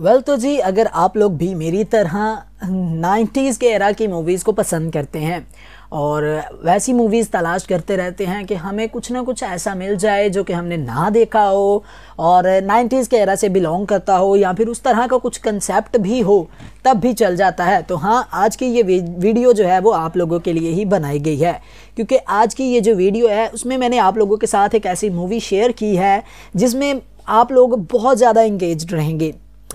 well well, तो जी अगर आप लोग भी मेरी तरह 90s के एरा की मूवीज़ को पसंद करते हैं और वैसी मूवीज़ तलाश करते रहते हैं कि हमें कुछ ना कुछ ऐसा मिल जाए जो कि हमने ना देखा हो और 90s के एरा से बिलोंग करता हो या फिर उस तरह का कुछ कंसेप्ट भी हो तब भी चल जाता है तो हाँ आज की ये वीडियो जो है वो आप लोगों के लिए ही बनाई गई है क्योंकि आज की ये जो वीडियो है उसमें मैंने आप लोगों के साथ एक ऐसी मूवी शेयर की है जिसमें आप लोग बहुत ज़्यादा इंगेज रहेंगे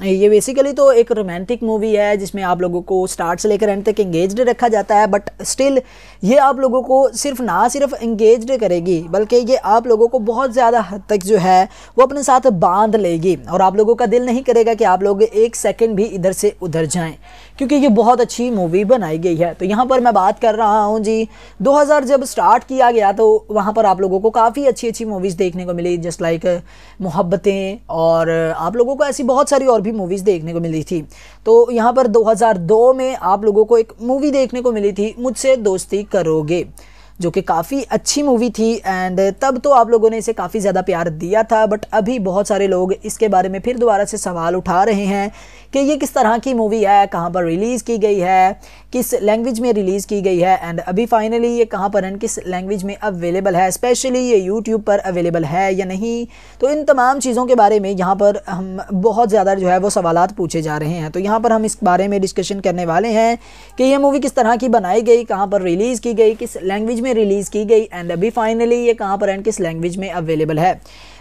ये बेसिकली तो एक रोमांटिक मूवी है जिसमें आप लोगों को स्टार्ट से लेकर एंड तक इंगेज रखा जाता है बट स्टिल ये आप लोगों को सिर्फ ना सिर्फ इंगेज करेगी बल्कि ये आप लोगों को बहुत ज़्यादा हद तक जो है वो अपने साथ बांध लेगी और आप लोगों का दिल नहीं करेगा कि आप लोग एक सेकेंड भी इधर से उधर जाएँ क्योंकि ये बहुत अच्छी मूवी बनाई गई है तो यहाँ पर मैं बात कर रहा हूँ जी 2000 जब स्टार्ट किया गया तो वहाँ पर आप लोगों को काफ़ी अच्छी अच्छी मूवीज़ देखने को मिली जस्ट लाइक मोहब्बतें और आप लोगों को ऐसी बहुत सारी और भी मूवीज़ देखने को मिली थी तो यहाँ पर दो में आप लोगों को एक मूवी देखने को मिली थी मुझसे दोस्ती करोगे जो कि काफ़ी अच्छी मूवी थी एंड तब तो आप लोगों ने इसे काफ़ी ज़्यादा प्यार दिया था बट अभी बहुत सारे लोग इसके बारे में फिर दोबारा से सवाल उठा रहे हैं कि ये किस तरह की मूवी है कहाँ पर रिलीज़ की गई है किस लैंग्वेज में रिलीज़ की गई है एंड अभी फाइनली ये कहाँ पर एंड किस लैंग्वेज में अवेलेबल है स्पेशली ये यूट्यूब पर अवेलेबल है या नहीं तो इन तमाम चीज़ों के बारे में यहाँ पर हम बहुत ज़्यादा जो है वो सवाल पूछे जा रहे हैं तो यहाँ पर हम इस बारे में डिस्कशन करने वाले हैं कि यह मूवी किस तरह की बनाई गई कहाँ पर रिलीज़ की गई किस लैंग्वेज में रिलीज़ की गई एंड अभी फाइनली ये कहाँ पर एंड किस लैंग्वेज में अवेलेबल है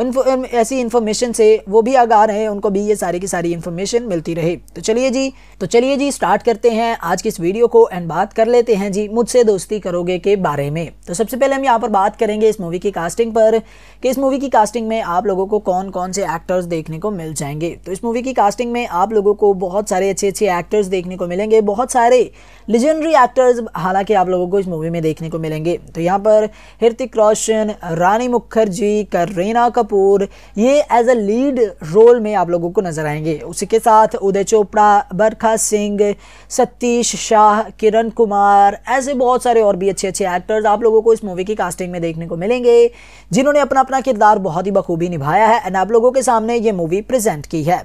Um, ऐसी इन्फॉर्मेशन से वो भी आगा रहे हैं उनको भी ये सारी की सारी इन्फॉर्मेशन मिलती रहे तो चलिए जी तो चलिए जी स्टार्ट करते हैं आज की इस वीडियो को एंड बात कर लेते हैं जी मुझसे दोस्ती करोगे के बारे में तो सबसे पहले हम यहाँ पर बात करेंगे इस मूवी की कास्टिंग पर कि इस मूवी की कास्टिंग में आप लोगों को कौन कौन से एक्टर्स देखने को मिल जाएंगे तो इस मूवी की कास्टिंग में आप लोगों को बहुत सारे अच्छे अच्छे एक्टर्स देखने को मिलेंगे बहुत सारे लिजेंडरी एक्टर्स हालांकि आप लोगों को इस मूवी में देखने को मिलेंगे तो यहाँ पर हृतिक रोशन रानी मुखर्जी करीना कपूर कपूर ये एज अ लीड रोल में आप लोगों को नज़र आएंगे के साथ उदय चोपड़ा बरखा सिंह सतीश शाह किरण कुमार ऐसे बहुत सारे और भी अच्छे अच्छे एक्टर्स आप लोगों को इस मूवी की कास्टिंग में देखने को मिलेंगे जिन्होंने अपना अपना किरदार बहुत ही बखूबी निभाया है एंड आप लोगों के सामने ये मूवी प्रेजेंट की है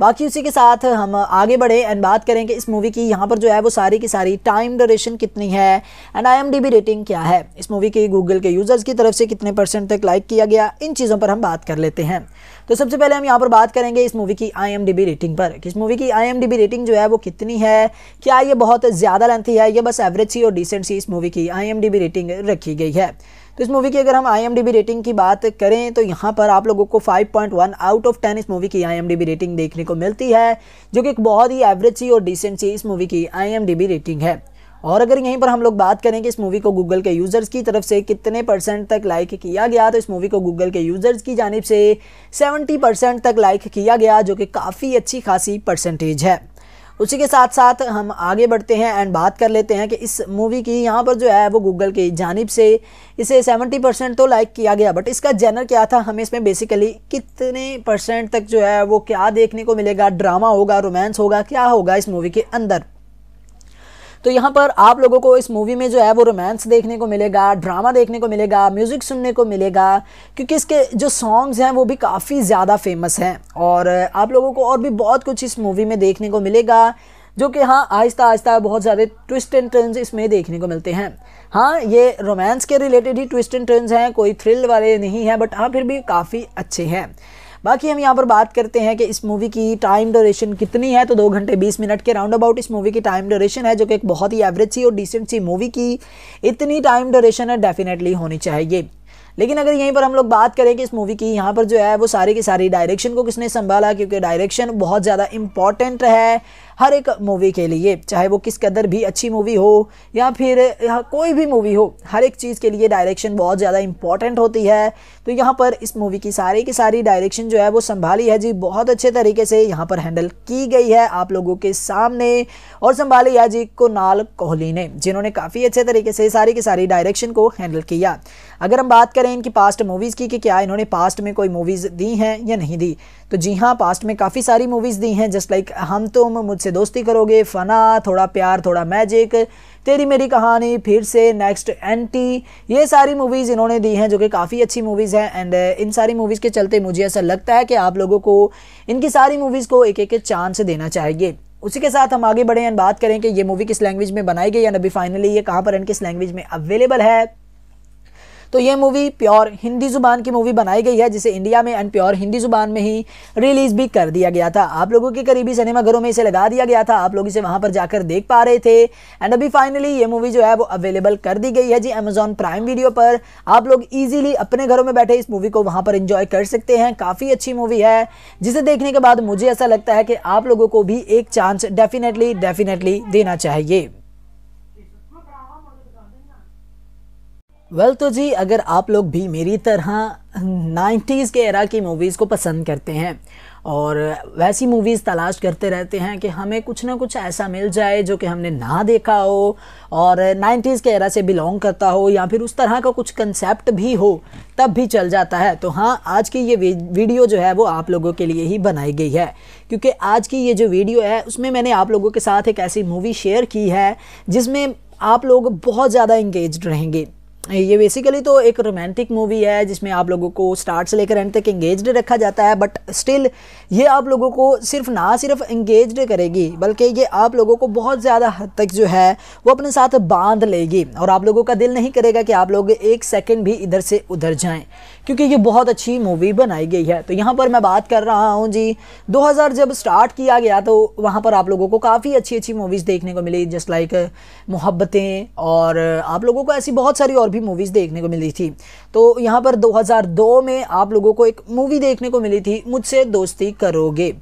बाकी उसी के साथ हम आगे बढ़े एंड बात करें कि इस मूवी की यहाँ पर जो है वो सारी की सारी टाइम ड्यूरेशन कितनी है एंड आई रेटिंग क्या है इस मूवी की गूगल के यूज़र्स की तरफ से कितने परसेंट तक लाइक किया गया इन चीज़ों पर हम बात कर लेते हैं तो सबसे पहले हम यहाँ पर बात करेंगे इस मूवी की आई रेटिंग पर किस मूवी की आई रेटिंग जो है वो कितनी है क्या ये बहुत ज़्यादा लेंथी है ये बस एवरेज सी और डिसेंट सी इस मूवी की आई रेटिंग रखी गई है तो इस मूवी की अगर हम आई रेटिंग की बात करें तो यहाँ पर आप लोगों को 5.1 आउट ऑफ 10 इस मूवी की आई रेटिंग देखने को मिलती है जो कि एक बहुत ही एवरेज सी और डिसेंट सी इस मूवी की आई रेटिंग है और अगर यहीं पर हम लोग बात करें कि इस मूवी को गूगल के यूज़र्स की तरफ से कितने परसेंट तक लाइक किया गया तो इस मूवी को गूगल के यूज़र्स की जानब से 70 परसेंट तक लाइक किया गया जो कि काफ़ी अच्छी खासी परसेंटेज है उसी के साथ साथ हम आगे बढ़ते हैं एंड बात कर लेते हैं कि इस मूवी की यहाँ पर जो है वो गूगल की जानब से इसे सेवेंटी परसेंट तो लाइक किया गया बट इसका जेनर क्या था हमें इसमें बेसिकली कितने परसेंट तक जो है वो क्या देखने को मिलेगा ड्रामा होगा रोमांस होगा क्या होगा इस मूवी के अंदर तो यहाँ पर आप लोगों को इस मूवी में जो है वो रोमांस देखने को मिलेगा ड्रामा देखने को मिलेगा म्यूज़िक सुनने को मिलेगा क्योंकि इसके जो सॉन्ग्स हैं वो भी काफ़ी ज़्यादा फेमस हैं और आप लोगों को और भी बहुत कुछ इस मूवी में देखने को मिलेगा जो कि हाँ आहिस्ता आहिस्ता बहुत ज़्यादा ट्विस्ट एंड टर्न्स इसमें देखने को मिलते हैं हाँ ये रोमांस के रिलेटेड ही ट्विस्ट एंड टर्न्स हैं कोई थ्रिल वाले नहीं हैं बट हाँ फिर भी काफ़ी अच्छे हैं बाकी हम यहाँ पर बात करते हैं कि इस मूवी की टाइम ड्यूरेशन कितनी है तो दो घंटे बीस मिनट के राउंड अबाउट इस मूवी की टाइम ड्यूरेशन है जो कि एक बहुत ही एवरेज सी और डिसेंट सी मूवी की इतनी टाइम ड्यूरेशन है डेफिनेटली होनी चाहिए लेकिन अगर यहीं पर हम लोग बात करें कि इस मूवी की यहाँ पर जो है वो सारी की सारी डायरेक्शन को किसने संभाला क्योंकि डायरेक्शन बहुत ज़्यादा इंपॉर्टेंट है हर एक मूवी के लिए चाहे वो किस कदर भी अच्छी मूवी हो या फिर या कोई भी मूवी हो हर एक चीज़ के लिए डायरेक्शन बहुत ज़्यादा इंपॉर्टेंट होती है तो यहाँ पर इस मूवी की सारी की सारी डायरेक्शन जो है वो संभाली है जी बहुत अच्छे तरीके से यहाँ पर हैंडल की गई है आप लोगों के सामने और संभाली है जी कुनाल कोहली ने जिन्होंने काफ़ी अच्छे तरीके से सारी की सारी डायरेक्शन को हैंडल किया अगर हम बात करें इनकी पास्ट मूवीज़ की कि क्या इन्होंने पास्ट में कोई मूवीज़ दी हैं या नहीं दी तो जी हाँ पास्ट में काफ़ी सारी मूवीज़ दी हैं जस्ट लाइक हम तुम मुझसे दोस्ती करोगे फ़ना थोड़ा प्यार थोड़ा मैजिक तेरी मेरी कहानी फिर से नेक्स्ट एंटी ये सारी मूवीज़ इन्होंने दी हैं जो कि काफ़ी अच्छी मूवीज़ हैं एंड uh, इन सारी मूवीज़ के चलते मुझे ऐसा लगता है कि आप लोगों को इनकी सारी मूवीज़ को एक एक चांस देना चाहिए उसी के साथ हम आगे बढ़ें एंड बात करें कि ये मूवी किस लैंग्वेज में बनाई गई या अभी फाइनली ये कहाँ पर एंड किस लैंग्वेज में अवेलेबल है तो ये मूवी प्योर हिंदी ज़ुबान की मूवी बनाई गई है जिसे इंडिया में एंड प्योर हिंदी ज़ुबान में ही रिलीज़ भी कर दिया गया था आप लोगों के करीबी सिनेमाघरों में इसे लगा दिया गया था आप लोग इसे वहाँ पर जाकर देख पा रहे थे एंड अभी फाइनली ये मूवी जो है वो अवेलेबल कर दी गई है जी अमेजॉन प्राइम वीडियो पर आप लोग ईजिली अपने घरों में बैठे इस मूवी को वहाँ पर इंजॉय कर सकते हैं काफ़ी अच्छी मूवी है जिसे देखने के बाद मुझे ऐसा लगता है कि आप लोगों को भी एक चांस डेफिनेटली डेफिनेटली देना चाहिए वेल well, तो जी अगर आप लोग भी मेरी तरह 90s के एरा की मूवीज़ को पसंद करते हैं और वैसी मूवीज़ तलाश करते रहते हैं कि हमें कुछ ना कुछ ऐसा मिल जाए जो कि हमने ना देखा हो और 90s के एरा से बिलोंग करता हो या फिर उस तरह का कुछ कंसेप्ट भी हो तब भी चल जाता है तो हाँ आज की ये वीडियो जो है वो आप लोगों के लिए ही बनाई गई है क्योंकि आज की ये जो वीडियो है उसमें मैंने आप लोगों के साथ एक ऐसी मूवी शेयर की है जिसमें आप लोग बहुत ज़्यादा इंगेज रहेंगे ये बेसिकली तो एक रोमांटिक मूवी है जिसमें आप लोगों को स्टार्ट से लेकर एंड तक इंगेज रखा जाता है बट स्टिल ये आप लोगों को सिर्फ ना सिर्फ इंगेज करेगी बल्कि ये आप लोगों को बहुत ज़्यादा हद तक जो है वो अपने साथ बांध लेगी और आप लोगों का दिल नहीं करेगा कि आप लोग एक सेकेंड भी इधर से उधर जाएँ क्योंकि ये बहुत अच्छी मूवी बनाई गई है तो यहाँ पर मैं बात कर रहा हूँ जी 2000 जब स्टार्ट किया गया तो वहाँ पर आप लोगों को काफ़ी अच्छी अच्छी मूवीज़ देखने को मिली जस्ट लाइक मोहब्बतें और आप लोगों को ऐसी बहुत सारी और भी मूवीज़ देखने को मिली थी तो यहाँ पर दो में आप लोगों को एक मूवी देखने को मिली थी मुझसे दोस्ती करोगे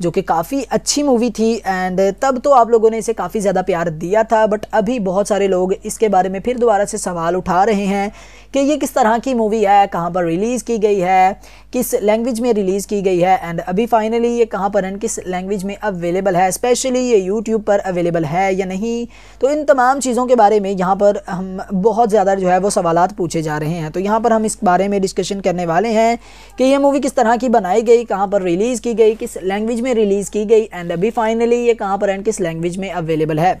जो कि काफ़ी अच्छी मूवी थी एंड तब तो आप लोगों ने इसे काफ़ी ज़्यादा प्यार दिया था बट अभी बहुत सारे लोग इसके बारे में फिर दोबारा से सवाल उठा रहे हैं कि ये किस तरह की मूवी है कहाँ पर रिलीज़ की गई है किस लैंग्वेज में रिलीज़ की गई है एंड अभी फाइनली ये कहाँ पर एंड किस लैंग्वेज में अवेलेबल है स्पेशली ये यूट्यूब पर अवेलेबल है या नहीं तो इन तमाम चीज़ों के बारे में यहाँ पर हम बहुत ज़्यादा जो है वो सवाल पूछे जा रहे हैं तो यहाँ पर हम इस बारे में डिस्कशन करने वाले हैं कि ये मूवी किस तरह की बनाई गई कहाँ पर रिलीज़ की गई किस लैंग्वेज में रिलीज़ की गई एंड अभी फाइनली ये कहाँ पर एंड किस लैंग्वेज में अवेलेबल है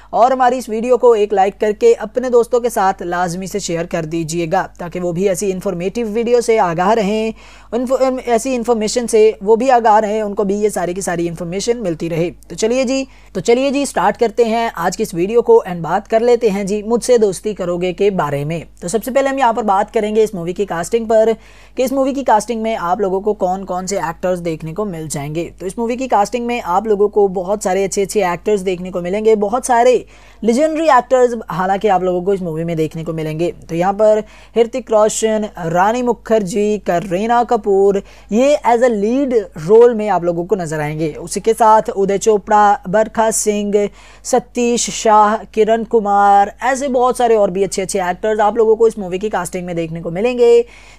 और हमारी इस वीडियो को एक लाइक करके अपने दोस्तों के साथ लाजमी से शेयर कर दीजिएगा ताकि वो भी ऐसी इन्फॉर्मेटिव वीडियो से आगाह रहें उन ऐसी इन्फॉर्मेशन से वो भी आगाह रहें उनको भी ये सारी की सारी इन्फॉर्मेशन मिलती रहे तो चलिए जी तो चलिए जी स्टार्ट करते हैं आज की इस वीडियो को एंड बात कर लेते हैं जी मुझसे दोस्ती करोगे के बारे में तो सबसे पहले हम यहाँ पर बात करेंगे इस मूवी की कास्टिंग पर कि इस मूवी की कास्टिंग में आप लोगों को कौन कौन से एक्टर्स देखने को मिल जाएंगे तो इस मूवी की कास्टिंग में आप लोगों को बहुत सारे अच्छे अच्छे एक्टर्स देखने को मिलेंगे बहुत सारे लिजेंडरी एक्टर्स हालांकि आप लोगों को इस मूवी में देखने को मिलेंगे तो यहाँ पर हृतिक रोशन रानी मुखर्जी करीना कपूर ये एज अ लीड रोल में आप लोगों को नजर आएंगे उसी के साथ उदय चोपड़ा बरखा सिंह सतीश शाह किरण कुमार ऐसे बहुत सारे और भी अच्छे अच्छे एक्टर्स आप लोगों को इस मूवी की कास्टिंग में देखने को मिलेंगे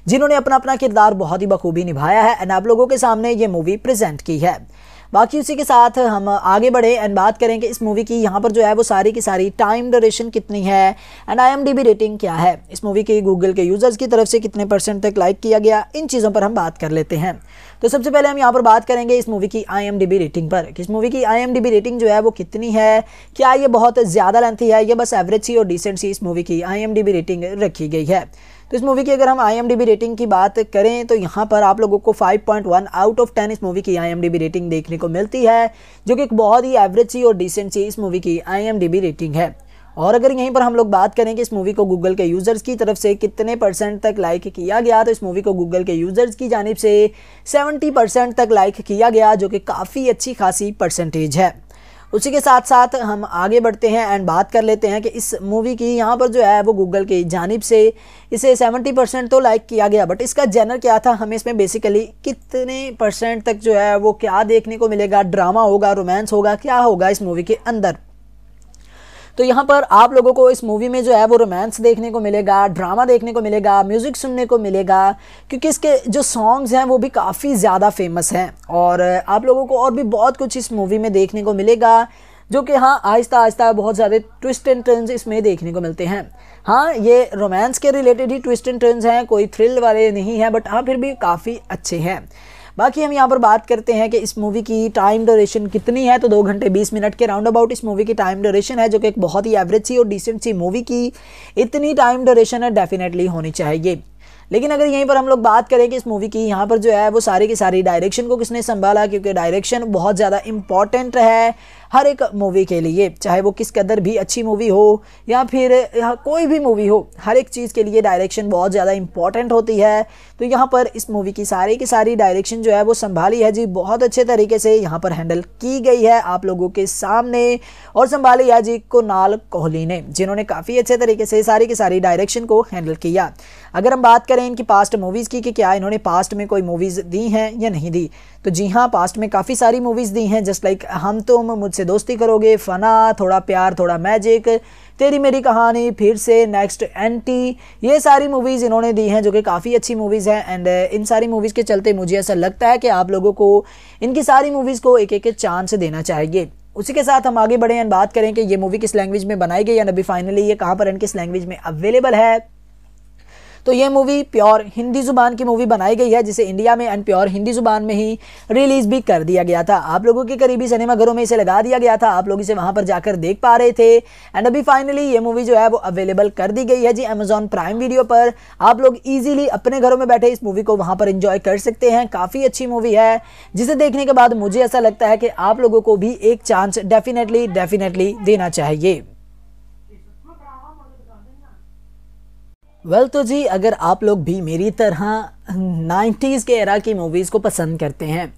जिन्होंने अपना अपना किरदार बहुत ही बखूबी निभाया है एंड आप लोगों के सामने ये मूवी प्रेजेंट की है बाकी उसी के साथ हम आगे बढ़े एंड बात करें कि इस मूवी की यहाँ पर जो है वो सारी की सारी टाइम ड्यूरेशन कितनी है एंड आई रेटिंग क्या है इस मूवी की गूगल के यूज़र्स की तरफ से कितने परसेंट तक लाइक किया गया इन चीज़ों पर हम बात कर लेते हैं तो सबसे पहले हम यहाँ पर बात करेंगे इस मूवी की आई रेटिंग पर इस मूवी की आई रेटिंग जो है वो कितनी है क्या ये बहुत ज़्यादा लेंथी है ये बस एवरेज सी और डिसेंट सी इस मूवी की आई रेटिंग रखी गई है तो इस मूवी की अगर हम आई रेटिंग की बात करें तो यहाँ पर आप लोगों को 5.1 आउट ऑफ 10 इस मूवी की आई रेटिंग देखने को मिलती है जो कि एक बहुत ही एवरेज सी और डिसेंट सी इस मूवी की आई रेटिंग है और अगर यहीं पर हम लोग बात करें कि इस मूवी को गूगल के यूज़र्स की तरफ से कितने परसेंट तक लाइक किया गया तो इस मूवी को गूगल के यूज़र्स की जानब से 70 परसेंट तक लाइक किया गया जो कि काफ़ी अच्छी खासी परसेंटेज है उसी के साथ साथ हम आगे बढ़ते हैं एंड बात कर लेते हैं कि इस मूवी की यहाँ पर जो है वो गूगल की जानब से इसे सेवेंटी परसेंट तो लाइक किया गया बट इसका जैनर क्या था हमें इसमें बेसिकली कितने परसेंट तक जो है वो क्या देखने को मिलेगा ड्रामा होगा रोमांस होगा क्या होगा इस मूवी के अंदर तो यहाँ पर आप लोगों को इस मूवी में जो है वो रोमांस देखने को मिलेगा ड्रामा देखने को मिलेगा म्यूज़िक सुनने को मिलेगा क्योंकि इसके जो सॉन्ग्स हैं वो भी काफ़ी ज़्यादा फेमस हैं और आप लोगों को और भी बहुत कुछ इस मूवी में देखने को मिलेगा जो कि हाँ आहिस्ता आहिस्ता बहुत ज़्यादा ट्विस्ट एंड टर्न्स इसमें देखने को मिलते हैं हाँ ये रोमांस के रिलेटेड ही ट्विस्ट एंड टर्न्स हैं कोई थ्रिल वाले नहीं हैं बट हाँ फिर भी काफ़ी अच्छे हैं बाकी हम यहाँ पर बात करते हैं कि इस मूवी की टाइम ड्यूरेशन कितनी है तो दो घंटे बीस मिनट के राउंड अबाउट इस मूवी की टाइम ड्यूरेशन है जो कि एक बहुत ही एवरेज सी और डिसेंट सी मूवी की इतनी टाइम ड्यूरेशन है डेफिनेटली होनी चाहिए लेकिन अगर यहीं पर हम लोग बात करें कि इस मूवी की यहाँ पर जो है वो सारी की सारी डायरेक्शन को किसने संभाला क्योंकि डायरेक्शन बहुत ज़्यादा इंपॉर्टेंट है हर एक मूवी के लिए चाहे वो किस कदर भी अच्छी मूवी हो या फिर कोई भी मूवी हो हर एक चीज़ के लिए डायरेक्शन बहुत ज़्यादा इंपॉर्टेंट होती है तो यहाँ पर इस मूवी की सारी की सारी डायरेक्शन जो है वो संभाली है जी बहुत अच्छे तरीके से यहाँ पर हैंडल की गई है आप लोगों के सामने और संभाली है जी कुनाल कोहली ने जिन्होंने काफ़ी अच्छे तरीके से सारी की सारी डायरेक्शन को हैंडल किया अगर हम बात करें इनकी पास्ट मूवीज़ की कि क्या इन्होंने पास्ट में कोई मूवीज़ दी हैं या नहीं दी तो जी हाँ पास्ट में काफ़ी सारी मूवीज़ दी हैं जस्ट लाइक हम तुम मुझसे दोस्ती करोगे फ़ना थोड़ा प्यार थोड़ा मैजिक तेरी मेरी कहानी फिर से नेक्स्ट एंटी ये सारी मूवीज़ इन्होंने दी हैं जो कि काफ़ी अच्छी मूवीज़ हैं एंड uh, इन सारी मूवीज़ के चलते मुझे ऐसा लगता है कि आप लोगों को इनकी सारी मूवीज़ को एक एक चांस देना चाहिए उसी के साथ हम आगे बढ़ें एंड बात करें कि ये मूवी किस लैंग्वेज में बनाई गई या अभी फाइनली ये कहाँ पर एंड किस लैंग्वेज में अवेलेबल है तो ये मूवी प्योर हिंदी ज़ुबान की मूवी बनाई गई है जिसे इंडिया में एंड प्योर हिंदी ज़ुबान में ही रिलीज़ भी कर दिया गया था आप लोगों के करीबी सिनेमाघरों में इसे लगा दिया गया था आप लोग इसे वहाँ पर जाकर देख पा रहे थे एंड अभी फाइनली ये मूवी जो है वो अवेलेबल कर दी गई है जी अमेजोन प्राइम वीडियो पर आप लोग ईजिली अपने घरों में बैठे इस मूवी को वहाँ पर इंजॉय कर सकते हैं काफ़ी अच्छी मूवी है जिसे देखने के बाद मुझे ऐसा लगता है कि आप लोगों को भी एक चांस डेफिनेटली डेफिनेटली देना चाहिए वेल well, तो जी अगर आप लोग भी मेरी तरह 90s के एरा की मूवीज़ को पसंद करते हैं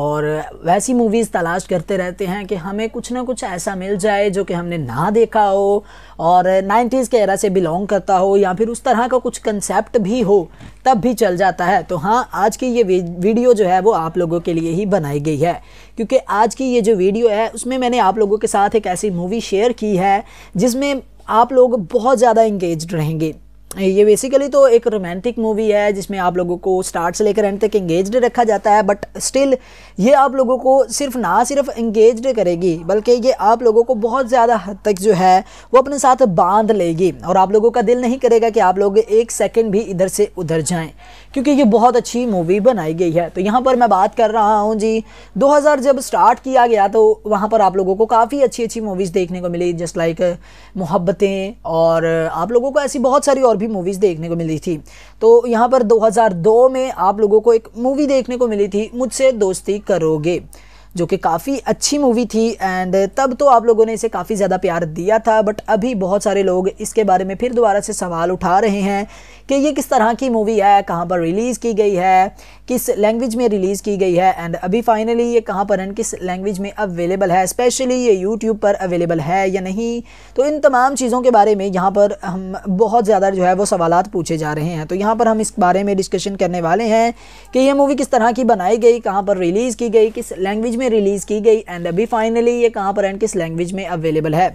और वैसी मूवीज़ तलाश करते रहते हैं कि हमें कुछ ना कुछ ऐसा मिल जाए जो कि हमने ना देखा हो और 90s के एरा से बिलोंग करता हो या फिर उस तरह का कुछ कंसेप्ट भी हो तब भी चल जाता है तो हाँ आज की ये वीडियो जो है वो आप लोगों के लिए ही बनाई गई है क्योंकि आज की ये जो वीडियो है उसमें मैंने आप लोगों के साथ एक ऐसी मूवी शेयर की है जिसमें आप लोग बहुत ज़्यादा इंगेज रहेंगे ये बेसिकली तो एक रोमांटिक मूवी है जिसमें आप लोगों को स्टार्ट से लेकर एंड तक इंगेज रखा जाता है बट स्टिल ये आप लोगों को सिर्फ ना सिर्फ इंगेज करेगी बल्कि ये आप लोगों को बहुत ज़्यादा हद तक जो है वो अपने साथ बांध लेगी और आप लोगों का दिल नहीं करेगा कि आप लोग एक सेकेंड भी इधर से उधर जाएँ क्योंकि ये बहुत अच्छी मूवी बनाई गई है तो यहाँ पर मैं बात कर रहा हूँ जी 2000 जब स्टार्ट किया गया तो वहाँ पर आप लोगों को काफ़ी अच्छी अच्छी मूवीज़ देखने को मिली जस्ट लाइक मोहब्बतें और आप लोगों को ऐसी बहुत सारी और भी मूवीज़ देखने को मिली थी तो यहाँ पर 2002 में आप लोगों को एक मूवी देखने को मिली थी मुझसे दोस्ती करोगे जो कि काफ़ी अच्छी मूवी थी एंड तब तो आप लोगों ने इसे काफ़ी ज़्यादा प्यार दिया था बट अभी बहुत सारे लोग इसके बारे में फिर दोबारा से सवाल उठा रहे हैं कि ये किस तरह की मूवी है कहाँ पर रिलीज़ की गई है किस लैंग्वेज में रिलीज़ की गई है एंड अभी फाइनली ये कहाँ पर एंड किस लैंग्वेज में अवेलेबल है स्पेशली ये यूट्यूब पर अवेलेबल है या नहीं तो इन तमाम चीज़ों के बारे में यहाँ पर हम बहुत ज़्यादा जो है वो सवाल पूछे जा रहे हैं तो यहाँ पर हम इस बारे में डिस्कशन करने वाले हैं कि ये मूवी किस तरह की बनाई गई कहाँ पर रिलीज़ की गई किस लैंग्वेज में रिलीज़ की गई एंड अभी फाइनली ये कहाँ पर एंड किस लैंग्वेज में अवेलेबल है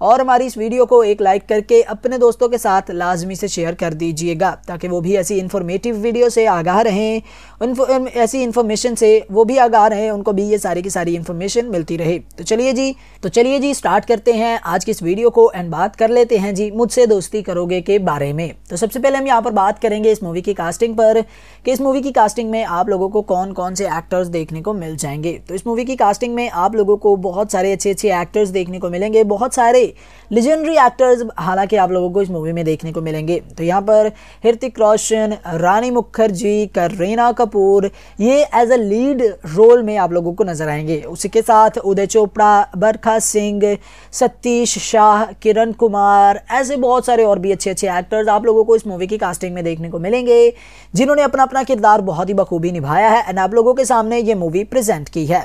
और हमारी इस वीडियो को एक लाइक करके अपने दोस्तों के साथ लाजमी से शेयर कर दीजिएगा ताकि वो भी ऐसी इन्फॉर्मेटिव वीडियो से आगाह रहें ऐसी इन्फॉर्मेशन से वो भी आगाह रहें उनको भी ये सारी की सारी इन्फॉर्मेशन मिलती रहे तो चलिए जी तो चलिए जी स्टार्ट करते हैं आज की इस वीडियो को एंड बात कर लेते हैं जी मुझसे दोस्ती करोगे के बारे में तो सबसे पहले हम यहाँ पर बात करेंगे इस मूवी की कास्टिंग पर कि इस मूवी की कास्टिंग में आप लोगों को कौन कौन से एक्टर्स देखने को मिल जाएंगे तो इस मूवी की कास्टिंग में आप लोगों को बहुत सारे अच्छे अच्छे एक्टर्स देखने को मिलेंगे बहुत सारे लिजेंडरी एक्टर्स हालांकि आप लोगों को इस मूवी में देखने को मिलेंगे तो यहाँ पर हृतिक रोशन रानी मुखर्जी करीना कपूर ये एज अ लीड रोल में आप लोगों को नजर आएंगे उसी के साथ उदय चोपड़ा बरखा सिंह सतीश शाह किरण कुमार ऐसे बहुत सारे और भी अच्छे अच्छे एक्टर्स आप लोगों को इस मूवी की कास्टिंग में देखने को मिलेंगे जिन्होंने अपना अपना किरदार बहुत ही बखूबी निभाया है एंड आप लोगों के सामने ये मूवी प्रेजेंट की है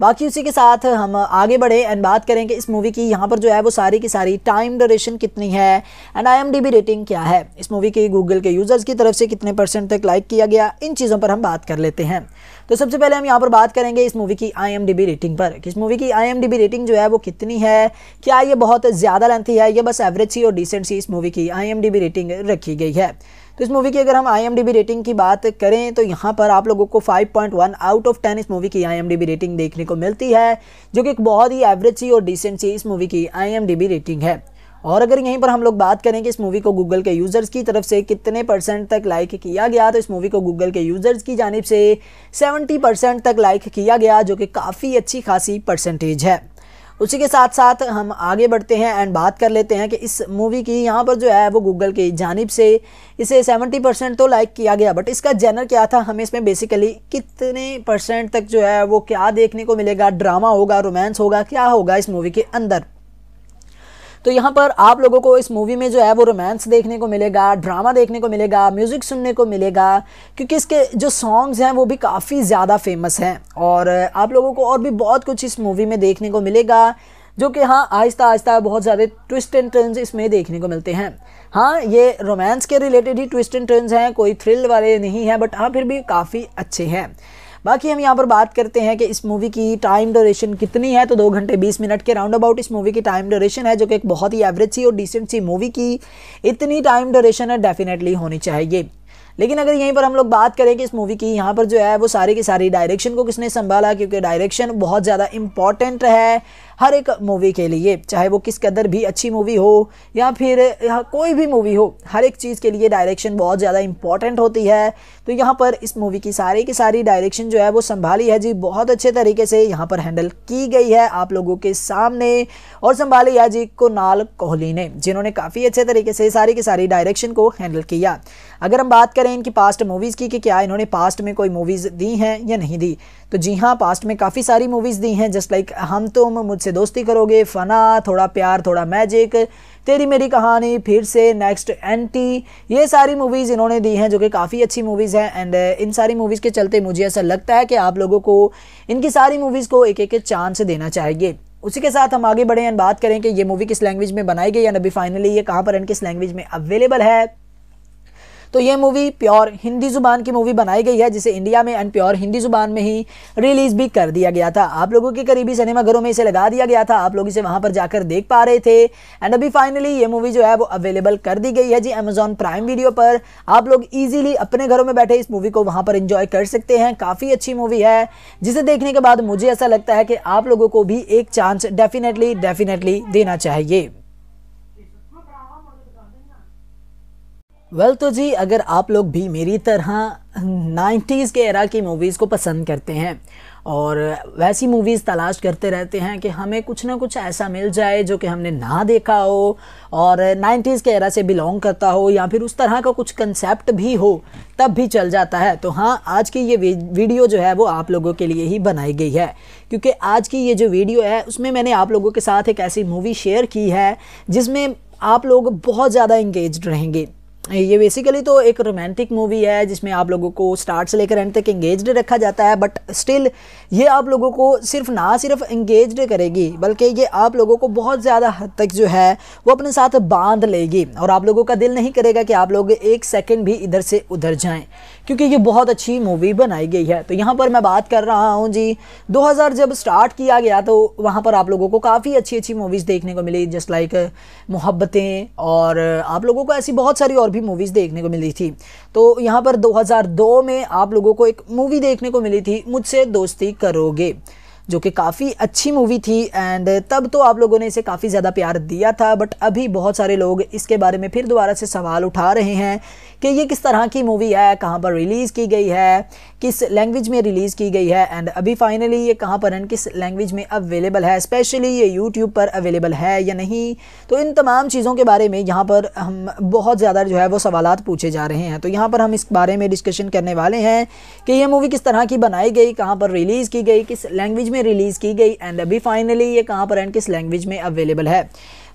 बाकी उसी के साथ हम आगे बढ़े एंड बात करेंगे इस मूवी की यहाँ पर जो है वो सारी की सारी टाइम ड्यूरेशन कितनी है एंड आई रेटिंग क्या है इस मूवी की गूगल के यूज़र्स की तरफ से कितने परसेंट तक लाइक किया गया इन चीज़ों पर हम बात कर लेते हैं तो सबसे पहले हम यहाँ पर बात करेंगे इस मूवी की आई रेटिंग पर इस मूवी की आई रेटिंग जो है वो कितनी है क्या ये बहुत ज़्यादा लेंथी है या बस एवरेज सी और डिसेंट सी इस मूवी की आई रेटिंग रखी गई है तो इस मूवी की अगर हम आई रेटिंग की बात करें तो यहाँ पर आप लोगों को 5.1 आउट ऑफ 10 इस मूवी की आई रेटिंग देखने को मिलती है जो कि एक बहुत ही एवरेज सी और डिसेंट सी इस मूवी की आई रेटिंग है और अगर यहीं पर हम लोग बात करें कि इस मूवी को गूगल के यूज़र्स की तरफ से कितने परसेंट तक लाइक किया गया तो इस मूवी को गूगल के यूज़र्स की जानब से सेवेंटी परसेंट तक लाइक किया गया जो कि काफ़ी अच्छी खासी परसेंटेज है उसी के साथ साथ हम आगे बढ़ते हैं एंड बात कर लेते हैं कि इस मूवी की यहाँ पर जो है वो गूगल की जानब से इसे सेवेंटी परसेंट तो लाइक किया गया बट इसका जैनर क्या था हमें इसमें बेसिकली कितने परसेंट तक जो है वो क्या देखने को मिलेगा ड्रामा होगा रोमांस होगा क्या होगा इस मूवी के अंदर तो यहाँ पर आप लोगों को इस मूवी में जो है वो रोमांस देखने को मिलेगा ड्रामा देखने को मिलेगा म्यूज़िक सुनने को मिलेगा क्योंकि इसके जो सॉन्ग्स हैं वो भी काफ़ी ज़्यादा फेमस हैं और आप लोगों को और भी बहुत कुछ इस मूवी में देखने को मिलेगा जो कि हाँ आहिस्ता आहिस्ता बहुत ज़्यादा ट्विस्ट एंड टर्न्स इसमें देखने को मिलते हैं हाँ ये रोमांस के रिलेटेड ही ट्विस्ट एंड टर्न्स हैं कोई थ्रिल वाले नहीं हैं बट हाँ फिर भी काफ़ी अच्छे हैं बाकी हम यहाँ पर बात करते हैं कि इस मूवी की टाइम ड्यूरेशन कितनी है तो दो घंटे बीस मिनट के राउंड अबाउट इस मूवी की टाइम ड्यूरेशन है जो कि एक बहुत ही एवरेज सी और डिसेंट सी मूवी की इतनी टाइम ड्यूरेशन है डेफिनेटली होनी चाहिए लेकिन अगर यहीं पर हम लोग बात करें कि इस मूवी की यहाँ पर जो है वो सारी की सारी डायरेक्शन को किसने संभाला क्योंकि डायरेक्शन बहुत ज़्यादा इंपॉर्टेंट है हर एक मूवी के लिए चाहे वो किस कदर भी अच्छी मूवी हो या फिर कोई भी मूवी हो हर एक चीज़ के लिए डायरेक्शन बहुत ज़्यादा इंपॉर्टेंट होती है तो यहाँ पर इस मूवी की सारी की सारी डायरेक्शन जो है वो संभाली है जी बहुत अच्छे तरीके से यहाँ पर हैंडल की गई है आप लोगों के सामने और संभाली है जी कुनाल कोहली ने जिन्होंने काफ़ी अच्छे तरीके से सारी की सारी डायरेक्शन को हैंडल किया अगर हम बात करें इनकी पास्ट मूवीज़ की कि क्या इन्होंने पास्ट में कोई मूवीज़ दी हैं या नहीं दी तो जी हाँ पास्ट में काफ़ी सारी मूवीज़ दी हैं जस्ट लाइक हम तुम मुझसे दोस्ती करोगे फ़ना थोड़ा प्यार थोड़ा मैजिक तेरी मेरी कहानी फिर से नेक्स्ट एंटी ये सारी मूवीज़ इन्होंने दी हैं जो कि काफ़ी अच्छी मूवीज़ हैं एंड uh, इन सारी मूवीज़ के चलते मुझे ऐसा लगता है कि आप लोगों को इनकी सारी मूवीज़ को एक एक चांस देना चाहिए उसी के साथ हम आगे बढ़े एंड बात करें कि ये मूवी किस लैंग्वेज में बनाई गई या अभी फाइनली ये कहाँ पर एंड किस लैंग्वेज में अवेलेबल है तो ये मूवी प्योर हिंदी ज़ुबान की मूवी बनाई गई है जिसे इंडिया में एंड प्योर हिंदी ज़ुबान में ही रिलीज़ भी कर दिया गया था आप लोगों के करीबी सिनेमाघरों में इसे लगा दिया गया था आप लोग इसे वहाँ पर जाकर देख पा रहे थे एंड अभी फाइनली ये मूवी जो है वो अवेलेबल कर दी गई है जी अमेजॉन प्राइम वीडियो पर आप लोग ईजिली अपने घरों में बैठे इस मूवी को वहाँ पर इंजॉय कर सकते हैं काफ़ी अच्छी मूवी है जिसे देखने के बाद मुझे ऐसा लगता है कि आप लोगों को भी एक चांस डेफिनेटली डेफिनेटली देना चाहिए वेल well, तो जी अगर आप लोग भी मेरी तरह 90s के एरा की मूवीज़ को पसंद करते हैं और वैसी मूवीज़ तलाश करते रहते हैं कि हमें कुछ ना कुछ ऐसा मिल जाए जो कि हमने ना देखा हो और 90s के एरा से बिलोंग करता हो या फिर उस तरह का कुछ कंसेप्ट भी हो तब भी चल जाता है तो हाँ आज की ये वीडियो जो है वो आप लोगों के लिए ही बनाई गई है क्योंकि आज की ये जो वीडियो है उसमें मैंने आप लोगों के साथ एक ऐसी मूवी शेयर की है जिसमें आप लोग बहुत ज़्यादा इंगेज रहेंगे ये बेसिकली तो एक रोमांटिक मूवी है जिसमें आप लोगों को स्टार्ट से लेकर एंड तक इंगेज रखा जाता है बट स्टिल ये आप लोगों को सिर्फ ना सिर्फ इंगेज करेगी बल्कि ये आप लोगों को बहुत ज़्यादा हद तक जो है वो अपने साथ बांध लेगी और आप लोगों का दिल नहीं करेगा कि आप लोग एक सेकेंड भी इधर से उधर जाएँ क्योंकि ये बहुत अच्छी मूवी बनाई गई है तो यहाँ पर मैं बात कर रहा हूँ जी 2000 जब स्टार्ट किया गया तो वहाँ पर आप लोगों को काफ़ी अच्छी अच्छी मूवीज़ देखने को मिली जस्ट लाइक मोहब्बतें और आप लोगों को ऐसी बहुत सारी और भी मूवीज़ देखने को मिली थी तो यहाँ पर 2002 में आप लोगों को एक मूवी देखने को मिली थी मुझसे दोस्ती करोगे जो कि काफ़ी अच्छी मूवी थी एंड तब तो आप लोगों ने इसे काफ़ी ज़्यादा प्यार दिया था बट अभी बहुत सारे लोग इसके बारे में फिर दोबारा से सवाल उठा रहे हैं कि ये किस तरह की मूवी है कहाँ पर रिलीज़ की गई है किस लैंग्वेज में रिलीज़ की गई है एंड अभी फाइनली ये कहाँ पर एंड किस लैंग्वेज में अवेलेबल है स्पेशली ये यूट्यूब पर अवेलेबल है या नहीं तो इन तमाम चीज़ों के बारे में यहाँ पर हम बहुत ज़्यादा जो है वो सवाल पूछे जा रहे हैं तो यहाँ पर हम इस बारे में डिस्कशन करने वाले हैं कि ये मूवी किस तरह की बनाई गई कहाँ पर रिलीज़ की गई किस लैंग्वेज में रिलीज़ की गई एंड अभी फाइनली ये कहाँ पर एंड किस लैंग्वेज में अवेलेबल है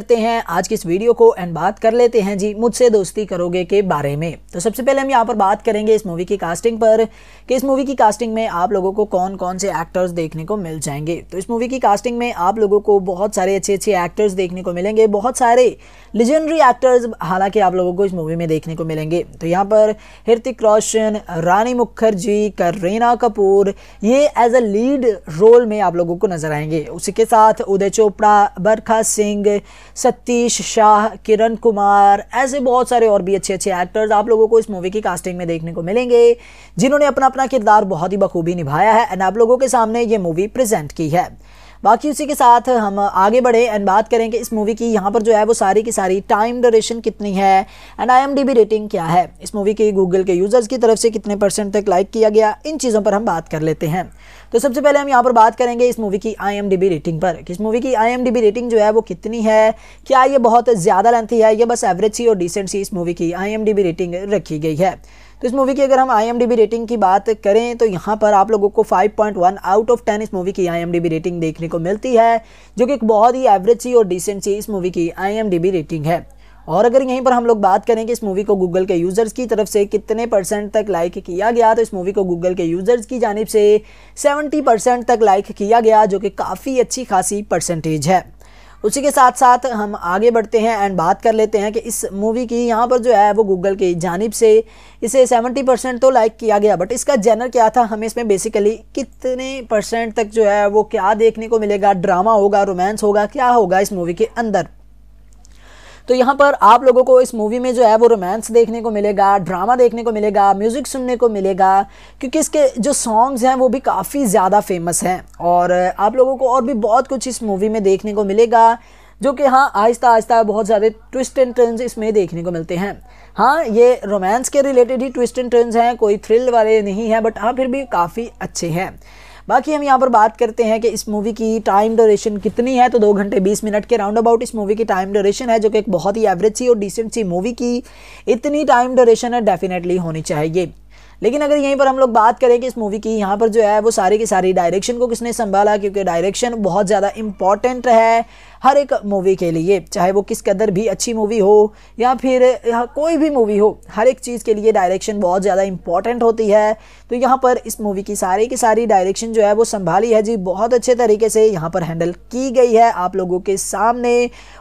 करते हैं आज की इस वीडियो को एंड बात कर लेते हैं जी मुझसे दोस्ती करोगे के बारे में तो सबसे पहले हम यहाँ पर बात करेंगे इस मूवी की कास्टिंग पर कि इस मूवी की कास्टिंग में आप लोगों को कौन कौन से एक्टर्स देखने को मिल जाएंगे तो इस मूवी की कास्टिंग में आप लोगों को बहुत सारे अच्छे अच्छे एक्टर्स देखने को मिलेंगे बहुत सारे लिजेंडरी एक्टर्स हालांकि आप लोगों को इस मूवी में देखने को मिलेंगे तो यहाँ पर हृतिक रोशन रानी मुखर्जी करीना कपूर ये एज अ लीड रोल में आप लोगों को नजर आएंगे उसी के साथ उदय चोपड़ा बरखा सिंह सतीश शाह किरण कुमार ऐसे बहुत सारे और भी अच्छे अच्छे एक्टर्स आप लोगों को इस मूवी की कास्टिंग में देखने को मिलेंगे जिन्होंने अपना अपना किरदार बहुत ही बखूबी निभाया है एंड आप लोगों के सामने ये मूवी प्रेजेंट की है बाकी उसी के साथ हम आगे बढ़े एंड बात करें कि इस मूवी की यहाँ पर जो है वो सारी की सारी टाइम ड्यूरेशन कितनी है एंड आई रेटिंग क्या है इस मूवी की गूगल के यूज़र्स की तरफ से कितने परसेंट तक लाइक किया गया इन चीज़ों पर हम बात कर लेते हैं तो सबसे पहले हम यहाँ पर बात करेंगे इस मूवी की आई रेटिंग पर कि इस मूवी की आई रेटिंग जो है वो कितनी है क्या ये बहुत ज़्यादा लेंथी है या बस एवरेज सी और डिसेंट सी इस मूवी की आई रेटिंग रखी गई है तो इस मूवी की अगर हम आई रेटिंग की बात करें तो यहाँ पर आप लोगों को 5.1 आउट ऑफ 10 इस मूवी की आई रेटिंग देखने को मिलती है जो कि एक बहुत ही एवरेज सी और डिसेंट सी इस मूवी की आई रेटिंग है और अगर यहीं पर हम लोग बात करें कि इस मूवी को गूगल के यूज़र्स की तरफ से कितने परसेंट तक लाइक किया गया तो इस मूवी को गूगल के यूज़र्स की जानब से सेवेंटी परसेंट तक लाइक किया गया जो कि काफ़ी अच्छी खासी परसेंटेज है उसी के साथ साथ हम आगे बढ़ते हैं एंड बात कर लेते हैं कि इस मूवी की यहाँ पर जो है वो गूगल की जानब से इसे सेवेंटी परसेंट तो लाइक किया गया बट इसका जैनर क्या था हमें इसमें बेसिकली कितने परसेंट तक जो है वो क्या देखने को मिलेगा ड्रामा होगा रोमांस होगा क्या होगा इस मूवी के अंदर तो यहाँ पर आप लोगों को इस मूवी में जो है वो रोमांस देखने को मिलेगा ड्रामा देखने को मिलेगा म्यूज़िक सुनने को मिलेगा क्योंकि इसके जो सॉन्ग्स हैं वो भी काफ़ी ज़्यादा फेमस हैं और आप लोगों को और भी बहुत कुछ इस मूवी में देखने को मिलेगा जो कि हाँ आहिस्ता आहिस्ता बहुत ज़्यादा ट्विस्ट एंड टर्न्स इसमें देखने को मिलते हैं हाँ ये रोमांस के रिलेटेड ही ट्विस्ट एंड टर्न्स हैं कोई थ्रिल वाले नहीं हैं बट हाँ फिर भी काफ़ी अच्छे हैं बाकी हम यहाँ पर बात करते हैं कि इस मूवी की टाइम ड्यूरेशन कितनी है तो दो घंटे बीस मिनट के राउंड अबाउट इस मूवी की टाइम ड्यूरेशन है जो कि एक बहुत ही एवरेज सी और डिसेंट सी मूवी की इतनी टाइम ड्यूरेशन है डेफिनेटली होनी चाहिए लेकिन अगर यहीं पर हम लोग बात करें कि इस मूवी की यहाँ पर जो है वो सारी की सारी डायरेक्शन को किसने संभाला क्योंकि डायरेक्शन बहुत ज़्यादा इंपॉर्टेंट है हर एक मूवी के लिए चाहे वो किस कदर भी अच्छी मूवी हो या फिर कोई भी मूवी हो हर एक चीज़ के लिए डायरेक्शन बहुत ज़्यादा इंपॉर्टेंट होती है तो यहाँ पर इस मूवी की सारी की सारी डायरेक्शन जो है वो संभाली है जी बहुत अच्छे तरीके से यहाँ पर हैंडल की गई है आप लोगों के सामने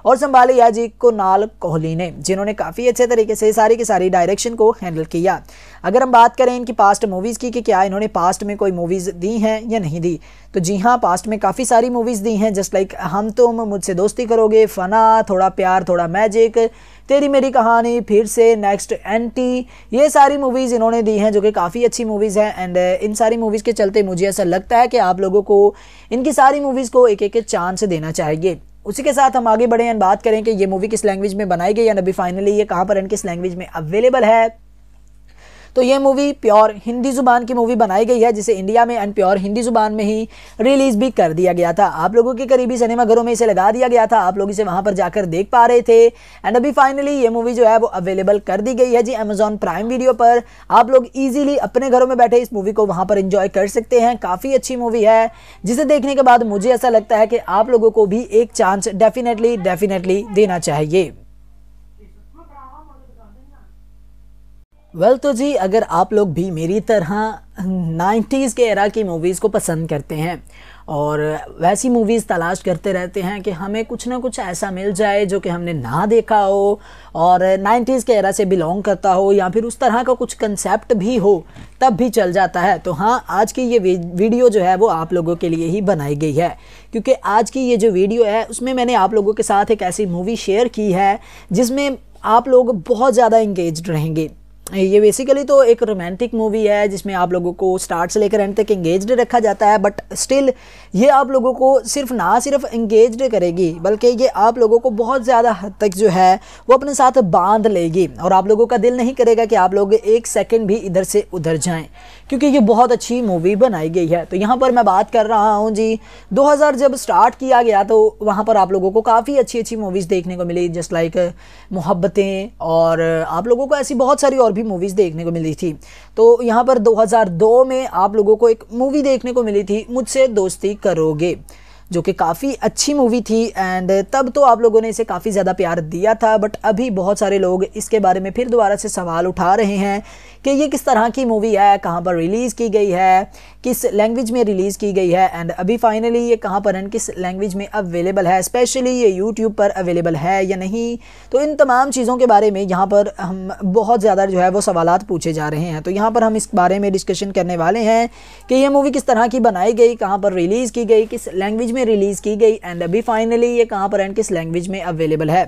और संभाली है जी कुनाल कोहली ने जिन्होंने काफ़ी अच्छे तरीके से सारी की सारी डायरेक्शन को हैंडल किया अगर हम बात करें इनकी पास्ट मूवीज़ की कि क्या इन्होंने पास्ट में कोई मूवीज़ दी हैं या नहीं दी तो जी हाँ पास्ट में काफ़ी सारी मूवीज़ दी हैं जस्ट लाइक हम तुम मुझसे दोस्ती करोगे फ़ना थोड़ा प्यार थोड़ा मैजिक तेरी मेरी कहानी फिर से नेक्स्ट एंटी ये सारी मूवीज़ इन्होंने दी हैं जो कि काफ़ी अच्छी मूवीज़ हैं एंड uh, इन सारी मूवीज़ के चलते मुझे ऐसा लगता है कि आप लोगों को इनकी सारी मूवीज़ को एक एक चांस देना चाहिए उसी के साथ हम आगे बढ़े एंड बात करें कि ये मूवी किस लैंग्वेज में बनाई गई या अभी फाइनली ये कहाँ पर एंड किस लैंग्वेज में अवेलेबल है तो ये मूवी प्योर हिंदी ज़ुबान की मूवी बनाई गई है जिसे इंडिया में एंड प्योर हिंदी ज़ुबान में ही रिलीज़ भी कर दिया गया था आप लोगों के करीबी सिनेमाघरों में इसे लगा दिया गया था आप लोग इसे वहाँ पर जाकर देख पा रहे थे एंड अभी फाइनली ये मूवी जो है वो अवेलेबल कर दी गई है जी अमेजॉन प्राइम वीडियो पर आप लोग ईजिली अपने घरों में बैठे इस मूवी को वहाँ पर इंजॉय कर सकते हैं काफ़ी अच्छी मूवी है जिसे देखने के बाद मुझे ऐसा लगता है कि आप लोगों को भी एक चांस डेफिनेटली डेफिनेटली देना चाहिए वेल well, तो जी अगर आप लोग भी मेरी तरह 90s के एरा की मूवीज़ को पसंद करते हैं और वैसी मूवीज़ तलाश करते रहते हैं कि हमें कुछ ना कुछ ऐसा मिल जाए जो कि हमने ना देखा हो और 90s के एरा से बिलोंग करता हो या फिर उस तरह का कुछ कंसेप्ट भी हो तब भी चल जाता है तो हाँ आज की ये वीडियो जो है वो आप लोगों के लिए ही बनाई गई है क्योंकि आज की ये जो वीडियो है उसमें मैंने आप लोगों के साथ एक ऐसी मूवी शेयर की है जिसमें आप लोग बहुत ज़्यादा इंगेज रहेंगे ये बेसिकली तो एक रोमांटिक मूवी है जिसमें आप लोगों को स्टार्ट से लेकर एंड तक इंगेज रखा जाता है बट स्टिल ये आप लोगों को सिर्फ ना सिर्फ इंगेज करेगी बल्कि ये आप लोगों को बहुत ज़्यादा हद तक जो है वो अपने साथ बांध लेगी और आप लोगों का दिल नहीं करेगा कि आप लोग एक सेकेंड भी इधर से उधर जाएँ क्योंकि ये बहुत अच्छी मूवी बनाई गई है तो यहाँ पर मैं बात कर रहा हूँ जी 2000 जब स्टार्ट किया गया तो वहाँ पर आप लोगों को काफ़ी अच्छी अच्छी मूवीज़ देखने को मिली जस्ट लाइक मोहब्बतें और आप लोगों को ऐसी बहुत सारी और भी भी मूवीज़ देखने को मिली थी तो यहाँ पर 2002 में आप लोगों को एक मूवी देखने को मिली थी मुझसे दोस्ती करोगे जो कि काफ़ी अच्छी मूवी थी एंड तब तो आप लोगों ने इसे काफ़ी ज़्यादा प्यार दिया था बट अभी बहुत सारे लोग इसके बारे में फिर दोबारा से सवाल उठा रहे हैं कि ये किस तरह की मूवी है कहाँ पर रिलीज़ की गई है किस लैंग्वेज में रिलीज़ की गई है एंड अभी फाइनली ये कहाँ पर एंड किस लैंग्वेज में अवेलेबल है स्पेशली ये यूट्यूब पर अवेलेबल है या नहीं तो इन तमाम चीज़ों के बारे में यहाँ पर हम बहुत ज़्यादा जो है वो सवाल पूछे जा रहे हैं तो यहाँ पर हम इस बारे में डिस्कशन करने वाले हैं कि ये मूवी किस तरह की बनाई गई कहाँ पर रिलीज़ की गई किस लैंग्वेज में रिलीज़ की गई एंड अभी फाइनली ये कहाँ पर एंड किस लैंग्वेज में अवेलेबल है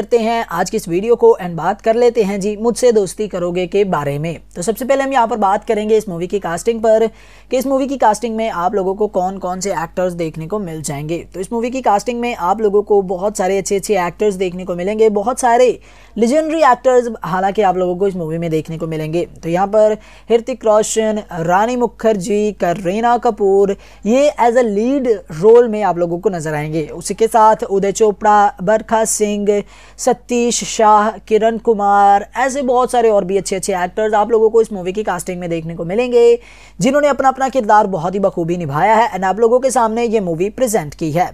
करते हैं आज की इस वीडियो को एंड बात कर लेते हैं जी मुझसे दोस्ती करोगे के बारे में तो सबसे पहले हम यहाँ पर बात करेंगे इस मूवी की कास्टिंग पर कि इस मूवी की कास्टिंग में आप लोगों को कौन कौन से एक्टर्स देखने को मिल जाएंगे तो इस मूवी की कास्टिंग में आप लोगों को बहुत सारे अच्छे अच्छे एक्टर्स देखने को मिलेंगे बहुत सारे लिजेंडरी एक्टर्स हालांकि आप लोगों को इस मूवी में देखने को मिलेंगे तो यहाँ पर हृतिक रोशन रानी मुखर्जी करीना कपूर ये एज अ लीड रोल में आप लोगों को नजर आएंगे उसी के साथ उदय चोपड़ा बरखा सिंह सतीश शाह किरण कुमार ऐसे बहुत सारे और भी अच्छे अच्छे एक्टर्स आप लोगों को इस मूवी की कास्टिंग में देखने को मिलेंगे जिन्होंने अपना अपना किरदार बहुत ही बखूबी निभाया है एंड आप लोगों के सामने ये मूवी प्रेजेंट की है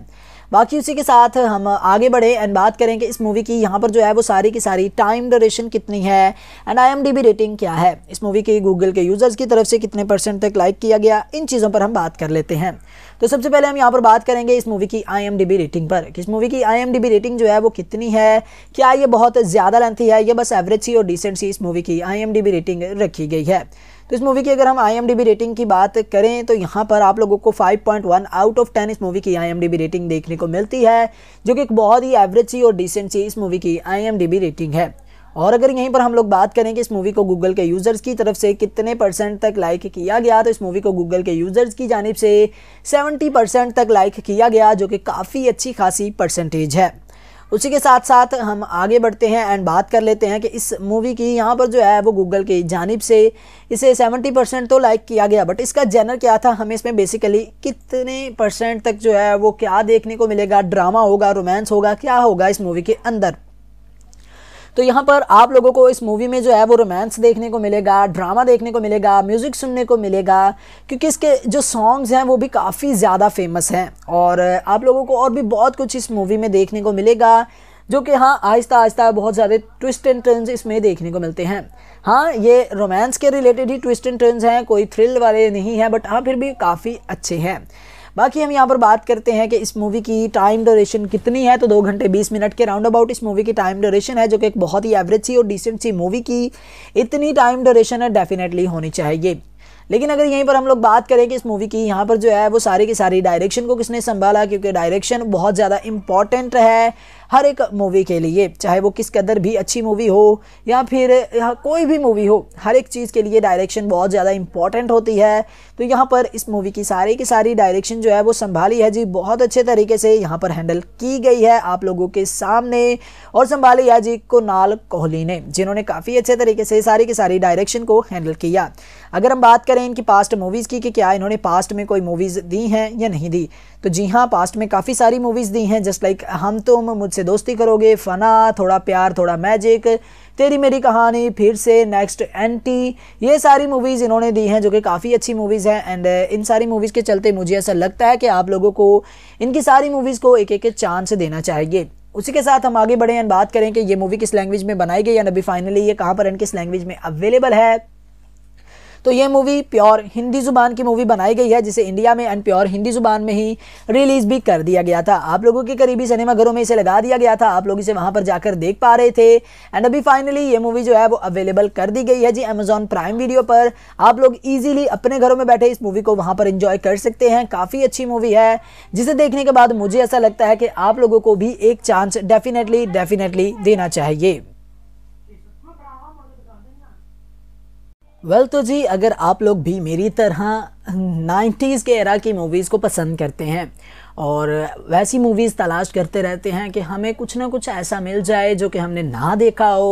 बाकी उसी के साथ हम आगे बढ़े एंड बात करें कि इस मूवी की यहाँ पर जो है वो सारी की सारी टाइम ड्यूरेशन कितनी है एंड आई रेटिंग क्या है इस मूवी की गूगल के यूज़र्स की तरफ से कितने परसेंट तक लाइक किया गया इन चीज़ों पर हम बात कर लेते हैं तो सबसे पहले हम यहाँ पर बात करेंगे इस मूवी की आई रेटिंग पर कि इस मूवी की आई रेटिंग जो है वो कितनी है क्या ये बहुत ज़्यादा लेंथी है या बस एवरेज सी और डिसेंट सी इस मूवी की आई रेटिंग रखी गई है तो इस मूवी की अगर हम आई रेटिंग की बात करें तो यहाँ पर आप लोगों को 5.1 आउट ऑफ 10 इस मूवी की आई रेटिंग देखने को मिलती है जो कि एक बहुत ही एवरेज सी और डिसेंट सी इस मूवी की आई रेटिंग है और अगर यहीं पर हम लोग बात करें कि इस मूवी को गूगल के यूज़र्स की तरफ से कितने परसेंट तक लाइक किया गया तो इस मूवी को गूगल के यूज़र्स की जानब से सेवेंटी परसेंट तक लाइक किया गया जो कि काफ़ी अच्छी खासी परसेंटेज है उसी के साथ साथ हम आगे बढ़ते हैं एंड बात कर लेते हैं कि इस मूवी की यहाँ पर जो है वो गूगल की जानब से इसे सेवेंटी परसेंट तो लाइक किया गया बट इसका जेनर क्या था हमें इसमें बेसिकली कितने परसेंट तक जो है वो क्या देखने को मिलेगा ड्रामा होगा रोमांस होगा क्या होगा इस मूवी के अंदर तो यहाँ पर आप लोगों को इस मूवी में जो है वो रोमांस देखने को मिलेगा ड्रामा देखने को मिलेगा म्यूज़िक सुनने को मिलेगा क्योंकि इसके जो सॉन्ग्स हैं वो भी काफ़ी ज़्यादा फेमस हैं और आप लोगों को और भी बहुत कुछ इस मूवी में देखने को मिलेगा जो कि हाँ आहिस्ता आहिस्ता बहुत ज़्यादा ट्विस्ट एंड टर्न्स इसमें देखने को मिलते हैं हाँ ये रोमांस के रिलेटेड ही ट्विस्ट एंड टर्न्स हैं कोई थ्रिल वाले नहीं हैं बट हाँ फिर भी काफ़ी अच्छे हैं बाकी हम यहाँ पर बात करते हैं कि इस मूवी की टाइम ड्यूरेशन कितनी है तो दो घंटे बीस मिनट के राउंड अबाउट इस मूवी की टाइम ड्यूरेशन है जो कि एक बहुत ही एवरेज सी और डिसेंट सी मूवी की इतनी टाइम ड्यूरेशन है डेफिनेटली होनी चाहिए लेकिन अगर यहीं पर हम लोग बात करें कि इस मूवी की यहाँ पर जो है वो सारी की सारी डायरेक्शन को किसने संभाला क्योंकि डायरेक्शन बहुत ज़्यादा इंपॉर्टेंट है हर एक मूवी के लिए चाहे वो किस कदर भी अच्छी मूवी हो या फिर कोई भी मूवी हो हर एक चीज़ के लिए डायरेक्शन बहुत ज़्यादा इंपॉर्टेंट होती है तो यहाँ पर इस मूवी की सारी की सारी डायरेक्शन जो है वो संभाली है जी बहुत अच्छे तरीके से यहाँ पर हैंडल की गई है आप लोगों के सामने और संभाली है जी कुणाल कोहली ने जिन्होंने काफ़ी अच्छे तरीके से सारी की सारी डायरेक्शन को हैंडल किया अगर हम बात करें इनकी पास्ट मूवीज़ की कि क्या इन्होंने पास्ट में कोई मूवीज़ दी हैं या नहीं दी तो जी हाँ पास्ट में काफ़ी सारी मूवीज़ दी हैं जस्ट लाइक हम तुम मुझसे दोस्ती करोगे फ़ना थोड़ा प्यार थोड़ा मैजिक तेरी मेरी कहानी फिर से नेक्स्ट एंटी ये सारी मूवीज़ इन्होंने दी हैं जो कि काफ़ी अच्छी मूवीज़ हैं एंड uh, इन सारी मूवीज़ के चलते मुझे ऐसा लगता है कि आप लोगों को इनकी सारी मूवीज़ को एक एक चांस देना चाहिए उसी के साथ हम आगे बढ़े एंड बात करें कि ये मूवी किस लैंग्वेज में बनाई गई या अभी फाइनली ये कहाँ पर एंड किस लैंग्वेज में अवेलेबल है तो ये मूवी प्योर हिंदी ज़ुबान की मूवी बनाई गई है जिसे इंडिया में एंड प्योर हिंदी ज़ुबान में ही रिलीज़ भी कर दिया गया था आप लोगों के करीबी सिनेमाघरों में इसे लगा दिया गया था आप लोग इसे वहाँ पर जाकर देख पा रहे थे एंड अभी फाइनली ये मूवी जो है वो अवेलेबल कर दी गई है जी अमेजोन प्राइम वीडियो पर आप लोग ईजिली अपने घरों में बैठे इस मूवी को वहां पर इंजॉय कर सकते हैं काफ़ी अच्छी मूवी है जिसे देखने के बाद मुझे ऐसा लगता है कि आप लोगों को भी एक चांस डेफिनेटली डेफिनेटली देना चाहिए वेल well, तो जी अगर आप लोग भी मेरी तरह 90s के एरा की मूवीज़ को पसंद करते हैं और वैसी मूवीज़ तलाश करते रहते हैं कि हमें कुछ ना कुछ ऐसा मिल जाए जो कि हमने ना देखा हो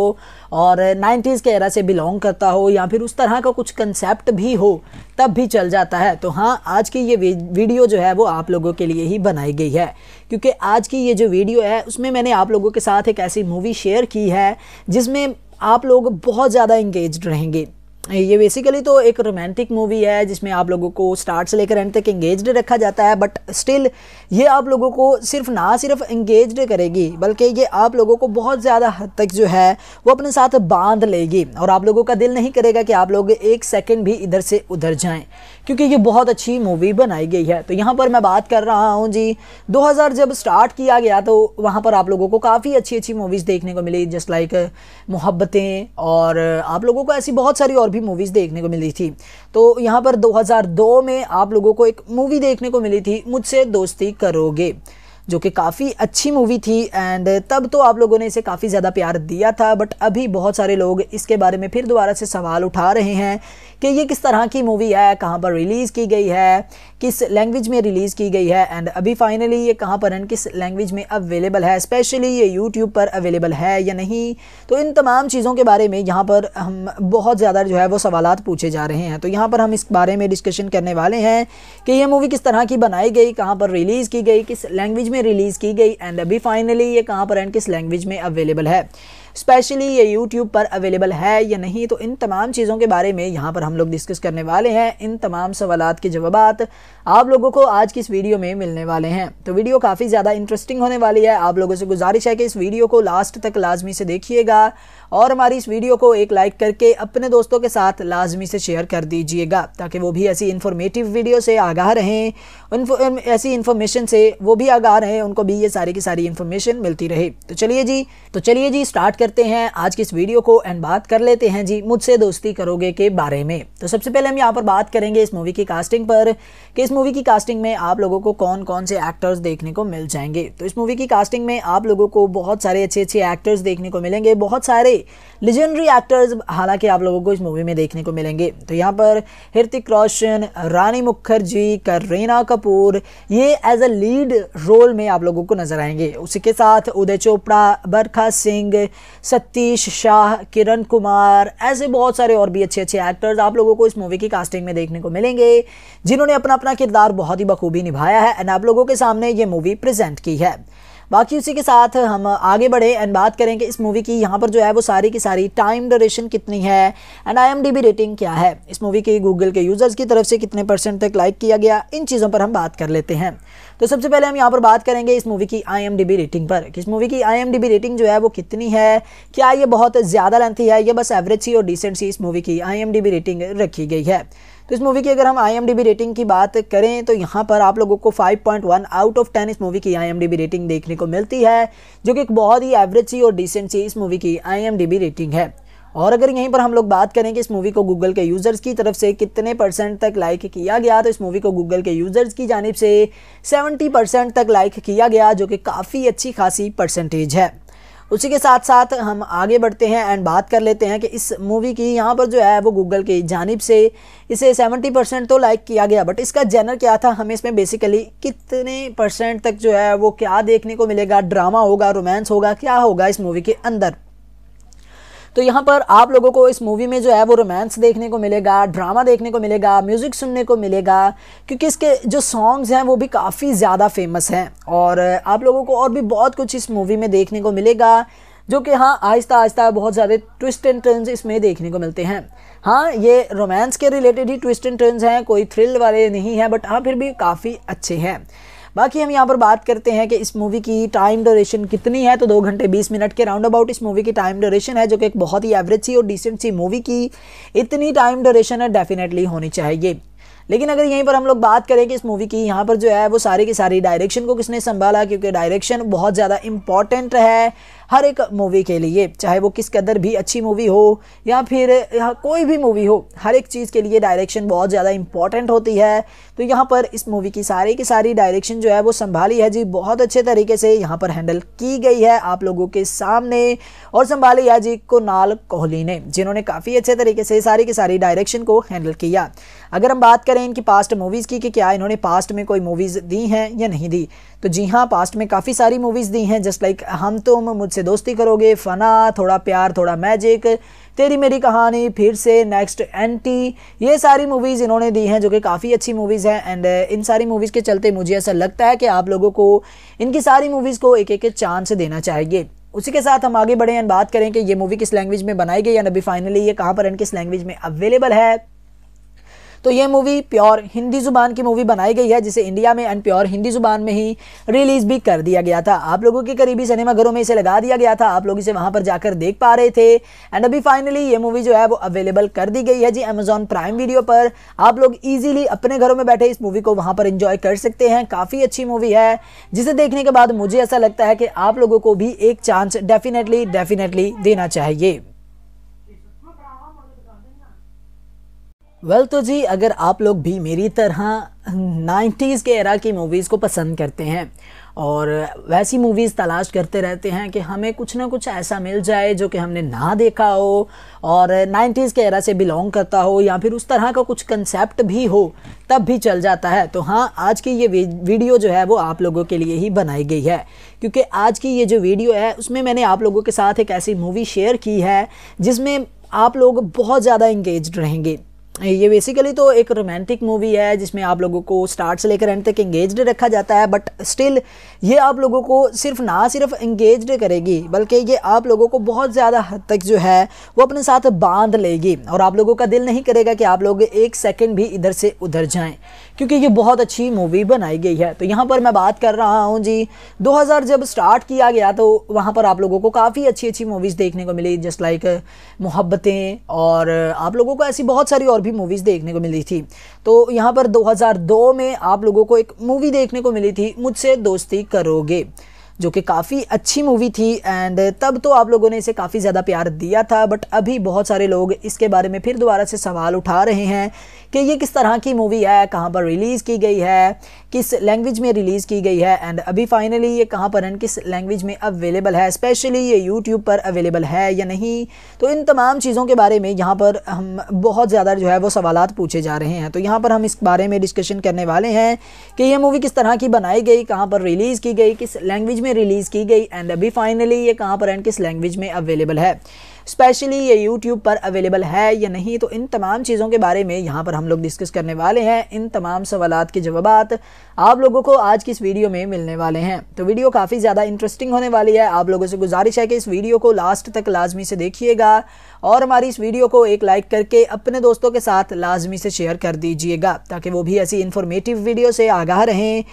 और 90s के एरा से बिलोंग करता हो या फिर उस तरह का कुछ कंसेप्ट भी हो तब भी चल जाता है तो हाँ आज की ये वीडियो जो है वो आप लोगों के लिए ही बनाई गई है क्योंकि आज की ये जो वीडियो है उसमें मैंने आप लोगों के साथ एक ऐसी मूवी शेयर की है जिसमें आप लोग बहुत ज़्यादा इंगेज रहेंगे ये बेसिकली तो एक रोमांटिक मूवी है जिसमें आप लोगों को स्टार्ट से लेकर एंड तक इंगेज रखा जाता है बट स्टिल ये आप लोगों को सिर्फ ना सिर्फ इंगेज करेगी बल्कि ये आप लोगों को बहुत ज़्यादा हद तक जो है वो अपने साथ बांध लेगी और आप लोगों का दिल नहीं करेगा कि आप लोग एक सेकेंड भी इधर से उधर जाएँ क्योंकि ये बहुत अच्छी मूवी बनाई गई है तो यहाँ पर मैं बात कर रहा हूँ जी दो जब स्टार्ट किया गया तो वहाँ पर आप लोगों को काफ़ी अच्छी अच्छी मूवीज़ देखने को मिली जस्ट लाइक मोहब्बतें और आप लोगों को ऐसी बहुत सारी और भी मूवीज़ देखने को मिली थी तो यहाँ पर 2002 में आप लोगों को एक मूवी देखने को मिली थी मुझसे दोस्ती करोगे जो कि काफ़ी अच्छी मूवी थी एंड तब तो आप लोगों ने इसे काफ़ी ज़्यादा प्यार दिया था बट अभी बहुत सारे लोग इसके बारे में फिर दोबारा से सवाल उठा रहे हैं कि ये किस तरह की मूवी है कहाँ पर रिलीज़ की गई है किस लैंग्वेज में रिलीज़ की गई है एंड अभी फाइनली ये कहाँ पर एंड किस लैंग्वेज में अवेलेबल है स्पेशली ये यूट्यूब पर अवेलेबल है या नहीं तो इन तमाम चीज़ों के बारे में यहाँ पर हम बहुत ज़्यादा जो है वो सवाल पूछे जा रहे हैं तो यहाँ पर हम इस बारे में डिस्कशन करने वाले हैं कि ये मूवी किस तरह की बनाई गई कहाँ पर रिलीज़ की गई किस लैंग्वेज में रिलीज़ की गई एंड अभी फाइनली ये कहाँ पर एंड किस लैंग्वेज में अवेलेबल है स्पेशली ये यूट्यूब पर अवेलेबल है या नहीं तो इन तमाम चीज़ों के बारे में यहाँ पर हम लोग डिस्कस करने वाले हैं इन तमाम सवाल के जवाब आप लोगों को आज की इस वीडियो में मिलने वाले हैं तो वीडियो काफ़ी ज़्यादा इंटरेस्टिंग होने वाली है आप लोगों से गुजारिश है कि इस वीडियो को लास्ट तक लाजमी से देखिएगा और हमारी इस वीडियो को एक लाइक करके अपने दोस्तों के साथ लाजमी से शेयर कर दीजिएगा ताकि वो भी ऐसी इन्फॉर्मेटिव वीडियो से आगाह रहें उन ऐसी इन्फॉर्मेशन से वो भी आगाह रहें उनको भी ये सारी की सारी इन्फॉर्मेशन मिलती रहे तो चलिए जी तो चलिए जी स्टार्ट करते हैं आज की इस वीडियो को एंड बात कर लेते हैं जी मुझसे दोस्ती करोगे के बारे में तो सबसे पहले हम यहाँ पर बात करेंगे इस मूवी की कास्टिंग पर कि इस मूवी की कास्टिंग में आप लोगों को कौन कौन से एक्टर्स देखने को मिल जाएंगे तो इस मूवी की कास्टिंग में आप लोगों को बहुत सारे अच्छे अच्छे एक्टर्स देखने को मिलेंगे बहुत सारे लिजेंडरी एक्टर्स हालांकि आप लोगों को इस मूवी में देखने को मिलेंगे तो यहाँ पर हृतिक रोशन रानी मुखर्जी करीना कपूर ये एज अ लीड रोल में आप लोगों को नजर आएंगे उसी के साथ उदय चोपड़ा बरखा सिंह सतीश शाह किरण कुमार ऐसे बहुत सारे और भी अच्छे अच्छे एक्टर्स आप लोगों को इस मूवी की कास्टिंग में देखने को मिलेंगे जिन्होंने अपना अपना किरदार बहुत ही बखूबी निभाया है एंड आप लोगों के सामने ये मूवी प्रेजेंट की है बाकी उसी के साथ हम आगे बढ़े एंड बात करें कि इस मूवी की यहाँ पर जो है वो सारी की सारी टाइम ड्यूरेशन कितनी है एंड आई रेटिंग क्या है इस मूवी की गूगल के यूज़र्स की तरफ से कितने परसेंट तक लाइक किया गया इन चीज़ों पर हम बात कर लेते हैं तो सबसे पहले हम यहाँ पर बात करेंगे इस मूवी की आई रेटिंग पर कि इस मूवी की आई रेटिंग जो है वो कितनी है क्या ये बहुत ज़्यादा लेंथी है या बस एवरेज सी और डिसेंट सी इस मूवी की आई रेटिंग रखी गई है तो इस मूवी की अगर हम आई रेटिंग की बात करें तो यहाँ पर आप लोगों को 5.1 आउट ऑफ 10 इस मूवी की आई रेटिंग देखने को मिलती है जो कि एक बहुत ही एवरेज सी और डिसेंट सी इस मूवी की आई रेटिंग है और अगर यहीं पर हम लोग बात करें कि इस मूवी को गूगल के यूज़र्स की तरफ से कितने परसेंट तक लाइक किया गया तो इस मूवी को गूगल के यूज़र्स की जानब से 70 परसेंट तक लाइक किया गया जो कि काफ़ी अच्छी खासी परसेंटेज है उसी के साथ साथ हम आगे बढ़ते हैं एंड बात कर लेते हैं कि इस मूवी की यहाँ पर जो है वो गूगल की जानब से इसे 70 परसेंट तो लाइक किया गया बट इसका जेनर क्या था हमें इसमें बेसिकली कितने परसेंट तक जो है वो क्या देखने को मिलेगा ड्रामा होगा रोमांस होगा क्या होगा इस मूवी के अंदर तो यहाँ पर आप लोगों को इस मूवी में जो है वो रोमांस देखने को मिलेगा ड्रामा देखने को मिलेगा म्यूज़िक सुनने को मिलेगा क्योंकि इसके जो सॉन्ग्स हैं वो भी काफ़ी ज़्यादा फेमस हैं और आप लोगों को और भी बहुत कुछ इस मूवी में देखने को मिलेगा जो कि हाँ आहिस्ता आहिस्ता बहुत ज़्यादा ट्विस्ट एंड टर्न्स इसमें देखने को मिलते हैं हाँ ये रोमांस के रिलेटेड ही ट्विस्ट एंड टर्न्स हैं कोई थ्रिल वाले नहीं हैं बट हाँ फिर भी काफ़ी अच्छे हैं बाकी हम यहाँ पर बात करते हैं कि इस मूवी की टाइम ड्यूरेशन कितनी है तो दो घंटे बीस मिनट के राउंड अबाउट इस मूवी की टाइम ड्यूरेशन है जो कि एक बहुत ही एवरेज सी और डिसेंट सी मूवी की इतनी टाइम ड्यूरेशन है डेफिनेटली होनी चाहिए लेकिन अगर यहीं पर हम लोग बात करें कि इस मूवी की यहाँ पर जो है वो सारी की सारी डायरेक्शन को किसने संभाला क्योंकि डायरेक्शन बहुत ज़्यादा इंपॉर्टेंट है हर एक मूवी के लिए चाहे वो किस कदर भी अच्छी मूवी हो या फिर या कोई भी मूवी हो हर एक चीज़ के लिए डायरेक्शन बहुत ज़्यादा इंपॉर्टेंट होती है तो यहाँ पर इस मूवी की सारी की सारी डायरेक्शन जो है वो संभाली है जी बहुत अच्छे तरीके से यहाँ पर हैंडल की गई है आप लोगों के सामने और संभाली है जी कुनाल कोहली ने जिन्होंने काफ़ी अच्छे तरीके से सारी की सारी डायरेक्शन को हैंडल किया अगर हम बात करें इनकी पास्ट मूवीज़ की कि क्या इन्होंने पास्ट में कोई मूवीज़ दी हैं या नहीं दी तो जी हाँ पास्ट में काफ़ी सारी मूवीज़ दी हैं जस्ट लाइक हम तो मुझ मुझसे दोस्ती करोगे फ़ना थोड़ा प्यार थोड़ा मैजिक तेरी मेरी कहानी फिर से नेक्स्ट एंटी ये सारी मूवीज़ इन्होंने दी हैं जो कि काफ़ी अच्छी मूवीज़ हैं एंड uh, इन सारी मूवीज़ के चलते मुझे ऐसा लगता है कि आप लोगों को इनकी सारी मूवीज़ को एक एक चांस देना चाहिए उसी के साथ हम आगे बढ़ें एंड बात करें कि ये मूवी किस लैंग्वेज में बनाई गई या अभी फाइनली ये कहाँ पर एंड किस लैंग्वेज में अवेलेबल है तो ये मूवी प्योर हिंदी ज़ुबान की मूवी बनाई गई है जिसे इंडिया में एंड प्योर हिंदी ज़ुबान में ही रिलीज़ भी कर दिया गया था आप लोगों के करीबी सिनेमाघरों में इसे लगा दिया गया था आप लोग इसे वहाँ पर जाकर देख पा रहे थे एंड अभी फाइनली ये मूवी जो है वो अवेलेबल कर दी गई है जी अमेजोन प्राइम वीडियो पर आप लोग ईजिली अपने घरों में बैठे इस मूवी को वहाँ पर इंजॉय कर सकते हैं काफ़ी अच्छी मूवी है जिसे देखने के बाद मुझे ऐसा लगता है कि आप लोगों को भी एक चांस डेफिनेटली डेफिनेटली देना चाहिए वेल well, तो जी अगर आप लोग भी मेरी तरह 90s के एरा की मूवीज़ को पसंद करते हैं और वैसी मूवीज़ तलाश करते रहते हैं कि हमें कुछ ना कुछ ऐसा मिल जाए जो कि हमने ना देखा हो और 90s के एरा से बिलोंग करता हो या फिर उस तरह का कुछ कंसेप्ट भी हो तब भी चल जाता है तो हाँ आज की ये वीडियो जो है वो आप लोगों के लिए ही बनाई गई है क्योंकि आज की ये जो वीडियो है उसमें मैंने आप लोगों के साथ एक ऐसी मूवी शेयर की है जिसमें आप लोग बहुत ज़्यादा इंगेज रहेंगे ये बेसिकली तो एक रोमांटिक मूवी है जिसमें आप लोगों को स्टार्ट से लेकर एंड तक इंगेज रखा जाता है बट स्टिल ये आप लोगों को सिर्फ ना सिर्फ इंगेज करेगी बल्कि ये आप लोगों को बहुत ज़्यादा हद तक जो है वो अपने साथ बांध लेगी और आप लोगों का दिल नहीं करेगा कि आप लोग एक सेकेंड भी इधर से उधर जाएँ क्योंकि ये बहुत अच्छी मूवी बनाई गई है तो यहाँ पर मैं बात कर रहा हूँ जी दो जब स्टार्ट किया गया तो वहाँ पर आप लोगों को काफ़ी अच्छी अच्छी मूवीज़ देखने को मिली जस्ट लाइक मोहब्बतें और आप लोगों को ऐसी बहुत सारी और भी मूवीज़ देखने को मिली थी तो यहाँ पर 2002 में आप लोगों को एक मूवी देखने को मिली थी मुझसे दोस्ती करोगे जो कि काफ़ी अच्छी मूवी थी एंड तब तो आप लोगों ने इसे काफ़ी ज़्यादा प्यार दिया था बट अभी बहुत सारे लोग इसके बारे में फिर दोबारा से सवाल उठा रहे हैं कि ये किस तरह की मूवी है कहाँ पर रिलीज़ की गई है किस लैंग्वेज में रिलीज़ की गई है एंड अभी फाइनली ये कहाँ पर एंड किस लैंग्वेज में अवेलेबल है स्पेशली ये यूट्यूब पर अवेलेबल है या नहीं तो इन तमाम चीज़ों के बारे में यहाँ पर हम बहुत ज़्यादा जो है वो सवाल पूछे जा रहे हैं तो यहाँ पर हम इस बारे में डिस्कशन करने वाले हैं कि ये मूवी किस तरह की बनाई गई कहाँ पर रिलीज़ की गई किस लैंग्वेज में रिलीज़ की गई एंड अभी फाइनली ये कहाँ पर एंड किस लैंग्वेज में अवेलेबल है स्पेशली ये यूट्यूब पर अवेलेबल है या नहीं तो इन तमाम चीज़ों के बारे में यहाँ पर हम लोग डिस्कस करने वाले हैं इन तमाम सवाल के जवाब आप लोगों को आज की इस वीडियो में मिलने वाले हैं तो वीडियो काफ़ी ज़्यादा इंटरेस्टिंग होने वाली है आप लोगों से गुजारिश है कि इस वीडियो को लास्ट तक लाजमी से देखिएगा और हमारी इस वीडियो को एक लाइक करके अपने दोस्तों के साथ लाजमी से शेयर कर दीजिएगा ताकि वो भी ऐसी इन्फॉर्मेटिव वीडियो से आगाह रहें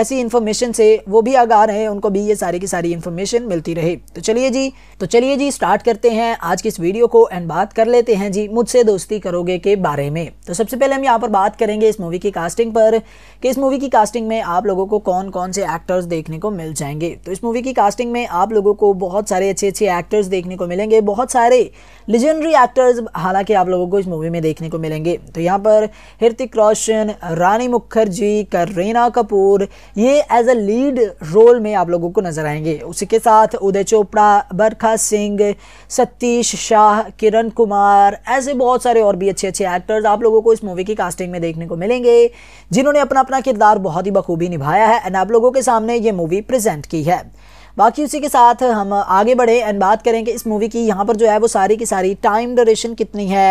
ऐसी इन्फॉर्मेशन से वो भी आगाह रहें उनको भी ये सारी की सारी इन्फॉर्मेशन मिलती रहे तो चलिए जी तो चलिए जी स्टार्ट करते हैं आज की इस वीडियो को एंड बात कर लेते हैं जी मुझसे दोस्ती करोगे के बारे में तो सबसे पहले हम यहाँ पर बात करेंगे इस मूवी की कास्टिंग पर कि इस मूवी की कास्टिंग में आप लोगों को कौन कौन से एक्टर्स देखने को मिल जाएंगे तो इस मूवी की कास्टिंग में आप लोगों को बहुत सारे अच्छे अच्छे एक्टर्स देखने को मिलेंगे बहुत सारे लिजेंडरी एक्टर्स हालांकि आप लोगों को इस मूवी में देखने को मिलेंगे तो यहाँ पर हृतिक रोशन रानी मुखर्जी करीना कपूर ये एज अ लीड रोल में आप लोगों को नजर आएंगे उसी के साथ उदय चोपड़ा बरखा सिंह सतीश शाह किरण कुमार ऐसे बहुत सारे और भी अच्छे अच्छे एक्टर्स आप लोगों को इस मूवी की कास्टिंग में देखने को मिलेंगे जिन्होंने अपना अपना किरदार बहुत ही बखूबी निभाया है एंड आप लोगों के सामने ये मूवी प्रेजेंट की है बाकी उसी के साथ हम आगे बढ़े एंड बात करें कि इस मूवी की यहाँ पर जो है वो सारी की सारी टाइम ड्यूरेशन कितनी है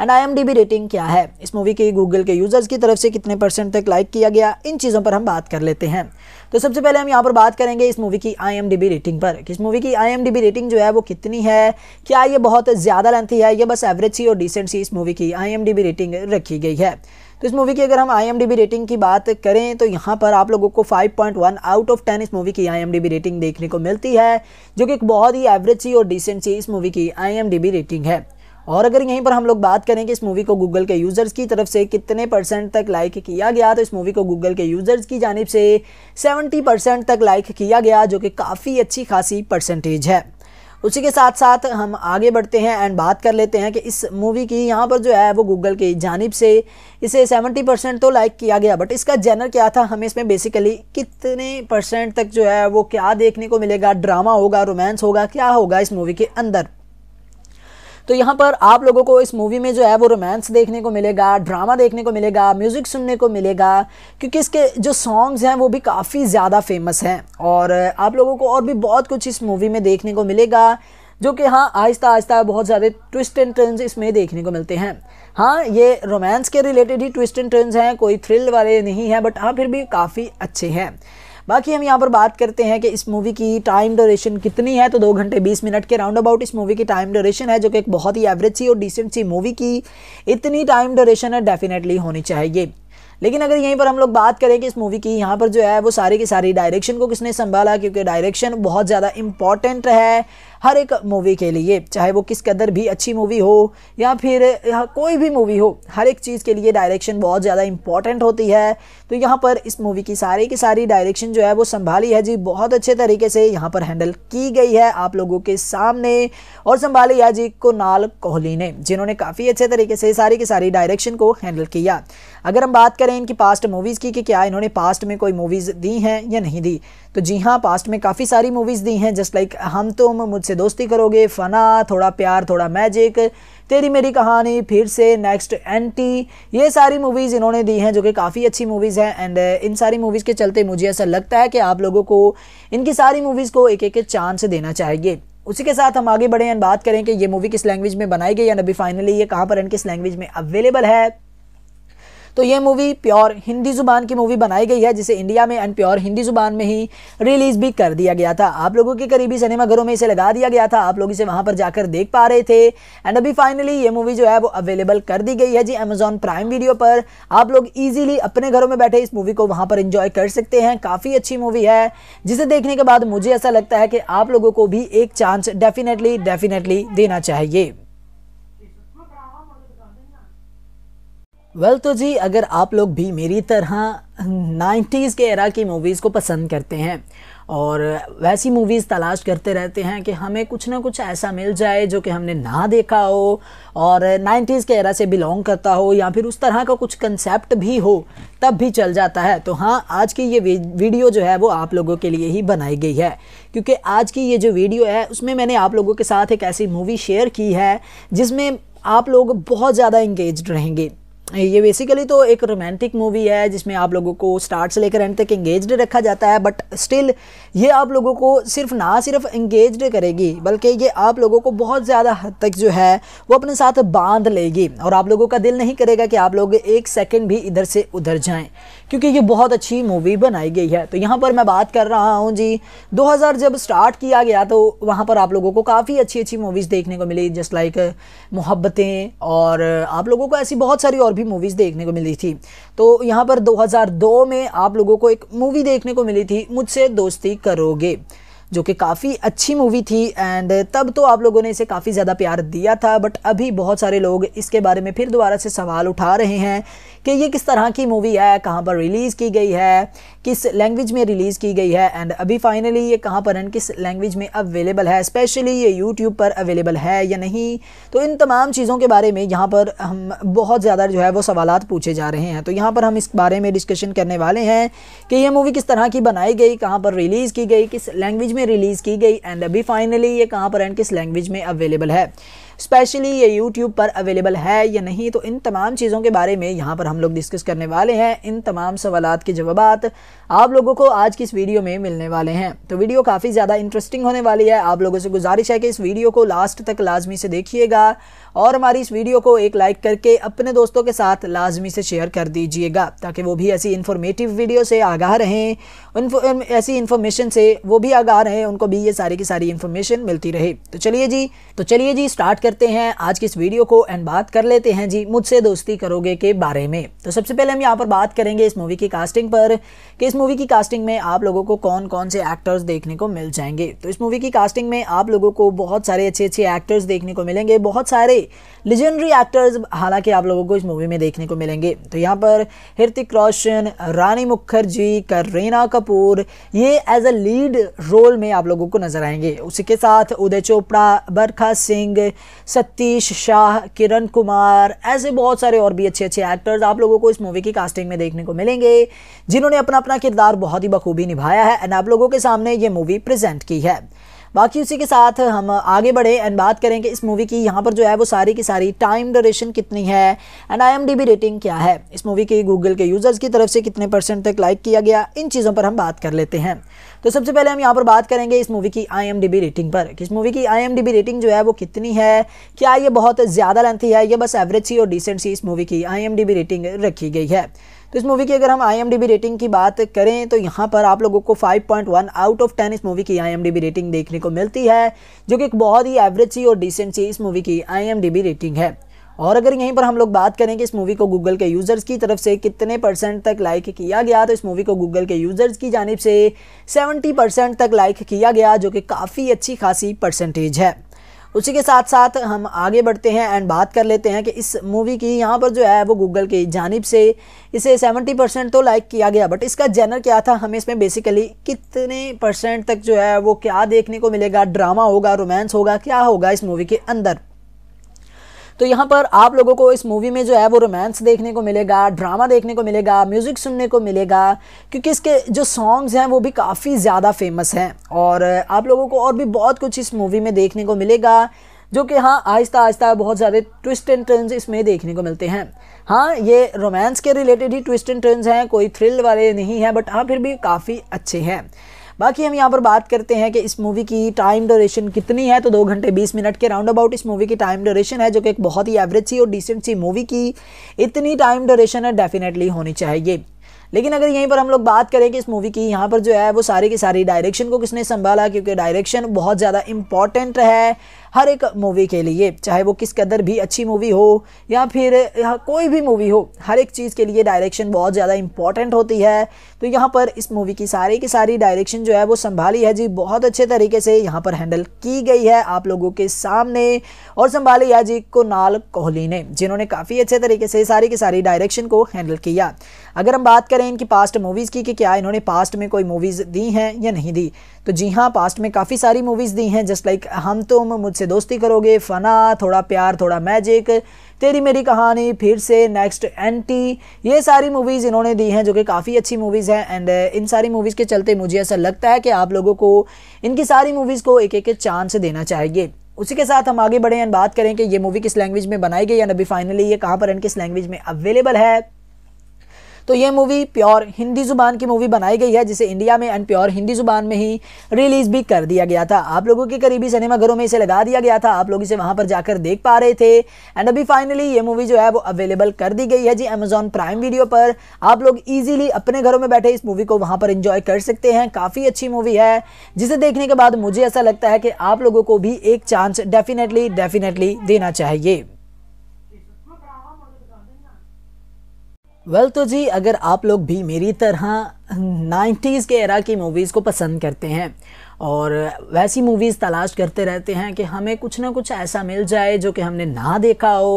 एंड आई रेटिंग क्या है इस मूवी की गूगल के यूज़र्स की तरफ से कितने परसेंट तक लाइक किया गया इन चीज़ों पर हम बात कर लेते हैं तो सबसे पहले हम यहाँ पर बात करेंगे इस मूवी की आई रेटिंग पर इस मूवी की आई रेटिंग जो है वो कितनी है क्या ये बहुत ज़्यादा लेंथी है या बस एवरेज सी और डिसेंट सी इस मूवी की आई रेटिंग रखी गई है तो इस मूवी की अगर हम आई रेटिंग की बात करें तो यहाँ पर आप लोगों को 5.1 आउट ऑफ 10 इस मूवी की आई रेटिंग देखने को मिलती है जो कि एक बहुत ही एवरेज सी और डिसेंट सी इस मूवी की आई रेटिंग है और अगर यहीं पर हम लोग बात करें कि इस मूवी को गूगल के यूज़र्स की तरफ से कितने परसेंट तक लाइक किया गया तो इस मूवी को गूगल के यूज़र्स की जानब से 70 परसेंट तक लाइक किया गया जो कि काफ़ी अच्छी खासी परसेंटेज है उसी के साथ साथ हम आगे बढ़ते हैं एंड बात कर लेते हैं कि इस मूवी की यहाँ पर जो है वो गूगल की जानब से इसे सेवेंटी परसेंट तो लाइक किया गया बट इसका जेनर क्या था हमें इसमें बेसिकली कितने परसेंट तक जो है वो क्या देखने को मिलेगा ड्रामा होगा रोमांस होगा क्या होगा इस मूवी के अंदर तो यहाँ पर आप लोगों को इस मूवी में जो है वो रोमांस देखने को मिलेगा ड्रामा देखने को मिलेगा म्यूज़िक सुनने को मिलेगा क्योंकि इसके जो सॉन्ग्स हैं वो भी काफ़ी ज़्यादा फेमस हैं और आप लोगों को और भी बहुत कुछ इस मूवी में देखने को मिलेगा जो कि हाँ आहिस्ता आहिस्ता बहुत ज़्यादा ट्विस्ट एंड टर्न्स इसमें देखने को मिलते हैं हाँ ये रोमांस के रिलेटेड ही ट्विस्ट एंड टर्न्स हैं कोई थ्रिल वाले नहीं हैं बट हाँ फिर भी काफ़ी अच्छे हैं बाकी हम यहाँ पर बात करते हैं कि इस मूवी की टाइम ड्यूरेशन कितनी है तो दो घंटे बीस मिनट के राउंड अबाउट इस मूवी की टाइम ड्यूरेशन है जो कि एक बहुत ही एवरेज सी और डिसेंट सी मूवी की इतनी टाइम ड्यूरेशन है डेफिनेटली होनी चाहिए लेकिन अगर यहीं पर हम लोग बात करें कि इस मूवी की यहाँ पर जो है वो सारी की सारी डायरेक्शन को किसने संभाला क्योंकि डायरेक्शन बहुत ज़्यादा इम्पॉर्टेंट है हर एक मूवी के लिए चाहे वो किस कदर भी अच्छी मूवी हो या फिर कोई भी मूवी हो हर एक चीज़ के लिए डायरेक्शन बहुत ज़्यादा इम्पॉर्टेंट होती है तो यहाँ पर इस मूवी की सारी की सारी डायरेक्शन जो है वो संभाली है जी बहुत अच्छे तरीके से यहाँ पर हैंडल की गई है आप लोगों के सामने और संभाली है जी कुनाल कोहली ने जिन्होंने काफ़ी अच्छे तरीके से सारी की सारी डायरेक्शन को हैंडल किया अगर हम बात करें इनकी पास्ट मूवीज़ की कि क्या इन्होंने पास्ट में कोई मूवीज़ दी हैं या नहीं दी तो जी हाँ पास्ट में काफ़ी सारी मूवीज़ दी हैं जस्ट लाइक हम तुम तो मुझसे दोस्ती करोगे फ़ना थोड़ा प्यार थोड़ा मैजिक तेरी मेरी कहानी फिर से नेक्स्ट एंटी ये सारी मूवीज़ इन्होंने दी हैं जो कि काफ़ी अच्छी मूवीज़ हैं एंड uh, इन सारी मूवीज़ के चलते मुझे ऐसा लगता है कि आप लोगों को इनकी सारी मूवीज़ को एक एक चांस देना चाहिए उसी के साथ हम आगे बढ़े एंड बात करें कि ये मूवी किस लैंग्वेज में बनाई गई एंड अभी फाइनली ये कहाँ पर एंड किस लैंग्वेज में अवेलेबल है तो ये मूवी प्योर हिंदी ज़ुबान की मूवी बनाई गई है जिसे इंडिया में एंड प्योर हिंदी ज़ुबान में ही रिलीज़ भी कर दिया गया था आप लोगों के करीबी सिनेमाघरों में इसे लगा दिया गया था आप लोग इसे वहाँ पर जाकर देख पा रहे थे एंड अभी फाइनली ये मूवी जो है वो अवेलेबल कर दी गई है जी अमेजोन प्राइम वीडियो पर आप लोग ईजिली अपने घरों में बैठे इस मूवी को वहाँ पर इंजॉय कर सकते हैं काफ़ी अच्छी मूवी है जिसे देखने के बाद मुझे ऐसा लगता है कि आप लोगों को भी एक चांस डेफिनेटली डेफिनेटली देना चाहिए वेल well, तो जी अगर आप लोग भी मेरी तरह 90s के एरा की मूवीज़ को पसंद करते हैं और वैसी मूवीज़ तलाश करते रहते हैं कि हमें कुछ ना कुछ ऐसा मिल जाए जो कि हमने ना देखा हो और 90s के एरा से बिलोंग करता हो या फिर उस तरह का कुछ कंसेप्ट भी हो तब भी चल जाता है तो हाँ आज की ये वीडियो जो है वो आप लोगों के लिए ही बनाई गई है क्योंकि आज की ये जो वीडियो है उसमें मैंने आप लोगों के साथ एक ऐसी मूवी शेयर की है जिसमें आप लोग बहुत ज़्यादा इंगेज रहेंगे ये बेसिकली तो एक रोमांटिक मूवी है जिसमें आप लोगों को स्टार्ट से लेकर एंड तक इंगेज रखा जाता है बट स्टिल ये आप लोगों को सिर्फ ना सिर्फ इंगेज करेगी बल्कि ये आप लोगों को बहुत ज़्यादा हद तक जो है वो अपने साथ बांध लेगी और आप लोगों का दिल नहीं करेगा कि आप लोग एक सेकेंड भी इधर से उधर जाएँ क्योंकि ये बहुत अच्छी मूवी बनाई गई है तो यहाँ पर मैं बात कर रहा हूँ जी 2000 जब स्टार्ट किया गया तो वहाँ पर आप लोगों को काफ़ी अच्छी अच्छी मूवीज़ देखने को मिली जस्ट लाइक मोहब्बतें और आप लोगों को ऐसी बहुत सारी और भी मूवीज़ देखने को मिली थी तो यहाँ पर दो में आप लोगों को एक मूवी देखने को मिली थी मुझसे दोस्ती करोगे जो कि काफ़ी अच्छी मूवी थी एंड तब तो आप लोगों ने इसे काफ़ी ज़्यादा प्यार दिया था बट अभी बहुत सारे लोग इसके बारे में फिर दोबारा से सवाल उठा रहे हैं कि ये किस तरह की मूवी है कहाँ पर रिलीज़ की गई है किस लैंग्वेज में रिलीज़ की गई है एंड अभी फाइनली ये कहाँ पर एंड किस लैंग्वेज में अवेलेबल है स्पेशली ये यूट्यूब पर अवेलेबल है या नहीं तो इन तमाम चीज़ों के बारे में यहाँ पर हम बहुत ज़्यादा जो है वो सवाल पूछे जा रहे हैं तो यहाँ पर हम इस बारे में डिस्कशन करने वाले हैं कि ये मूवी किस तरह की बनाई गई कहाँ पर रिलीज़ की गई किस लैंग्वेज में रिलीज़ की गई एंड अभी फाइनली ये कहाँ पर एंड किस लैंग्वेज में अवेलेबल है स्पेशली ये यूट्यूब पर अवेलेबल है या नहीं तो इन तमाम चीज़ों के बारे में यहाँ पर हम लोग डिस्कस करने वाले हैं इन तमाम सवाल के जवाब आप लोगों को आज की इस वीडियो में मिलने वाले हैं तो वीडियो काफ़ी ज़्यादा इंटरेस्टिंग होने वाली है आप लोगों से गुजारिश है कि इस वीडियो को लास्ट तक लाजमी से देखिएगा और हमारी इस वीडियो को एक लाइक करके अपने दोस्तों के साथ लाजमी से शेयर कर दीजिएगा ताकि वो भी ऐसी इन्फॉर्मेटिव वीडियो से आगाह रहें um, ऐसी इन्फॉर्मेशन से वो भी आगाह रहें उनको भी ये सारी की सारी इन्फॉर्मेशन मिलती रहे तो चलिए जी तो चलिए जी स्टार्ट करते हैं आज की इस वीडियो को एंड बात कर लेते हैं जी मुझसे दोस्ती करोगे के बारे में तो सबसे पहले हम यहाँ पर बात करेंगे इस मूवी की कास्टिंग पर कि इस मूवी की कास्टिंग में आप लोगों को कौन कौन से एक्टर्स देखने को मिल जाएंगे तो इस मूवी की कास्टिंग में आप लोगों को बहुत सारे अच्छे अच्छे एक्टर्स देखने को मिलेंगे बहुत सारे लिजेंडरी एक्टर्स हालांकि आप लोगों को इस मूवी में देखने को मिलेंगे तो यहाँ पर हृतिक रोशन रानी मुखर्जी करीना कपूर ये एज अ लीड रोल में आप लोगों को नजर आएंगे उसी के साथ उदय चोपड़ा बरखा सिंह सतीश शाह किरण कुमार ऐसे बहुत सारे और भी अच्छे अच्छे एक्टर्स आप लोगों को इस मूवी की कास्टिंग में देखने को मिलेंगे जिन्होंने अपना अपना किरदार बहुत ही बखूबी निभाया है एंड आप लोगों के सामने ये मूवी प्रेजेंट की है बाकी उसी के साथ हम आगे बढ़े एंड बात करें कि इस मूवी की यहाँ पर जो है वो सारी की सारी टाइम ड्यूरेशन कितनी है एंड आई रेटिंग क्या है इस मूवी की गूगल के यूज़र्स की तरफ से कितने परसेंट तक लाइक किया गया इन चीज़ों पर हम बात कर लेते हैं तो सबसे पहले हम यहाँ पर बात करेंगे इस मूवी की आई रेटिंग पर इस मूवी की आई रेटिंग जो है वो कितनी है क्या ये बहुत ज़्यादा लेंथी है ये बस एवरेज सी और डिसेंट सी इस मूवी की आई रेटिंग रखी गई है तो इस मूवी की अगर हम आई रेटिंग की बात करें तो यहाँ पर आप लोगों को 5.1 आउट ऑफ 10 इस मूवी की आई रेटिंग देखने को मिलती है जो कि एक बहुत ही एवरेज सी और डिसेंट सी इस मूवी की आई रेटिंग है और अगर यहीं पर हम लोग बात करें कि इस मूवी को गूगल के यूज़र्स की तरफ से कितने परसेंट तक लाइक किया गया तो इस मूवी को गूगल के यूज़र्स की जानब से 70 परसेंट तक लाइक किया गया जो कि काफ़ी अच्छी खासी परसेंटेज है उसी के साथ साथ हम आगे बढ़ते हैं एंड बात कर लेते हैं कि इस मूवी की यहाँ पर जो है वो गूगल की जानब से इसे सेवेंटी परसेंट तो लाइक किया गया बट इसका जेनर क्या था हमें इसमें बेसिकली कितने परसेंट तक जो है वो क्या देखने को मिलेगा ड्रामा होगा रोमांस होगा क्या होगा इस मूवी के अंदर तो यहाँ पर आप लोगों को इस मूवी में जो है वो रोमांस देखने को मिलेगा ड्रामा देखने को मिलेगा म्यूज़िक सुनने को मिलेगा क्योंकि इसके जो सॉन्ग्स हैं वो भी काफ़ी ज़्यादा फेमस हैं और आप लोगों को और भी बहुत कुछ इस मूवी में देखने को मिलेगा जो कि हाँ आहिस्ता आहिस्ता बहुत ज़्यादा ट्विस्ट एंड टर्न्स इसमें देखने को मिलते हैं हाँ ये रोमांस के रिलेटेड ही ट्विस्ट एंड टर्न्स हैं कोई थ्रिल वाले नहीं हैं बट हाँ फिर भी काफ़ी अच्छे हैं बाकी हम यहाँ पर बात करते हैं कि इस मूवी की टाइम ड्यूरेशन कितनी है तो दो घंटे बीस मिनट के राउंड अबाउट इस मूवी की टाइम ड्यूरेशन है जो कि एक बहुत ही एवरेज सी और डिसेंट सी मूवी की इतनी टाइम ड्यूरेशन है डेफिनेटली होनी चाहिए लेकिन अगर यहीं पर हम लोग बात करें कि इस मूवी की यहाँ पर जो है वो सारी की सारी डायरेक्शन को किसने संभाला क्योंकि डायरेक्शन बहुत ज़्यादा इम्पॉर्टेंट है हर एक मूवी के लिए चाहे वो किस कदर भी अच्छी मूवी हो या फिर कोई भी मूवी हो हर एक चीज़ के लिए डायरेक्शन बहुत ज़्यादा इम्पॉर्टेंट होती है तो यहाँ पर इस मूवी की सारी की सारी डायरेक्शन जो है वो संभाली है जी बहुत अच्छे तरीके से यहाँ पर हैंडल की गई है आप लोगों के सामने और संभाली है जी कुनाल कोहली ने जिन्होंने काफ़ी अच्छे तरीके से सारी की सारी डायरेक्शन को हैंडल किया अगर हम बात करें इनकी पास्ट मूवीज़ की कि क्या इन्होंने पास्ट में कोई मूवीज़ दी हैं या नहीं दी तो जी हाँ पास्ट में काफ़ी सारी मूवीज़ दी हैं जस्ट लाइक हम तुम मुझसे दोस्ती करोगे फना थोड़ा प्यार थोड़ा मैजिक तेरी मेरी कहानी फिर से नेक्स्ट एंटी ये सारी मूवीज़ इन्होंने दी हैं जो कि काफ़ी अच्छी मूवीज़ हैं एंड uh, इन सारी मूवीज़ के चलते मुझे ऐसा लगता है कि आप लोगों को इनकी सारी मूवीज़ को एक एक चांस देना चाहिए उसी के साथ हम आगे बढ़ें एंड बात करें कि ये मूवी किस लैंग्वेज में बनाई गई या अभी फाइनली ये कहाँ पर एंड किस लैंग्वेज में अवेलेबल है तो ये मूवी प्योर हिंदी ज़ुबान की मूवी बनाई गई है जिसे इंडिया में एंड प्योर हिंदी ज़ुबान में ही रिलीज़ भी कर दिया गया था आप लोगों के करीबी सिनेमाघरों में इसे लगा दिया गया था आप लोग इसे वहाँ पर जाकर देख पा रहे थे एंड अभी फाइनली ये मूवी जो है वो अवेलेबल कर दी गई है जी अमेजॉन प्राइम वीडियो पर आप लोग ईजिली अपने घरों में बैठे इस मूवी को वहाँ पर इंजॉय कर सकते हैं काफ़ी अच्छी मूवी है जिसे देखने के बाद मुझे ऐसा लगता है कि आप लोगों को भी एक चांस डेफिनेटली डेफिनेटली देना चाहिए वेल well, तो जी अगर आप लोग भी मेरी तरह 90s के एरा की मूवीज़ को पसंद करते हैं और वैसी मूवीज़ तलाश करते रहते हैं कि हमें कुछ ना कुछ ऐसा मिल जाए जो कि हमने ना देखा हो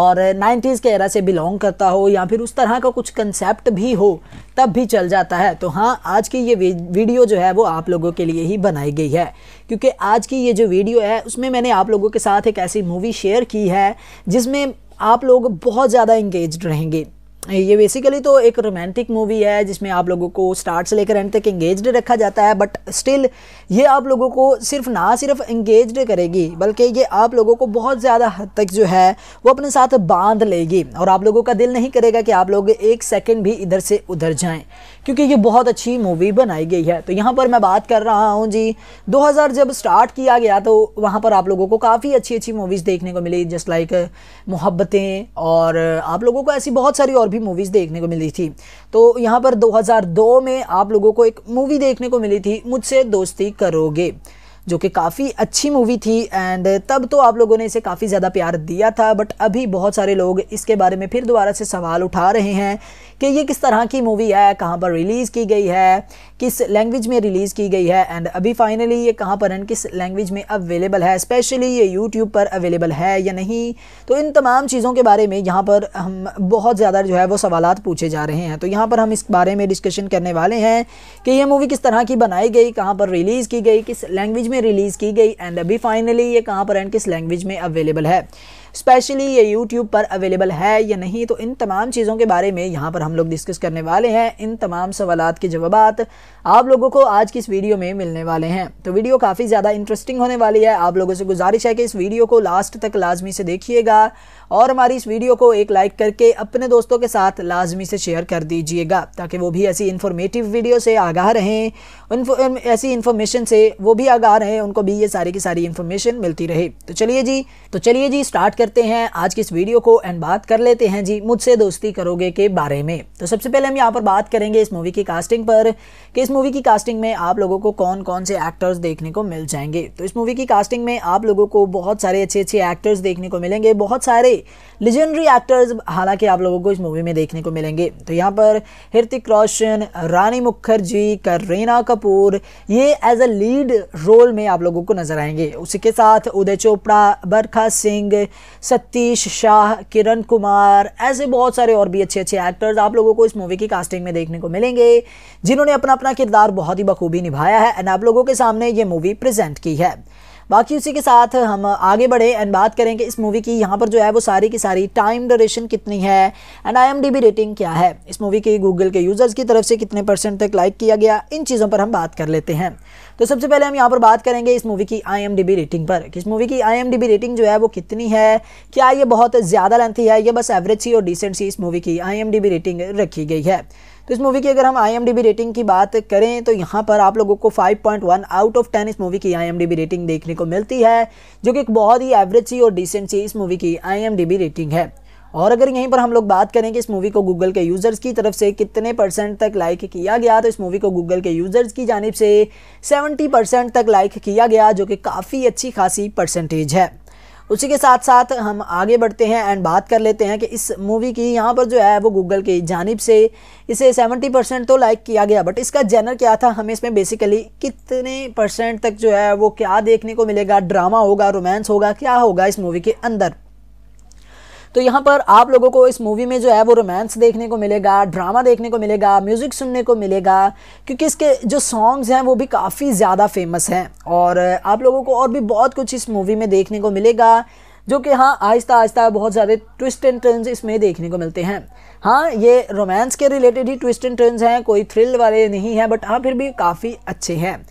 और 90s के एरा से बिलोंग करता हो या फिर उस तरह का कुछ कंसेप्ट भी हो तब भी चल जाता है तो हाँ आज की ये वीडियो जो है वो आप लोगों के लिए ही बनाई गई है क्योंकि आज की ये जो वीडियो है उसमें मैंने आप लोगों के साथ एक ऐसी मूवी शेयर की है जिसमें आप लोग बहुत ज़्यादा इंगेज रहेंगे ये बेसिकली तो एक रोमांटिक मूवी है जिसमें आप लोगों को स्टार्ट से लेकर एंड तक इंगेज रखा जाता है बट स्टिल ये आप लोगों को सिर्फ ना सिर्फ इंगेज करेगी बल्कि ये आप लोगों को बहुत ज़्यादा हद तक जो है वो अपने साथ बांध लेगी और आप लोगों का दिल नहीं करेगा कि आप लोग एक सेकेंड भी इधर से उधर जाएँ क्योंकि ये बहुत अच्छी मूवी बनाई गई है तो यहाँ पर मैं बात कर रहा हूँ जी 2000 जब स्टार्ट किया गया तो वहाँ पर आप लोगों को काफ़ी अच्छी अच्छी मूवीज़ देखने को मिली जस्ट लाइक मोहब्बतें और आप लोगों को ऐसी बहुत सारी और भी मूवीज़ देखने को मिली थी तो यहाँ पर दो में आप लोगों को एक मूवी देखने को मिली थी मुझसे दोस्ती करोगे जो कि काफ़ी अच्छी मूवी थी एंड तब तो आप लोगों ने इसे काफ़ी ज़्यादा प्यार दिया था बट अभी बहुत सारे लोग इसके बारे में फिर दोबारा से सवाल उठा रहे हैं कि ये किस तरह की मूवी है कहाँ पर रिलीज़ की गई है किस लैंग्वेज में रिलीज़ की गई है एंड अभी फाइनली ये कहाँ पर एंड किस लैंग्वेज में अवेलेबल है स्पेशली ये यूट्यूब पर अवेलेबल है या नहीं तो इन तमाम चीज़ों के बारे में यहाँ पर हम बहुत ज़्यादा जो है वो सवाल पूछे जा रहे हैं तो यहाँ पर हम इस बारे में डिस्कशन करने वाले हैं कि ये मूवी किस तरह की बनाई गई कहाँ पर रिलीज़ की गई किस लैंग्वेज में रिलीज़ की गई एंड अभी फाइनली ये कहाँ पर एंड किस लैंग्वेज में अवेलेबल है स्पेशली ये यूट्यूब पर अवेलेबल है या नहीं तो इन तमाम चीज़ों के बारे में यहाँ पर हम लोग डिस्कस करने वाले हैं इन तमाम सवाल के जवाब आप लोगों को आज की इस वीडियो में मिलने वाले हैं तो वीडियो काफ़ी ज़्यादा इंटरेस्टिंग होने वाली है आप लोगों से गुजारिश है कि इस वीडियो को लास्ट तक लाजमी से देखिएगा और हमारी इस वीडियो को एक लाइक करके अपने दोस्तों के साथ लाजमी से शेयर कर दीजिएगा ताकि वो भी ऐसी इन्फॉर्मेटिव वीडियो से आगाह रहें उन ऐसी इन्फॉर्मेशन से वो भी आगाह रहें उनको भी ये सारी की सारी इन्फॉर्मेशन मिलती रहे तो चलिए जी तो चलिए जी स्टार्ट करते हैं आज की इस वीडियो को एंड बात कर लेते हैं जी मुझसे दोस्ती करोगे के बारे में तो सबसे पहले हम यहाँ पर बात करेंगे इस मूवी की कास्टिंग पर कि इस मूवी की कास्टिंग में आप लोगों को कौन कौन से एक्टर्स देखने को मिल जाएंगे तो इस मूवी की कास्टिंग में आप लोगों को बहुत सारे अच्छे अच्छे एक्टर्स देखने को मिलेंगे बहुत सारे लिजेंडरी एक्टर्स हालांकि आप लोगों को इस मूवी में देखने को मिलेंगे तो यहाँ पर हृतिक रोशन रानी मुखर्जी करीना कपूर ये एज अ लीड रोल में आप लोगों को नजर आएंगे उसी के साथ उदय चोपड़ा बरखा सिंह सतीश शाह किरण कुमार ऐसे बहुत सारे और भी अच्छे अच्छे एक्टर्स आप लोगों को इस मूवी की कास्टिंग में देखने को मिलेंगे जिन्होंने अपना अपना किरदार बहुत ही बखूबी निभाया है एंड आप लोगों के सामने ये मूवी प्रजेंट की है बाकी उसी के साथ हम आगे बढ़े एंड बात करें कि इस मूवी की यहाँ पर जो है वो सारी की सारी टाइम ड्यूरेशन कितनी है एंड आई रेटिंग क्या है इस मूवी की गूगल के यूज़र्स की तरफ से कितने परसेंट तक लाइक किया गया इन चीज़ों पर हम बात कर लेते हैं तो सबसे पहले हम यहाँ पर बात करेंगे इस मूवी की आई रेटिंग पर किस मूवी की आई रेटिंग जो है वो कितनी है क्या ये बहुत ज़्यादा लेंथी है ये बस एवरेज सी और डिसेंट सी इस मूवी की आई रेटिंग रखी गई है तो इस मूवी की अगर हम आई रेटिंग की बात करें तो यहाँ पर आप लोगों को 5.1 आउट ऑफ 10 इस मूवी की आई रेटिंग देखने को मिलती है जो कि एक बहुत ही एवरेज सी और डिसेंट सी इस मूवी की आई रेटिंग है और अगर यहीं पर हम लोग बात करें कि इस मूवी को गूगल के यूज़र्स की तरफ से कितने परसेंट तक लाइक किया गया तो इस मूवी को गूगल के यूज़र्स की जानब से 70 परसेंट तक लाइक किया गया जो कि काफ़ी अच्छी खासी परसेंटेज है उसी के साथ साथ हम आगे बढ़ते हैं एंड बात कर लेते हैं कि इस मूवी की यहाँ पर जो है वो गूगल की जानब से इसे सेवेंटी परसेंट तो लाइक किया गया बट इसका जैनर क्या था हमें इसमें बेसिकली कितने परसेंट तक जो है वो क्या देखने को मिलेगा ड्रामा होगा रोमांस होगा क्या होगा इस मूवी के अंदर तो यहाँ पर आप लोगों को इस मूवी में जो है वो रोमांस देखने को मिलेगा ड्रामा देखने को मिलेगा म्यूज़िक सुनने को मिलेगा क्योंकि इसके जो सॉन्ग्स हैं वो भी काफ़ी ज़्यादा फेमस हैं और आप लोगों को और भी बहुत कुछ इस मूवी में देखने को मिलेगा जो कि हाँ आहिस्ता आहिस्ता बहुत ज़्यादा ट्विस्ट एंड टर्न्स इसमें देखने को मिलते हैं हाँ ये रोमांस के रिलेटेड ही ट्विस्ट एंड टर्न्स हैं कोई थ्रिल वाले नहीं हैं बट हाँ फिर भी काफ़ी अच्छे हैं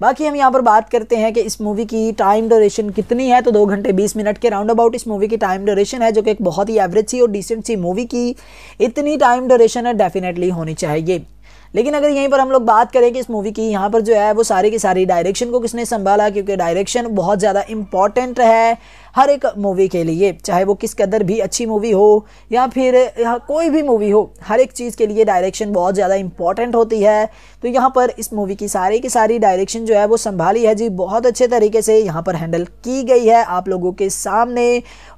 बाकी हम यहाँ पर बात करते हैं कि इस मूवी की टाइम ड्यूरेशन कितनी है तो दो घंटे बीस मिनट के राउंड अबाउट इस मूवी की टाइम ड्यूरेशन है जो कि एक बहुत ही एवरेज सी और डिसेंट सी मूवी की इतनी टाइम ड्यूरेशन है डेफिनेटली होनी चाहिए लेकिन अगर यहीं पर हम लोग बात करें कि इस मूवी की यहाँ पर जो है वो सारी की सारी डायरेक्शन को किसने संभाला क्योंकि डायरेक्शन बहुत ज़्यादा इंपॉर्टेंट है हर एक मूवी के लिए चाहे वो किस कदर भी अच्छी मूवी हो या फिर कोई भी मूवी हो हर एक चीज़ के लिए डायरेक्शन बहुत ज़्यादा इंपॉर्टेंट होती है तो यहाँ पर इस मूवी की सारी की सारी डायरेक्शन जो है वो संभाली है जी बहुत अच्छे तरीके से यहाँ पर हैंडल की गई है आप लोगों के सामने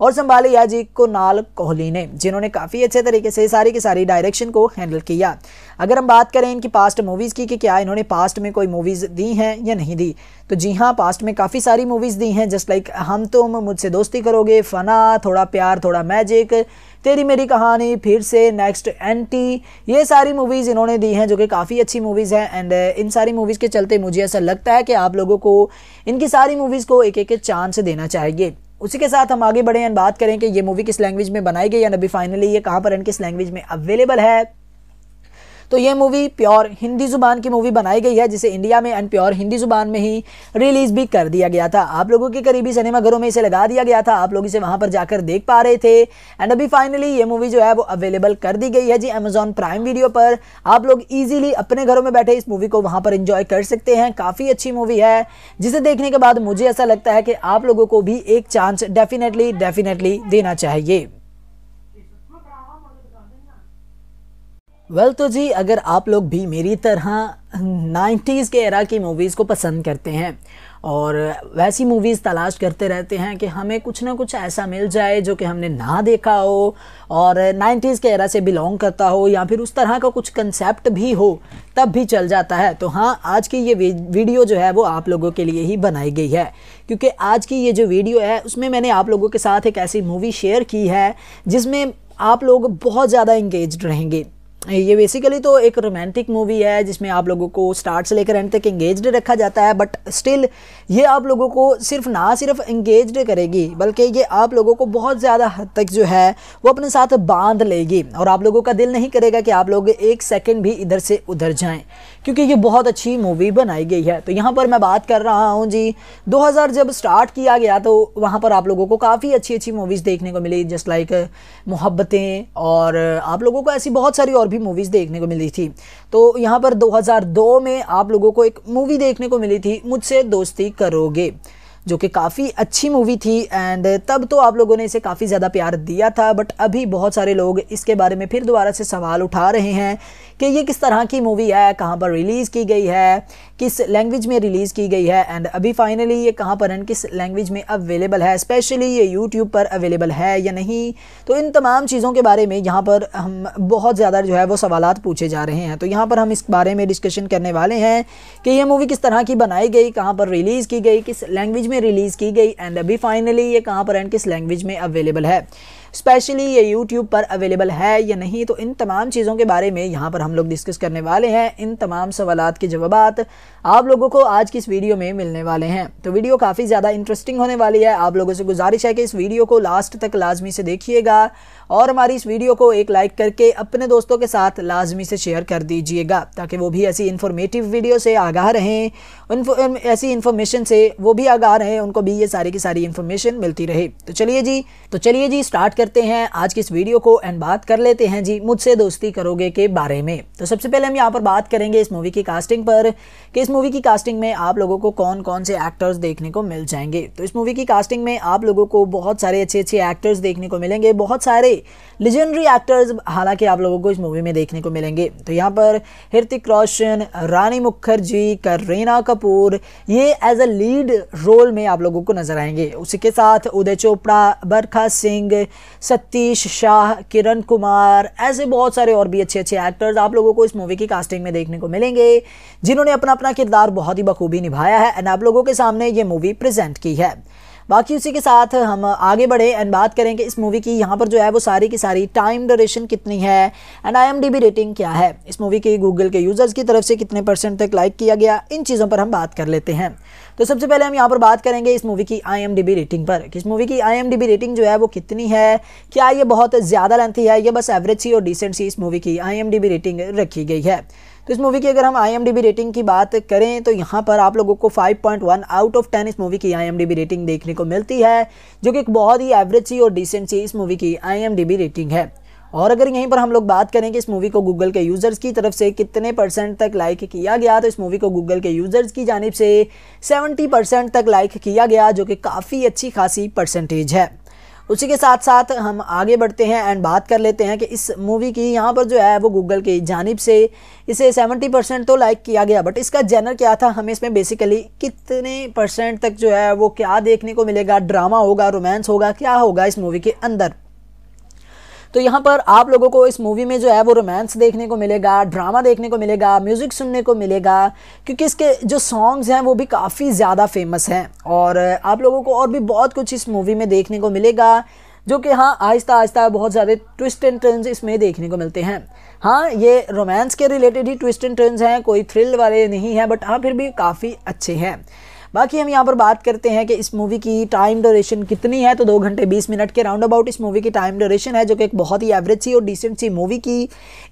और संभाली है जी कुनाल कोहली ने जिन्होंने काफ़ी अच्छे तरीके से सारी की सारी डायरेक्शन को हैंडल किया अगर हम बात करें इनकी पास्ट मूवीज़ की कि क्या इन्होंने पास्ट में कोई मूवीज़ दी हैं या नहीं दी तो जी हाँ पास्ट में काफ़ी सारी मूवीज़ दी हैं जस्ट लाइक हम तुम मुझसे दोस्ती करोगे फ़ना थोड़ा प्यार थोड़ा मैजिक तेरी मेरी कहानी फिर से नेक्स्ट एंटी ये सारी मूवीज़ इन्होंने दी हैं जो कि काफ़ी अच्छी मूवीज़ हैं एंड uh, इन सारी मूवीज़ के चलते मुझे ऐसा लगता है कि आप लोगों को इनकी सारी मूवीज़ को एक एक चांस देना चाहिए उसी के साथ हम आगे बढ़ें एंड बात करें कि ये मूवी किस लैंग्वेज में बनाई गई या अभी फाइनली ये कहाँ पर एंड किस लैंग्वेज में अवेलेबल है तो ये मूवी प्योर हिंदी ज़ुबान की मूवी बनाई गई है जिसे इंडिया में एंड प्योर हिंदी ज़ुबान में ही रिलीज़ भी कर दिया गया था आप लोगों के करीबी सिनेमाघरों में इसे लगा दिया गया था आप लोग इसे वहाँ पर जाकर देख पा रहे थे एंड अभी फाइनली ये मूवी जो है वो अवेलेबल कर दी गई है जी अमेजॉन प्राइम वीडियो पर आप लोग ईजिली अपने घरों में बैठे इस मूवी को वहाँ पर इंजॉय कर सकते हैं काफ़ी अच्छी मूवी है जिसे देखने के बाद मुझे ऐसा लगता है कि आप लोगों को भी एक चांस डेफिनेटली डेफिनेटली देना चाहिए वेल well, तो जी अगर आप लोग भी मेरी तरह 90s के एरा की मूवीज़ को पसंद करते हैं और वैसी मूवीज़ तलाश करते रहते हैं कि हमें कुछ ना कुछ ऐसा मिल जाए जो कि हमने ना देखा हो और 90s के एरा से बिलोंग करता हो या फिर उस तरह का कुछ कंसेप्ट भी हो तब भी चल जाता है तो हाँ आज की ये वीडियो जो है वो आप लोगों के लिए ही बनाई गई है क्योंकि आज की ये जो वीडियो है उसमें मैंने आप लोगों के साथ एक ऐसी मूवी शेयर की है जिसमें आप लोग बहुत ज़्यादा इंगेज रहेंगे ये बेसिकली तो एक रोमांटिक मूवी है जिसमें आप लोगों को स्टार्ट से लेकर एंड तक इंगेज रखा जाता है बट स्टिल ये आप लोगों को सिर्फ ना सिर्फ इंगेज करेगी बल्कि ये आप लोगों को बहुत ज़्यादा हद तक जो है वो अपने साथ बांध लेगी और आप लोगों का दिल नहीं करेगा कि आप लोग एक सेकेंड भी इधर से उधर जाएँ क्योंकि ये बहुत अच्छी मूवी बनाई गई है तो यहाँ पर मैं बात कर रहा हूँ जी 2000 जब स्टार्ट किया गया तो वहाँ पर आप लोगों को काफ़ी अच्छी अच्छी मूवीज़ देखने को मिली जस्ट लाइक मोहब्बतें और आप लोगों को ऐसी बहुत सारी और भी मूवीज़ देखने को मिली थी तो यहाँ पर 2002 में आप लोगों को एक मूवी देखने को मिली थी मुझसे दोस्ती करोगे जो कि काफ़ी अच्छी मूवी थी एंड तब तो आप लोगों ने इसे काफ़ी ज़्यादा प्यार दिया था बट अभी बहुत सारे लोग इसके बारे में फिर दोबारा से सवाल उठा रहे हैं कि ये किस तरह की मूवी है कहाँ पर रिलीज़ की गई है किस लैंग्वेज में रिलीज़ की गई है एंड अभी फाइनली ये कहाँ पर एंड किस लैंग्वेज में अवेलेबल है स्पेशली ये यूट्यूब पर अवेलेबल है या नहीं तो इन तमाम चीज़ों के बारे में यहाँ पर हम बहुत ज़्यादा जो है वो सवाल पूछे जा रहे हैं तो यहाँ पर हम इस बारे में डिस्कशन करने वाले हैं कि ये मूवी किस तरह की बनाई गई कहाँ पर रिलीज़ की गई किस लैंग्वेज में रिलीज़ की गई एंड अभी फाइनली ये कहाँ पर एंड किस लैंग्वेज में अवेलेबल है स्पेशली ये यूट्यूब पर अवेलेबल है या नहीं तो इन तमाम चीज़ों के बारे में यहाँ पर हम लोग डिस्कस करने वाले हैं इन तमाम सवाल के जवाब आप लोगों को आज की इस वीडियो में मिलने वाले हैं तो वीडियो काफ़ी ज़्यादा इंटरेस्टिंग होने वाली है आप लोगों से गुजारिश है कि इस वीडियो को लास्ट तक लाजमी से देखिएगा और हमारी इस वीडियो को एक लाइक करके अपने दोस्तों के साथ लाजमी से शेयर कर दीजिएगा ताकि वो भी ऐसी इन्फॉर्मेटिव वीडियो से आगाह रहें ऐसी इन्फॉर्मेशन से वो भी आगाह रहें उनको भी ये सारी की सारी इन्फॉर्मेशन मिलती रहे तो चलिए जी तो चलिए जी स्टार्ट करते हैं आज की इस वीडियो को एंड बात कर लेते हैं जी मुझसे दोस्ती करोगे के बारे में तो सबसे पहले हम यहाँ पर बात करेंगे इस मूवी की कास्टिंग पर कि इस मूवी की कास्टिंग में आप लोगों को कौन कौन से एक्टर्स देखने को मिल जाएंगे तो इस मूवी की कास्टिंग में आप लोगों को बहुत सारे अच्छे अच्छे एक्टर्स देखने को मिलेंगे बहुत सारे लिजेंडरी एक्टर्स हालांकि आप लोगों को इस मूवी में देखने को मिलेंगे तो यहाँ पर हृतिक रोशन रानी मुखर्जी करीना कपूर ये एज अ लीड रोल में आप लोगों को नजर आएंगे उसी के साथ उदय चोपड़ा बरखा सिंह सतीश शाह किरण कुमार ऐसे बहुत सारे और भी अच्छे अच्छे एक्टर्स आप लोगों को इस मूवी की कास्टिंग में देखने को मिलेंगे जिन्होंने अपना अपना किरदार बहुत ही बखूबी निभाया है एंड आप लोगों के सामने ये मूवी प्रेजेंट की है बाकी उसी के साथ हम आगे बढ़े एंड बात करें कि इस मूवी की यहाँ पर जो है वो सारी की सारी टाइम ड्यूरेशन कितनी है एंड आई रेटिंग क्या है इस मूवी की गूगल के यूज़र्स की तरफ से कितने परसेंट तक लाइक किया गया इन चीज़ों पर हम बात कर लेते हैं तो सबसे पहले हम यहाँ पर बात करेंगे इस मूवी की आई रेटिंग पर इस मूवी की आई रेटिंग जो है वो कितनी है क्या ये बहुत ज़्यादा लेंथी है ये बस एवरेज सी और डिसेंट सी इस मूवी की आई रेटिंग रखी गई है तो इस मूवी की अगर हम आई रेटिंग की बात करें तो यहाँ पर आप लोगों को 5.1 आउट ऑफ 10 इस मूवी की आई रेटिंग देखने को मिलती है जो कि एक बहुत ही एवरेज सी और डिसेंट सी इस मूवी की आई रेटिंग है और अगर यहीं पर हम लोग बात करें कि इस मूवी को गूगल के यूज़र्स की तरफ से कितने परसेंट तक लाइक किया गया तो इस मूवी को गूगल के यूज़र्स की जानब से 70 परसेंट तक लाइक किया गया जो कि काफ़ी अच्छी खासी परसेंटेज है उसी के साथ साथ हम आगे बढ़ते हैं एंड बात कर लेते हैं कि इस मूवी की यहाँ पर जो है वो गूगल की जानब से इसे 70 परसेंट तो लाइक किया गया बट इसका जैनर क्या था हमें इसमें बेसिकली कितने परसेंट तक जो है वो क्या देखने को मिलेगा ड्रामा होगा रोमांस होगा क्या होगा इस मूवी के अंदर तो यहाँ पर आप लोगों को इस मूवी में जो है वो रोमांस देखने को मिलेगा ड्रामा देखने को मिलेगा म्यूज़िक सुनने को मिलेगा क्योंकि इसके जो सॉन्ग्स हैं वो भी काफ़ी ज़्यादा फेमस हैं और आप लोगों को और भी बहुत कुछ इस मूवी में देखने को मिलेगा जो कि हाँ आहिस्ता आहिस्ता बहुत ज़्यादा ट्विस्ट एंड टर्न्स इसमें देखने को मिलते हैं हाँ ये रोमांस के रिलेटेड ही ट्विस्ट एंड टर्न्स हैं कोई थ्रिल वाले नहीं हैं बट हाँ फिर भी काफ़ी अच्छे हैं बाकी हम यहाँ पर बात करते हैं कि इस मूवी की टाइम ड्यूरेशन कितनी है तो दो घंटे बीस मिनट के राउंड अबाउट इस मूवी की टाइम ड्यूरेशन है जो कि एक बहुत ही एवरेज सी और डिसेंट सी मूवी की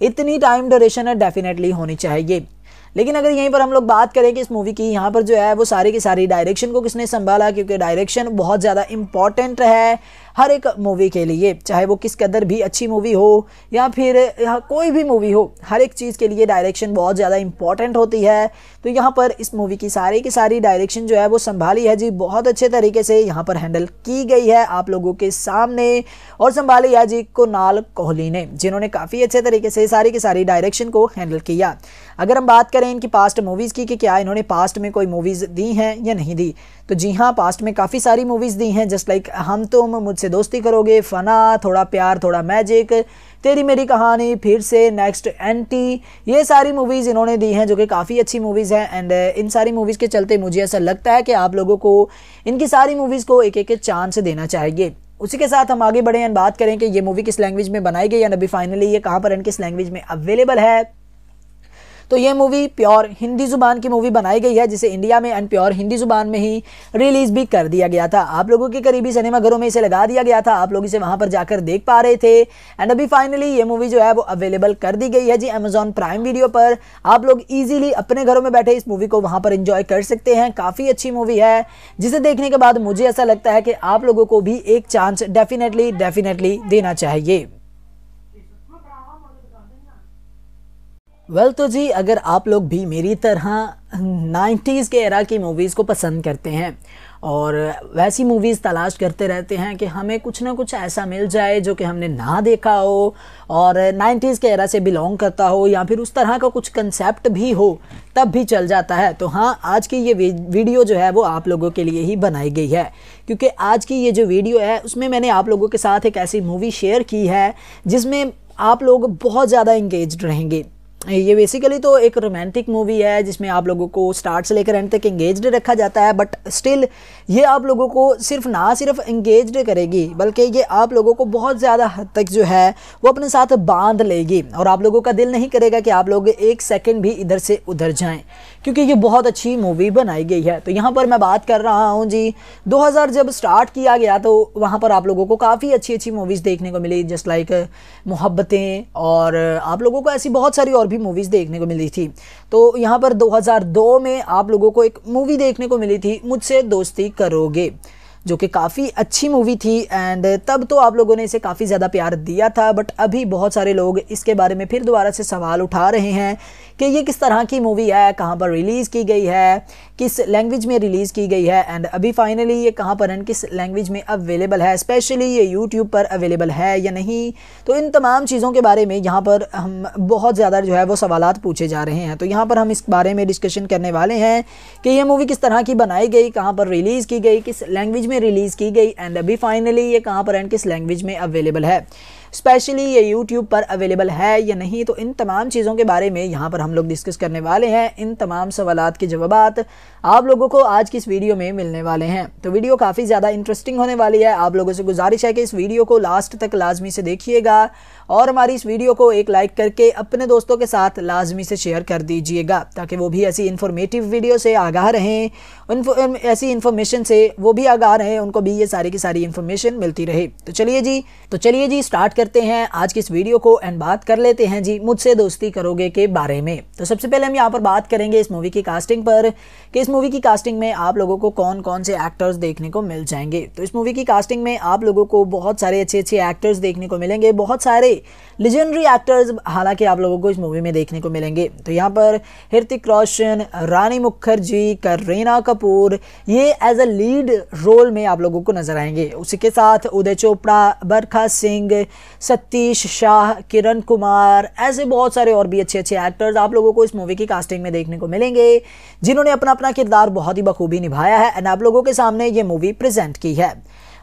इतनी टाइम ड्यूरेशन है डेफिनेटली होनी चाहिए लेकिन अगर यहीं पर हम लोग बात करें कि इस मूवी की यहाँ पर जो है वो सारी की सारी डायरेक्शन को किसने संभाला क्योंकि डायरेक्शन बहुत ज़्यादा इंपॉर्टेंट है हर एक मूवी के लिए चाहे वो किस कदर भी अच्छी मूवी हो या फिर कोई भी मूवी हो हर एक चीज़ के लिए डायरेक्शन बहुत ज़्यादा इंपॉर्टेंट होती है तो यहाँ पर इस मूवी की सारी की सारी डायरेक्शन जो है वो संभाली है जी बहुत अच्छे तरीके से यहाँ पर हैंडल की गई है आप लोगों के सामने और संभाली है जी कुनाल कोहली ने जिन्होंने काफ़ी अच्छे तरीके से सारी की सारी डायरेक्शन को हैंडल किया अगर हम बात करें इनकी पास्ट मूवीज़ की कि क्या इन्होंने पास्ट में कोई मूवीज़ दी हैं या नहीं दी तो जी हाँ पास्ट में काफ़ी सारी मूवीज़ दी हैं जस्ट लाइक हम तुम मुझसे दोस्ती करोगे फ़ना थोड़ा प्यार थोड़ा मैजिक तेरी मेरी कहानी फिर से नेक्स्ट एंटी ये सारी मूवीज़ इन्होंने दी हैं जो कि काफ़ी अच्छी मूवीज़ हैं एंड uh, इन सारी मूवीज़ के चलते मुझे ऐसा लगता है कि आप लोगों को इनकी सारी मूवीज़ को एक एक चांस देना चाहिए उसी के साथ हम आगे बढ़ें एंड बात करें कि ये मूवी किस लैंग्वेज में बनाई गई या अभी फाइनली ये कहाँ पर एंड किस लैंग्वेज में अवेलेबल है तो ये मूवी प्योर हिंदी ज़ुबान की मूवी बनाई गई है जिसे इंडिया में एंड प्योर हिंदी ज़ुबान में ही रिलीज़ भी कर दिया गया था आप लोगों के करीबी सिनेमाघरों में इसे लगा दिया गया था आप लोग इसे वहाँ पर जाकर देख पा रहे थे एंड अभी फाइनली ये मूवी जो है वो अवेलेबल कर दी गई है जी अमेजोन प्राइम वीडियो पर आप लोग ईजिली अपने घरों में बैठे इस मूवी को वहाँ पर इंजॉय कर सकते हैं काफ़ी अच्छी मूवी है जिसे देखने के बाद मुझे ऐसा लगता है कि आप लोगों को भी एक चांस डेफिनेटली डेफिनेटली देना चाहिए वेल well, तो जी अगर आप लोग भी मेरी तरह 90s के एरा की मूवीज़ को पसंद करते हैं और वैसी मूवीज़ तलाश करते रहते हैं कि हमें कुछ ना कुछ ऐसा मिल जाए जो कि हमने ना देखा हो और 90s के एरा से बिलोंग करता हो या फिर उस तरह का कुछ कंसेप्ट भी हो तब भी चल जाता है तो हाँ आज की ये वीडियो जो है वो आप लोगों के लिए ही बनाई गई है क्योंकि आज की ये जो वीडियो है उसमें मैंने आप लोगों के साथ एक ऐसी मूवी शेयर की है जिसमें आप लोग बहुत ज़्यादा इंगेज रहेंगे ये बेसिकली तो एक रोमांटिक मूवी है जिसमें आप लोगों को स्टार्ट से लेकर एंड तक इंगेज रखा जाता है बट स्टिल ये आप लोगों को सिर्फ ना सिर्फ इंगेज करेगी बल्कि ये आप लोगों को बहुत ज़्यादा हद तक जो है वो अपने साथ बांध लेगी और आप लोगों का दिल नहीं करेगा कि आप लोग एक सेकेंड भी इधर से उधर जाएँ क्योंकि ये बहुत अच्छी मूवी बनाई गई है तो यहाँ पर मैं बात कर रहा हूँ जी 2000 जब स्टार्ट किया गया तो वहाँ पर आप लोगों को काफ़ी अच्छी अच्छी मूवीज़ देखने को मिली जस्ट लाइक मोहब्बतें और आप लोगों को ऐसी बहुत सारी और भी मूवीज़ देखने को मिली थी तो यहाँ पर 2002 में आप लोगों को एक मूवी देखने को मिली थी मुझसे दोस्ती करोगे जो कि काफ़ी अच्छी मूवी थी एंड तब तो आप लोगों ने इसे काफ़ी ज़्यादा प्यार दिया था बट अभी बहुत सारे लोग इसके बारे में फिर दोबारा से सवाल उठा रहे हैं कि ये किस तरह की मूवी है कहाँ पर रिलीज़ की गई है किस लैंग्वेज में रिलीज़ की गई है एंड अभी फाइनली ये कहाँ पर एंड किस लैंग्वेज में अवेलेबल है स्पेशली ये यूट्यूब पर अवेलेबल है या नहीं तो इन तमाम चीज़ों के बारे में यहाँ पर हम बहुत ज़्यादा जो है वो सवाल पूछे जा रहे हैं तो यहाँ पर हम इस बारे में डिस्कशन करने वाले हैं कि ये मूवी किस तरह की बनाई गई कहाँ पर रिलीज़ की गई किस लैंग्वेज में रिलीज़ की गई एंड अभी फाइनली ये कहाँ पर एंड किस लैंग्वेज में अवेलेबल है स्पेशली ये यूट्यूब पर अवेलेबल है या नहीं तो इन तमाम चीज़ों के बारे में यहाँ पर हम लोग डिस्कस करने वाले हैं इन तमाम सवाल के जवाब आप लोगों को आज की इस वीडियो में मिलने वाले हैं तो वीडियो काफ़ी ज़्यादा इंटरेस्टिंग होने वाली है आप लोगों से गुजारिश है कि इस वीडियो को लास्ट तक लाजमी से देखिएगा और हमारी इस वीडियो को एक लाइक करके अपने दोस्तों के साथ लाजमी से शेयर कर दीजिएगा ताकि वो भी ऐसी इन्फॉर्मेटिव वीडियो से आगाह रहें ऐसी इन्फॉर्मेशन से वो भी आगाह रहें उनको भी ये सारी की सारी इन्फॉर्मेशन मिलती रहे तो चलिए जी तो चलिए जी स्टार्ट करते हैं आज की इस वीडियो को एंड बात कर लेते हैं जी मुझसे दोस्ती करोगे के बारे में तो सबसे पहले हम यहाँ पर बात करेंगे इस मूवी की कास्टिंग पर कि इस मूवी की कास्टिंग में आप लोगों को कौन कौन से एक्टर्स देखने को मिल जाएंगे तो इस मूवी की कास्टिंग में आप लोगों को बहुत सारे अच्छे अच्छे एक्टर्स देखने को मिलेंगे बहुत सारे लिजेंडरी एक्टर्स हालांकि आप लोगों को इस मूवी में देखने को मिलेंगे तो यहाँ पर हृतिक रोशन रानी मुखर्जी करीना कपूर ये एज अ लीड रोल में आप लोगों को नजर आएंगे उसी के साथ उदय चोपड़ा बरखा सिंह सतीश शाह किरण कुमार ऐसे बहुत सारे और भी अच्छे अच्छे एक्टर्स आप लोगों को इस मूवी की कास्टिंग में देखने को मिलेंगे जिन्होंने अपना अपना किरदार बहुत ही बखूबी निभाया है एंड आप लोगों के सामने ये मूवी प्रेजेंट की है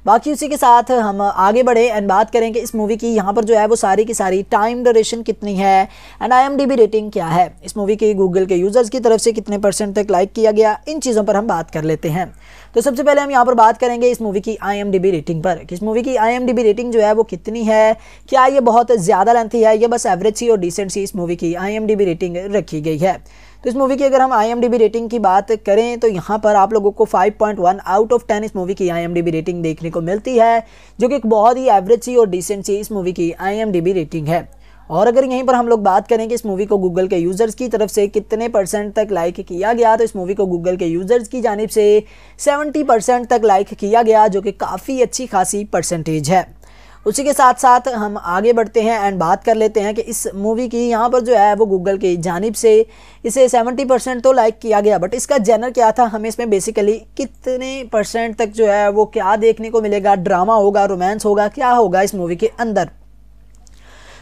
बाकी उसी के साथ हम आगे बढ़े एंड बात करें कि इस मूवी की यहाँ पर जो है वो सारी की सारी टाइम ड्यूरेशन कितनी है एंड आई रेटिंग क्या है इस मूवी की गूगल के यूज़र्स की तरफ से कितने परसेंट तक लाइक किया गया इन चीज़ों पर हम बात कर लेते हैं तो सबसे पहले हम यहाँ पर बात करेंगे इस मूवी की आई रेटिंग पर कि इस मूवी की आई रेटिंग जो है वो कितनी है क्या ये बहुत ज़्यादा लेंथी है या बस एवरेज सी और डिसेंट सी इस मूवी की आई रेटिंग रखी गई है तो इस मूवी की अगर हम आई रेटिंग की बात करें तो यहाँ पर आप लोगों को 5.1 आउट ऑफ 10 इस मूवी की आई रेटिंग देखने को मिलती है जो कि एक बहुत ही एवरेज सी और डिसेंट सी इस मूवी की आई रेटिंग है और अगर यहीं पर हम लोग बात करें कि इस मूवी को गूगल के यूज़र्स की तरफ से कितने परसेंट तक लाइक किया गया तो इस मूवी को गूगल के यूज़र्स की जानब से सेवेंटी परसेंट तक लाइक किया गया जो कि काफ़ी अच्छी खासी परसेंटेज है उसी के साथ साथ हम आगे बढ़ते हैं एंड बात कर लेते हैं कि इस मूवी की यहाँ पर जो है वो गूगल की जानब से इसे सेवेंटी परसेंट तो लाइक किया गया बट इसका जैनर क्या था हमें इसमें बेसिकली कितने परसेंट तक जो है वो क्या देखने को मिलेगा ड्रामा होगा रोमांस होगा क्या होगा इस मूवी के अंदर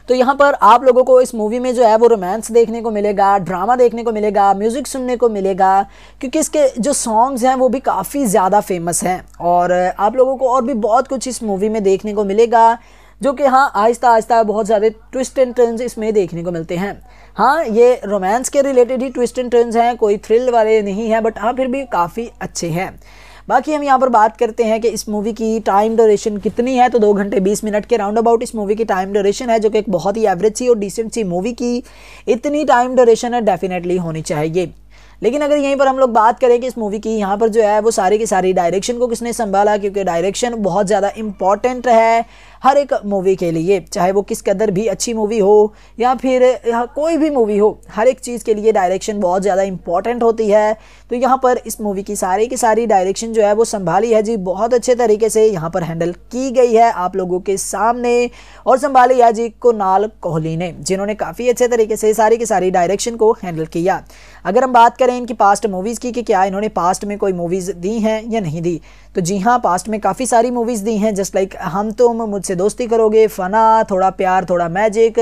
तो यहाँ पर आप लोगों को इस मूवी में जो है वो रोमांस देखने को मिलेगा ड्रामा देखने को मिलेगा म्यूज़िक सुनने को मिलेगा क्योंकि इसके जो सॉन्ग्स हैं वो भी काफ़ी ज़्यादा फेमस हैं और आप लोगों को और भी बहुत कुछ इस मूवी में देखने को मिलेगा जो कि हाँ आहिस्ता आहिस्ता बहुत ज़्यादा ट्विस्ट एंड टर्न्स इसमें देखने को मिलते हैं हाँ ये रोमांस के रिलेटेड ही ट्विस्ट एंड टर्न्स हैं कोई थ्रिल वाले नहीं हैं बट हाँ फिर भी काफ़ी अच्छे हैं बाकी हम यहाँ पर बात करते हैं कि इस मूवी की टाइम ड्यूरेशन कितनी है तो दो घंटे बीस मिनट के राउंड अबाउट इस मूवी की टाइम ड्यूरेशन है जो कि एक बहुत ही एवरेज सी और डिसेंट सी मूवी की इतनी टाइम ड्यूरेशन है डेफिनेटली होनी चाहिए लेकिन अगर यहीं पर हम लोग बात करें कि इस मूवी की यहाँ पर जो है वो सारी की सारी डायरेक्शन को किसने संभाला क्योंकि डायरेक्शन बहुत ज़्यादा इंपॉर्टेंट है हर एक मूवी के लिए चाहे वो किस कदर भी अच्छी मूवी हो या फिर कोई भी मूवी हो हर एक चीज़ के लिए डायरेक्शन बहुत ज़्यादा इंपॉर्टेंट होती है तो यहाँ पर इस मूवी की सारी की सारी डायरेक्शन जो है वो संभाली है जी बहुत अच्छे तरीके से यहाँ पर हैंडल की गई है आप लोगों के सामने और संभाली है जी कुनाल कोहली ने जिन्होंने काफ़ी अच्छे तरीके से सारी की सारी डायरेक्शन को हैंडल किया अगर हम बात करें इनकी पास्ट मूवीज़ की कि क्या इन्होंने पास्ट में कोई मूवीज़ दी हैं या नहीं दी तो जी हाँ पास्ट में काफ़ी सारी मूवीज़ दी हैं जस्ट लाइक हम तुम मुझसे दोस्ती करोगे फ़ना थोड़ा प्यार थोड़ा मैजिक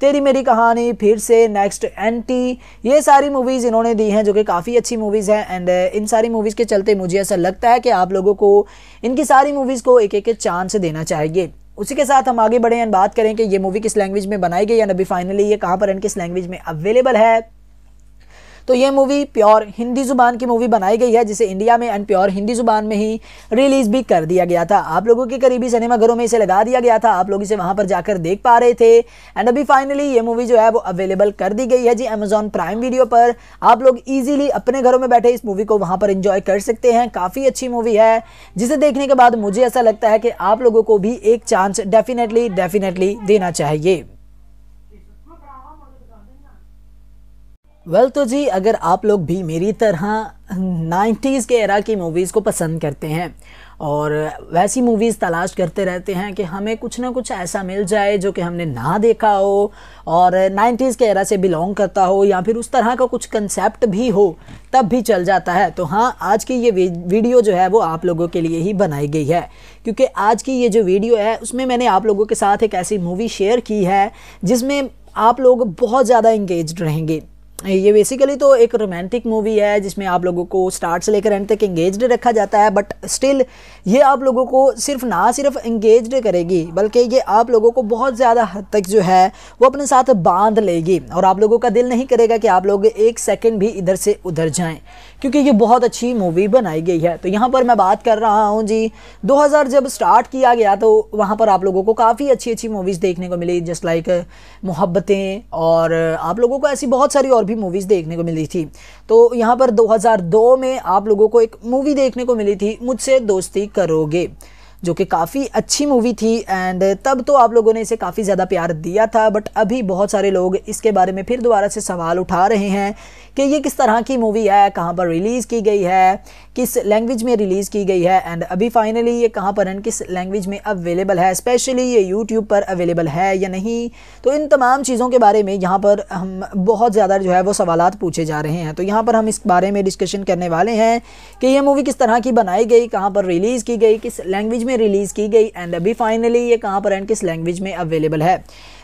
तेरी मेरी कहानी फिर से नेक्स्ट एंटी ये सारी मूवीज़ इन्होंने दी हैं जो कि काफ़ी अच्छी मूवीज़ हैं एंड uh, इन सारी मूवीज़ के चलते मुझे ऐसा लगता है कि आप लोगों को इनकी सारी मूवीज़ को एक एक चांस देना चाहिए उसी के साथ हम आगे बढ़े एंड बात करें कि ये मूवी किस लैंग्वेज में बनाई गई या अभी फाइनली ये कहाँ पर एंड किस लैंग्वेज में अवेलेबल है तो ये मूवी प्योर हिंदी ज़ुबान की मूवी बनाई गई है जिसे इंडिया में एंड प्योर हिंदी ज़ुबान में ही रिलीज़ भी कर दिया गया था आप लोगों के करीबी सिनेमाघरों में इसे लगा दिया गया था आप लोग इसे वहाँ पर जाकर देख पा रहे थे एंड अभी फाइनली ये मूवी जो है वो अवेलेबल कर दी गई है जी अमेजोन प्राइम वीडियो पर आप लोग ईजिली अपने घरों में बैठे इस मूवी को वहाँ पर इंजॉय कर सकते हैं काफ़ी अच्छी मूवी है जिसे देखने के बाद मुझे ऐसा लगता है कि आप लोगों को भी एक चांस डेफिनेटली डेफिनेटली देना चाहिए वेल well, तो जी अगर आप लोग भी मेरी तरह 90s के एरा की मूवीज़ को पसंद करते हैं और वैसी मूवीज़ तलाश करते रहते हैं कि हमें कुछ ना कुछ ऐसा मिल जाए जो कि हमने ना देखा हो और 90s के एरा से बिलोंग करता हो या फिर उस तरह का कुछ कंसेप्ट भी हो तब भी चल जाता है तो हाँ आज की ये वीडियो जो है वो आप लोगों के लिए ही बनाई गई है क्योंकि आज की ये जो वीडियो है उसमें मैंने आप लोगों के साथ एक ऐसी मूवी शेयर की है जिसमें आप लोग बहुत ज़्यादा इंगेज रहेंगे ये बेसिकली तो एक रोमांटिक मूवी है जिसमें आप लोगों को स्टार्ट से लेकर एंड तक इंगेज रखा जाता है बट स्टिल ये आप लोगों को सिर्फ ना सिर्फ इंगेज करेगी बल्कि ये आप लोगों को बहुत ज़्यादा हद तक जो है वो अपने साथ बांध लेगी और आप लोगों का दिल नहीं करेगा कि आप लोग एक सेकेंड भी इधर से उधर जाएँ क्योंकि ये बहुत अच्छी मूवी बनाई गई है तो यहाँ पर मैं बात कर रहा हूँ जी 2000 जब स्टार्ट किया गया तो वहाँ पर आप लोगों को काफ़ी अच्छी अच्छी मूवीज़ देखने को मिली जस्ट लाइक मोहब्बतें और आप लोगों को ऐसी बहुत सारी और भी मूवीज़ देखने को मिली थी तो यहाँ पर 2002 में आप लोगों को एक मूवी देखने को मिली थी मुझसे दोस्ती करोगे जो कि काफ़ी अच्छी मूवी थी एंड तब तो आप लोगों ने इसे काफ़ी ज़्यादा प्यार दिया था बट अभी बहुत सारे लोग इसके बारे में फिर दोबारा से सवाल उठा रहे हैं कि ये किस तरह की मूवी है कहाँ पर रिलीज़ की गई है किस लैंग्वेज में रिलीज़ की गई है एंड अभी फाइनली ये कहाँ पर एंड किस लैंग्वेज में अवेलेबल है स्पेशली ये यूट्यूब पर अवेलेबल है या नहीं तो इन तमाम चीज़ों के बारे में यहाँ पर हम बहुत ज़्यादा जो है वो सवाल पूछे जा रहे हैं तो यहाँ पर हम इस बारे में डिस्कशन करने वाले हैं कि ये मूवी किस तरह की बनाई गई कहाँ पर रिलीज़ की गई किस लैंग्वेज में रिलीज़ की गई एंड अभी फाइनली ये कहाँ पर एंड किस लैंग्वेज में अवेलेबल है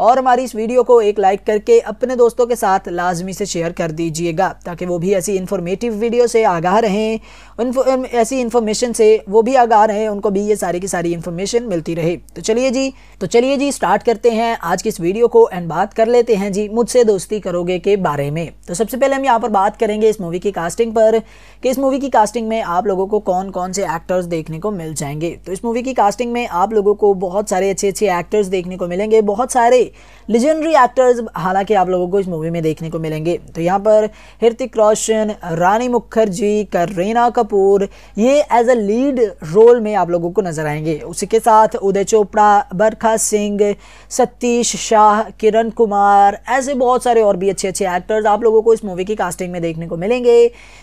और हमारी इस वीडियो को एक लाइक करके अपने दोस्तों के साथ लाजमी से शेयर कर दीजिएगा ताकि वो भी ऐसी इन्फॉर्मेटिव वीडियो से आगाह रहें ऐसी इन्फॉर्मेशन से वो भी आगाह रहें उनको भी ये सारी की सारी इन्फॉर्मेशन मिलती रहे तो चलिए जी तो चलिए जी स्टार्ट करते हैं आज की इस वीडियो को एंड बात कर लेते हैं जी मुझसे दोस्ती करोगे के बारे में तो सबसे पहले हम यहाँ पर बात करेंगे इस मूवी की कास्टिंग पर कि इस मूवी की कास्टिंग में आप लोगों को कौन कौन से एक्टर्स देखने को मिल जाएंगे तो इस मूवी की कास्टिंग में आप लोगों को बहुत सारे अच्छे अच्छे एक्टर्स देखने को मिलेंगे बहुत सारे लिजेंडरी एक्टर्स हालांकि आप लोगों को इस मूवी में देखने को मिलेंगे तो यहाँ पर हृतिक रोशन रानी मुखर्जी करीना कपूर ये एज अ लीड रोल में आप लोगों को नजर आएंगे उसी के साथ उदय चोपड़ा बरखा सिंह सतीश शाह किरण कुमार ऐसे बहुत सारे और भी अच्छे अच्छे एक्टर्स आप लोगों को इस मूवी की कास्टिंग में देखने को मिलेंगे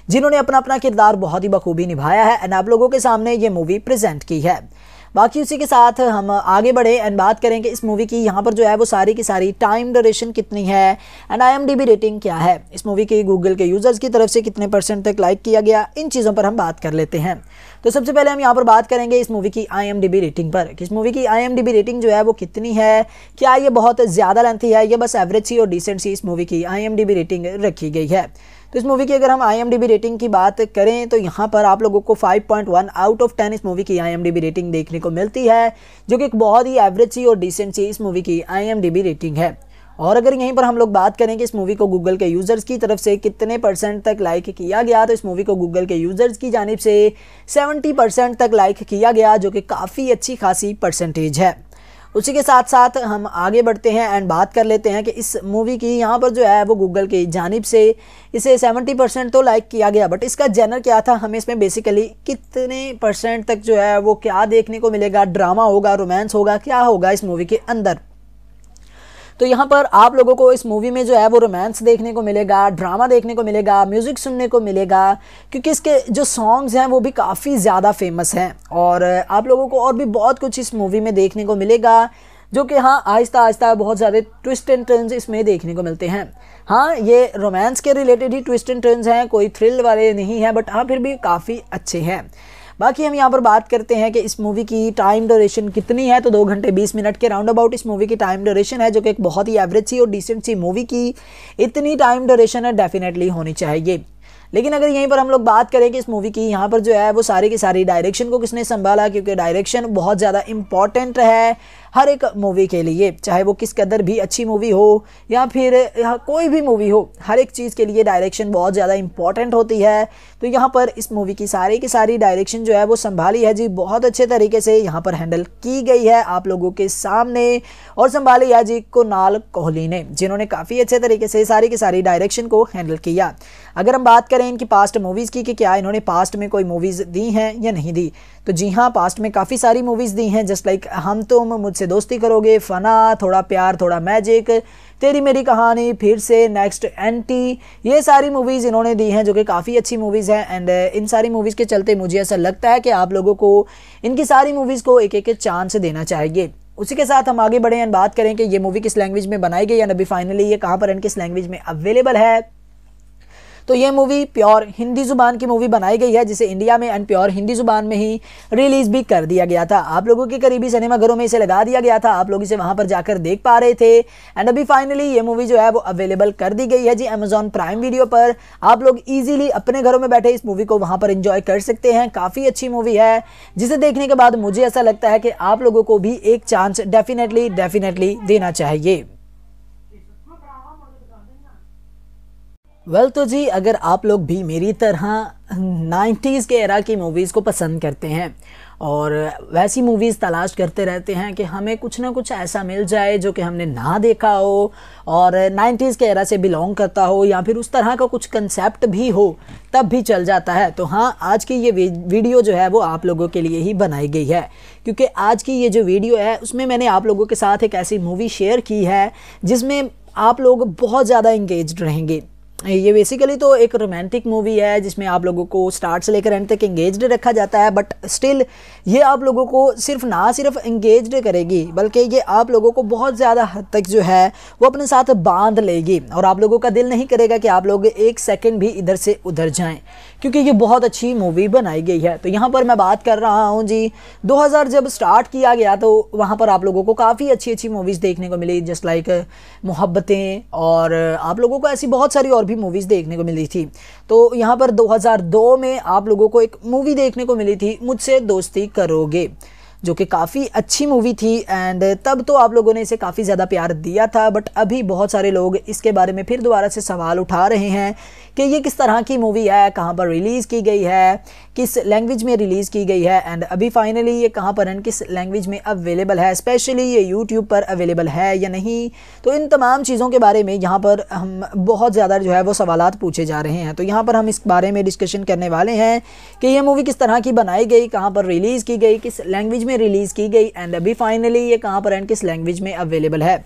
जिन्होंने अपना अपना किरदार बहुत ही बखूबी निभाया है एंड आप लोगों के सामने ये मूवी प्रेजेंट की है बाकी उसी के साथ हम आगे बढ़े एंड बात करें कि इस मूवी की यहाँ पर जो है वो सारी की सारी टाइम ड्यूरेशन कितनी है एंड आई रेटिंग क्या है इस मूवी की गूगल के यूज़र्स की तरफ से कितने परसेंट तक लाइक किया गया इन चीज़ों पर हम बात कर लेते हैं तो सबसे पहले हम यहाँ पर बात करेंगे इस मूवी की आई रेटिंग पर इस मूवी की आई रेटिंग जो है वो कितनी है क्या ये बहुत ज़्यादा लेंथी है या बस एवरेज सी और डिसेंट सी इस मूवी की आई रेटिंग रखी गई है तो इस मूवी की अगर हम आई रेटिंग की बात करें तो यहाँ पर आप लोगों को 5.1 आउट ऑफ 10 इस मूवी की आई रेटिंग देखने को मिलती है जो कि एक बहुत ही एवरेज सी और डिसेंट सी इस मूवी की आई रेटिंग है और अगर यहीं पर हम लोग बात करें कि इस मूवी को गूगल के यूज़र्स की तरफ से कितने परसेंट तक लाइक किया गया तो इस मूवी को गूगल के यूज़र्स की जानब से सेवेंटी परसेंट तक लाइक किया गया जो कि काफ़ी अच्छी खासी परसेंटेज है उसी के साथ साथ हम आगे बढ़ते हैं एंड बात कर लेते हैं कि इस मूवी की यहाँ पर जो है वो गूगल की जानब से इसे सेवेंटी परसेंट तो लाइक किया गया बट इसका जेनर क्या था हमें इसमें बेसिकली कितने परसेंट तक जो है वो क्या देखने को मिलेगा ड्रामा होगा रोमांस होगा क्या होगा इस मूवी के अंदर तो यहाँ पर आप लोगों को इस मूवी में जो है वो रोमांस देखने को मिलेगा ड्रामा देखने को मिलेगा म्यूज़िक सुनने को मिलेगा क्योंकि इसके जो सॉन्ग्स हैं वो भी काफ़ी ज़्यादा फेमस हैं और आप लोगों को और भी बहुत कुछ इस मूवी में देखने को मिलेगा जो कि हाँ आहिस्ता आहिस्ता बहुत ज़्यादा ट्विस्ट एंड टर्न्स इसमें देखने को मिलते हैं हाँ ये रोमांस के रिलेटेड ही ट्विस्ट एंड टर्न्स हैं कोई थ्रिल वाले नहीं हैं बट हाँ फिर भी काफ़ी अच्छे हैं बाकी हम यहाँ पर बात करते हैं कि इस मूवी की टाइम ड्यूरेशन कितनी है तो दो घंटे बीस मिनट के राउंड अबाउट इस मूवी की टाइम ड्यूरेशन है जो कि एक बहुत ही एवरेज सी और डिसेंट सी मूवी की इतनी टाइम ड्यूरेशन है डेफिनेटली होनी चाहिए लेकिन अगर यहीं पर हम लोग बात करें कि इस मूवी की यहाँ पर जो है वो सारी की सारी डायरेक्शन को किसने संभाला क्योंकि डायरेक्शन बहुत ज़्यादा इंपॉर्टेंट है हर एक मूवी के लिए चाहे वो किस कदर भी अच्छी मूवी हो या फिर कोई भी मूवी हो हर एक चीज़ के लिए डायरेक्शन बहुत ज़्यादा इंपॉर्टेंट होती है तो यहाँ पर इस मूवी की सारी की सारी डायरेक्शन जो है वो संभाली है जी बहुत अच्छे तरीके से यहाँ पर हैंडल की गई है आप लोगों के सामने और संभाली है जी कुणाल कोहली ने जिन्होंने काफ़ी अच्छे तरीके से सारी की सारी डायरेक्शन को हैंडल किया अगर हम बात करें इनकी पास्ट मूवीज़ की कि क्या इन्होंने पास्ट में कोई मूवीज़ दी हैं या नहीं दी तो जी हाँ पास्ट में काफ़ी सारी मूवीज़ दी हैं जस्ट लाइक हम तुम मुझसे दोस्ती करोगे फ़ना थोड़ा प्यार थोड़ा मैजिक तेरी मेरी कहानी फिर से नेक्स्ट एंटी ये सारी मूवीज़ इन्होंने दी हैं जो कि काफ़ी अच्छी मूवीज़ हैं एंड uh, इन सारी मूवीज़ के चलते मुझे ऐसा लगता है कि आप लोगों को इनकी सारी मूवीज़ को एक एक चांस देना चाहिए उसी के साथ हम आगे बढ़े एंड बात करें कि ये मूवी किस लैंग्वेज में बनाई गई या अभी फाइनली ये कहाँ पर एंड किस लैंग्वेज में अवेलेबल है तो ये मूवी प्योर हिंदी ज़ुबान की मूवी बनाई गई है जिसे इंडिया में एंड प्योर हिंदी ज़ुबान में ही रिलीज़ भी कर दिया गया था आप लोगों के करीबी सिनेमाघरों में इसे लगा दिया गया था आप लोग इसे वहाँ पर जाकर देख पा रहे थे एंड अभी फाइनली ये मूवी जो है वो अवेलेबल कर दी गई है जी अमेजॉन प्राइम वीडियो पर आप लोग ईजिली अपने घरों में बैठे इस मूवी को वहाँ पर इंजॉय कर सकते हैं काफ़ी अच्छी मूवी है जिसे देखने के बाद मुझे ऐसा लगता है कि आप लोगों को भी एक चांस डेफिनेटली डेफिनेटली देना चाहिए वेल well, तो जी अगर आप लोग भी मेरी तरह 90s के एरा की मूवीज़ को पसंद करते हैं और वैसी मूवीज़ तलाश करते रहते हैं कि हमें कुछ ना कुछ ऐसा मिल जाए जो कि हमने ना देखा हो और 90s के एरा से बिलोंग करता हो या फिर उस तरह का कुछ कंसेप्ट भी हो तब भी चल जाता है तो हाँ आज की ये वीडियो जो है वो आप लोगों के लिए ही बनाई गई है क्योंकि आज की ये जो वीडियो है उसमें मैंने आप लोगों के साथ एक ऐसी मूवी शेयर की है जिसमें आप लोग बहुत ज़्यादा इंगेज रहेंगे ये बेसिकली तो एक रोमांटिक मूवी है जिसमें आप लोगों को स्टार्ट से लेकर एंड तक इंगेज रखा जाता है बट स्टिल ये आप लोगों को सिर्फ ना सिर्फ इंगेज करेगी बल्कि ये आप लोगों को बहुत ज़्यादा हद तक जो है वो अपने साथ बांध लेगी और आप लोगों का दिल नहीं करेगा कि आप लोग एक सेकेंड भी इधर से उधर जाएँ क्योंकि ये बहुत अच्छी मूवी बनाई गई है तो यहाँ पर मैं बात कर रहा हूँ जी 2000 जब स्टार्ट किया गया तो वहाँ पर आप लोगों को काफ़ी अच्छी अच्छी मूवीज़ देखने को मिली जस्ट लाइक मोहब्बतें और आप लोगों को ऐसी बहुत सारी और भी मूवीज़ देखने को मिली थी तो यहाँ पर दो में आप लोगों को एक मूवी देखने को मिली थी मुझसे दोस्ती करोगे जो कि काफ़ी अच्छी मूवी थी एंड तब तो आप लोगों ने इसे काफ़ी ज़्यादा प्यार दिया था बट अभी बहुत सारे लोग इसके बारे में फिर दोबारा से सवाल उठा रहे हैं कि ये किस तरह की मूवी है कहाँ पर रिलीज़ की गई है किस लैंग्वेज में रिलीज़ की गई है एंड अभी फाइनली ये कहाँ पर एंड किस लैंग्वेज में अवेलेबल है स्पेशली ये यूट्यूब पर अवेलेबल है या नहीं तो इन तमाम चीज़ों के बारे में यहाँ पर हम बहुत ज़्यादा जो है वो सवाल पूछे जा रहे हैं तो यहाँ पर हम इस बारे में डिस्कशन करने वाले हैं कि ये मूवी किस तरह की बनाई गई कहाँ पर रिलीज़ की गई किस लैंग्वेज में रिलीज़ की गई एंड अभी फाइनली ये कहाँ पर एंड किस लैंग्वेज में अवेलेबल है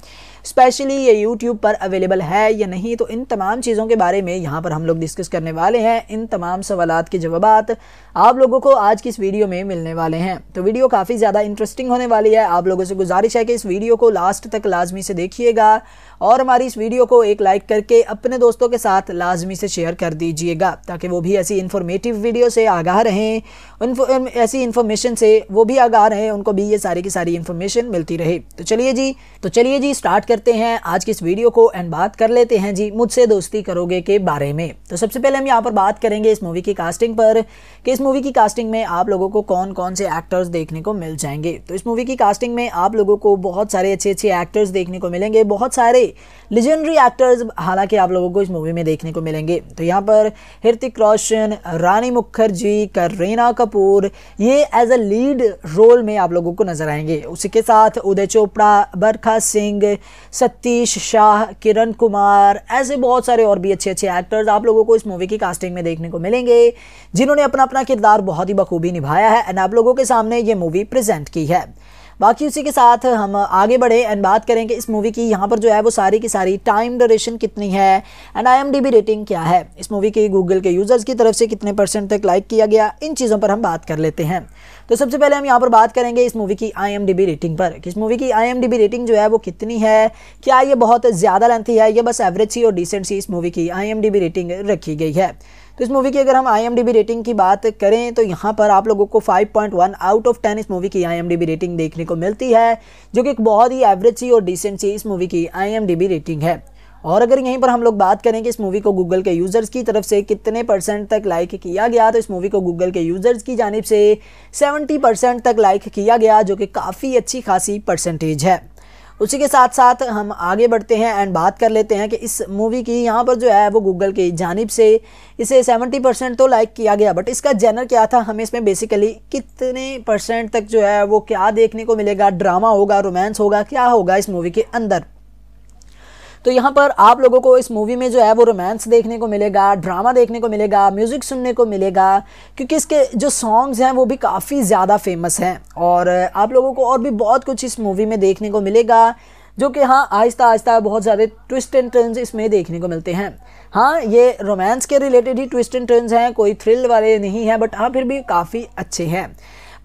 स्पेशली ये यूट्यूब पर अवेलेबल है या नहीं तो इन तमाम चीज़ों के बारे में यहाँ पर हम लोग डिस्कस करने वाले हैं इन तमाम सवालत के जवाब आप लोगों को आज की इस वीडियो में मिलने वाले हैं तो वीडियो काफ़ी ज़्यादा इंटरेस्टिंग होने वाली है आप लोगों से गुजारिश है कि इस वीडियो को लास्ट तक लाजमी से देखिएगा और हमारी इस वीडियो को एक लाइक करके अपने दोस्तों के साथ लाजमी से शेयर कर दीजिएगा ताकि वो भी ऐसी इन्फॉर्मेटिव वीडियो से आगाह रहें उन ऐसी इन्फॉर्मेशन से वो भी आगाह रहें उनको भी ये सारी की सारी इन्फॉर्मेशन मिलती रहे तो चलिए जी तो चलिए जी स्टार्ट करते हैं आज की इस वीडियो को एंड बात कर लेते हैं जी मुझसे दोस्ती करोगे के बारे में तो सबसे पहले हम यहाँ पर बात करेंगे इस मूवी की कास्टिंग पर कि इस मूवी की कास्टिंग में आप लोगों को कौन कौन से एक्टर्स देखने को मिल जाएंगे तो इस मूवी की कास्टिंग में आप लोगों को बहुत सारे अच्छे अच्छे एक्टर्स देखने को मिलेंगे बहुत सारे से लेजेंडरी एक्टर्स हालांकि आप लोगों को इस मूवी में देखने को मिलेंगे तो यहाँ पर हृतिक रोशन रानी मुखर्जी करीना कपूर ये एज अ लीड रोल में आप लोगों को नजर आएंगे उसी के साथ उदय चोपड़ा बरखा सिंह सतीश शाह किरण कुमार ऐसे बहुत सारे और भी अच्छे अच्छे एक्टर्स आप लोगों को इस मूवी की कास्टिंग में देखने को मिलेंगे जिन्होंने अपना अपना किरदार बहुत ही बखूबी निभाया है एंड आप लोगों के सामने ये मूवी प्रेजेंट की है बाकी उसी के साथ हम आगे बढ़े एंड बात करें कि इस मूवी की यहाँ पर जो है वो सारी की सारी टाइम ड्यूरेशन कितनी है एंड आई रेटिंग क्या है इस मूवी की गूगल के यूज़र्स की तरफ से कितने परसेंट तक लाइक किया गया इन चीज़ों पर हम बात कर लेते हैं तो सबसे पहले हम यहाँ पर बात करेंगे इस मूवी की आई रेटिंग पर कि इस मूवी की आई रेटिंग जो है वो कितनी है क्या ये बहुत ज़्यादा लेंथी है या बस एवरेज सी और डिसेंट सी इस मूवी की आई रेटिंग रखी गई है तो इस मूवी की अगर हम आई रेटिंग की बात करें तो यहाँ पर आप लोगों को 5.1 आउट ऑफ 10 इस मूवी की आई रेटिंग देखने को मिलती है जो कि एक बहुत ही एवरेज सी और डिसेंट सी इस मूवी की आई रेटिंग है और अगर यहीं पर हम लोग बात करें कि इस मूवी को गूगल के यूज़र्स की तरफ से कितने परसेंट तक लाइक किया गया तो इस मूवी को गूगल के यूज़र्स की जानब से सेवेंटी परसेंट तक लाइक किया गया जो कि काफ़ी अच्छी खासी परसेंटेज है उसी के साथ साथ हम आगे बढ़ते हैं एंड बात कर लेते हैं कि इस मूवी की यहाँ पर जो है वो गूगल की जानब से इसे सेवेंटी परसेंट तो लाइक किया गया बट इसका जेनर क्या था हमें इसमें बेसिकली कितने परसेंट तक जो है वो क्या देखने को मिलेगा ड्रामा होगा रोमांस होगा क्या होगा इस मूवी के अंदर तो यहाँ पर आप लोगों को इस मूवी में जो है वो रोमांस देखने को मिलेगा ड्रामा देखने को मिलेगा म्यूज़िक सुनने को मिलेगा क्योंकि इसके जो सॉन्ग्स हैं वो भी काफ़ी ज़्यादा फेमस हैं और आप लोगों को और भी बहुत कुछ इस मूवी में देखने को मिलेगा जो कि हाँ आहिस्ता आहिस्ता बहुत ज़्यादा ट्विस्ट एंड टर्न्स इसमें देखने को मिलते हैं हाँ ये रोमांस के रिलेटेड ही ट्विस्ट एंड टर्न्स हैं कोई थ्रिल वाले नहीं हैं बट हाँ फिर भी काफ़ी अच्छे हैं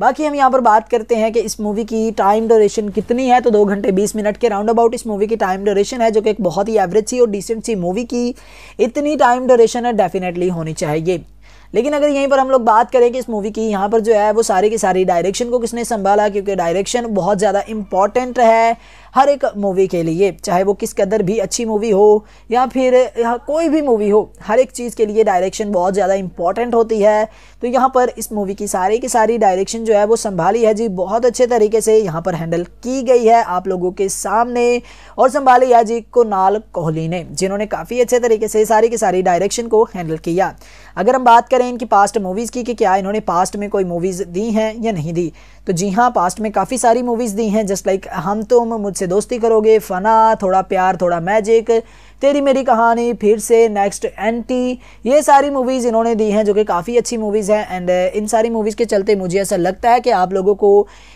बाकी हम यहाँ पर बात करते हैं कि इस मूवी की टाइम ड्यूरेशन कितनी है तो दो घंटे बीस मिनट के राउंड अबाउट इस मूवी की टाइम ड्यूरेशन है जो कि एक बहुत ही एवरेज सी और डिसेंट सी मूवी की इतनी टाइम ड्यूरेशन है डेफिनेटली होनी चाहिए लेकिन अगर यहीं पर हम लोग बात करें कि इस मूवी की यहाँ पर जो है वो सारी की सारी डायरेक्शन को किसने संभाला क्योंकि डायरेक्शन बहुत ज़्यादा इंपॉर्टेंट है हर एक मूवी के लिए चाहे वो किस कदर भी अच्छी मूवी हो या फिर या कोई भी मूवी हो हर एक चीज़ के लिए डायरेक्शन बहुत ज़्यादा इंपॉर्टेंट होती है तो यहाँ पर इस मूवी की सारी की सारी डायरेक्शन जो है वो संभाली है जी बहुत अच्छे तरीके से यहाँ पर हैंडल की गई है आप लोगों के सामने और संभाली है जी कुनाल कोहली ने जिन्होंने काफ़ी अच्छे तरीके से सारी की सारी डायरेक्शन को हैंडल किया अगर हम बात करें इनकी पास्ट मूवीज़ की कि क्या इन्होंने पास्ट में कोई मूवीज़ दी हैं या नहीं दी तो जी हाँ पास्ट में काफ़ी सारी मूवीज़ दी हैं जस्ट लाइक हम तुम मुझसे दोस्ती करोगे फ़ना थोड़ा प्यार थोड़ा मैजिक तेरी मेरी कहानी फिर से नेक्स्ट एंटी ये सारी मूवीज़ इन्होंने दी हैं जो कि काफ़ी अच्छी मूवीज़ हैं एंड uh, इन सारी मूवीज़ के चलते मुझे ऐसा लगता है कि आप लोगों को